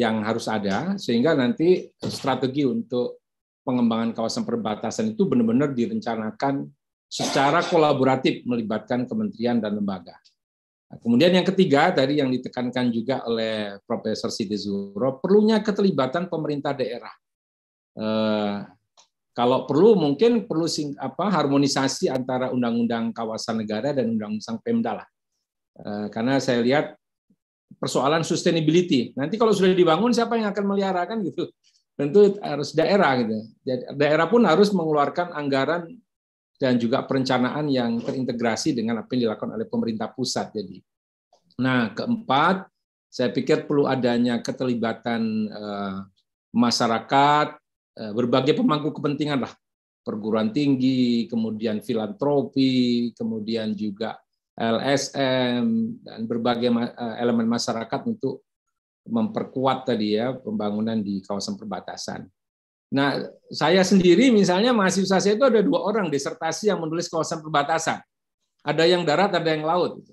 yang harus ada sehingga nanti strategi untuk pengembangan kawasan perbatasan itu benar-benar direncanakan secara kolaboratif melibatkan kementerian dan lembaga. Nah, kemudian yang ketiga tadi yang ditekankan juga oleh Profesor Siti Zuro, perlunya keterlibatan pemerintah daerah. Eh, kalau perlu mungkin perlu sing, apa harmonisasi antara undang-undang kawasan negara dan undang-undang Pemda lah. Eh, karena saya lihat persoalan sustainability. Nanti kalau sudah dibangun siapa yang akan melihara kan gitu tentu harus daerah gitu. daerah pun harus mengeluarkan anggaran dan juga perencanaan yang terintegrasi dengan apa yang dilakukan oleh pemerintah pusat. Jadi, nah keempat, saya pikir perlu adanya keterlibatan eh, masyarakat, eh, berbagai pemangku kepentingan lah, perguruan tinggi, kemudian filantropi, kemudian juga LSM dan berbagai eh, elemen masyarakat untuk memperkuat tadi ya pembangunan di kawasan perbatasan. Nah, saya sendiri misalnya mahasiswa saya itu ada dua orang disertasi yang menulis kawasan perbatasan. Ada yang darat, ada yang laut. Gitu.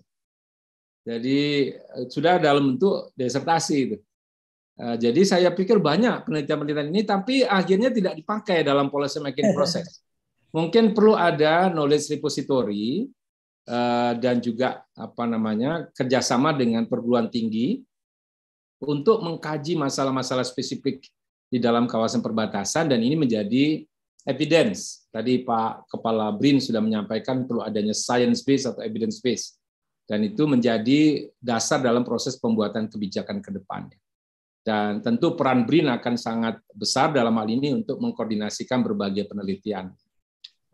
Jadi eh, sudah dalam bentuk disertasi itu. Eh, jadi saya pikir banyak penelitian-penelitian ini, tapi akhirnya tidak dipakai dalam policy making [laughs] proses. Mungkin perlu ada knowledge repository eh, dan juga apa namanya kerjasama dengan perguruan tinggi untuk mengkaji masalah-masalah spesifik di dalam kawasan perbatasan dan ini menjadi evidence. Tadi Pak Kepala BRIN sudah menyampaikan perlu adanya science base atau evidence base dan itu menjadi dasar dalam proses pembuatan kebijakan ke depannya. Dan tentu peran BRIN akan sangat besar dalam hal ini untuk mengkoordinasikan berbagai penelitian.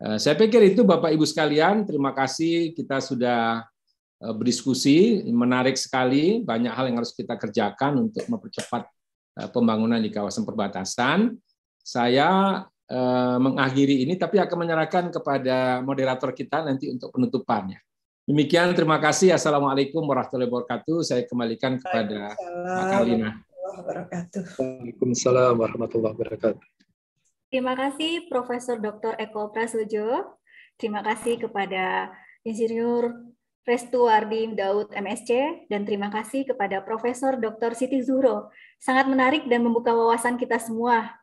Eh, saya pikir itu Bapak Ibu sekalian, terima kasih kita sudah Eh, berdiskusi, menarik sekali, banyak hal yang harus kita kerjakan untuk mempercepat eh, pembangunan di kawasan perbatasan. Saya eh, mengakhiri ini, tapi akan menyerahkan kepada moderator kita nanti untuk penutupannya. Demikian, terima kasih. Assalamualaikum warahmatullahi wabarakatuh. Saya kembalikan kepada Pak Kalina. Waalaikumsalam warahmatullahi wabarakatuh. Terima kasih Profesor Dr. Eko Prasojo. Terima kasih kepada Insinyur Restu Wardi Daud MSC dan terima kasih kepada Profesor Dr. Siti Zuhro. Sangat menarik dan membuka wawasan kita semua.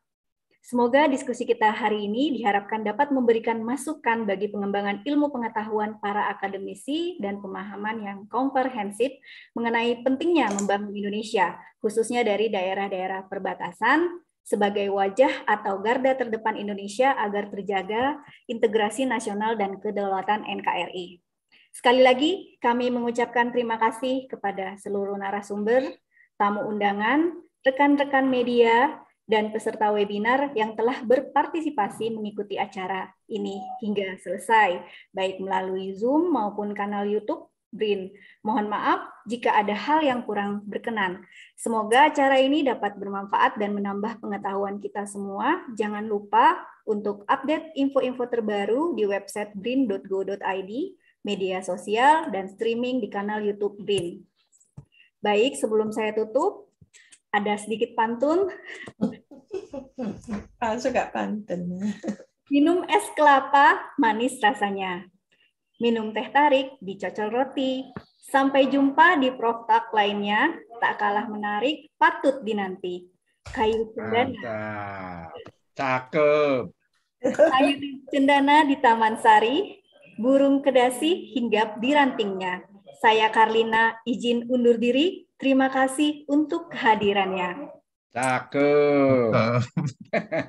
Semoga diskusi kita hari ini diharapkan dapat memberikan masukan bagi pengembangan ilmu pengetahuan para akademisi dan pemahaman yang komprehensif mengenai pentingnya membangun Indonesia, khususnya dari daerah-daerah perbatasan, sebagai wajah atau garda terdepan Indonesia agar terjaga integrasi nasional dan kedaulatan NKRI. Sekali lagi, kami mengucapkan terima kasih kepada seluruh narasumber, tamu undangan, rekan-rekan media, dan peserta webinar yang telah berpartisipasi mengikuti acara ini hingga selesai, baik melalui Zoom maupun kanal YouTube BRIN. Mohon maaf jika ada hal yang kurang berkenan. Semoga acara ini dapat bermanfaat dan menambah pengetahuan kita semua. Jangan lupa untuk update info-info terbaru di website brin.go.id media sosial, dan streaming di kanal YouTube BIN. Baik, sebelum saya tutup, ada sedikit pantun. Pak [laughs] suka pantun. Minum es kelapa, manis rasanya. Minum teh tarik, dicocol roti. Sampai jumpa di Proftak lainnya, tak kalah menarik, patut dinanti. Kayu cendana. Cakep. Kayu cendana di Taman Sari, burung kedasi hinggap di rantingnya. Saya Karlina izin undur diri. Terima kasih untuk kehadirannya. Cakep.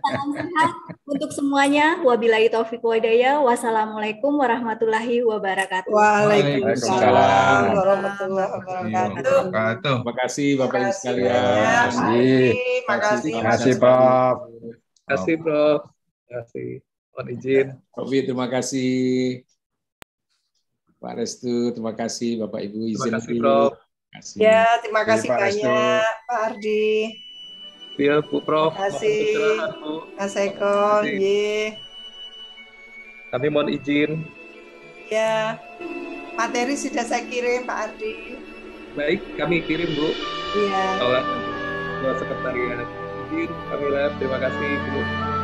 Salam sehat untuk semuanya. Wabillahi taufiq wadaya. Wassalamualaikum warahmatullahi wabarakatuh. Waalaikumsalam warahmatullahi wabarakatuh. Iya, terima kasih Bapak Ibu sekalian. Terima kasih. Terima kasih Prof. Terima kasih Prof. Terima kasih. Mohon izin. terima kasih. Pak Restu, terima kasih Bapak Ibu izin terima kasih, Bro. kasih. Ya, terima kasih, Jadi, banyak Pak banyak Pak Ardi. Ya, Bu Prof. Terima kasih. Terima kasih. Kami mohon izin. Ya, materi sudah saya kirim Pak Ardi. Baik, kami kirim Bu. Iya. Tolak. Buat sekretariat. Izin, kami lab. Terima kasih Bu.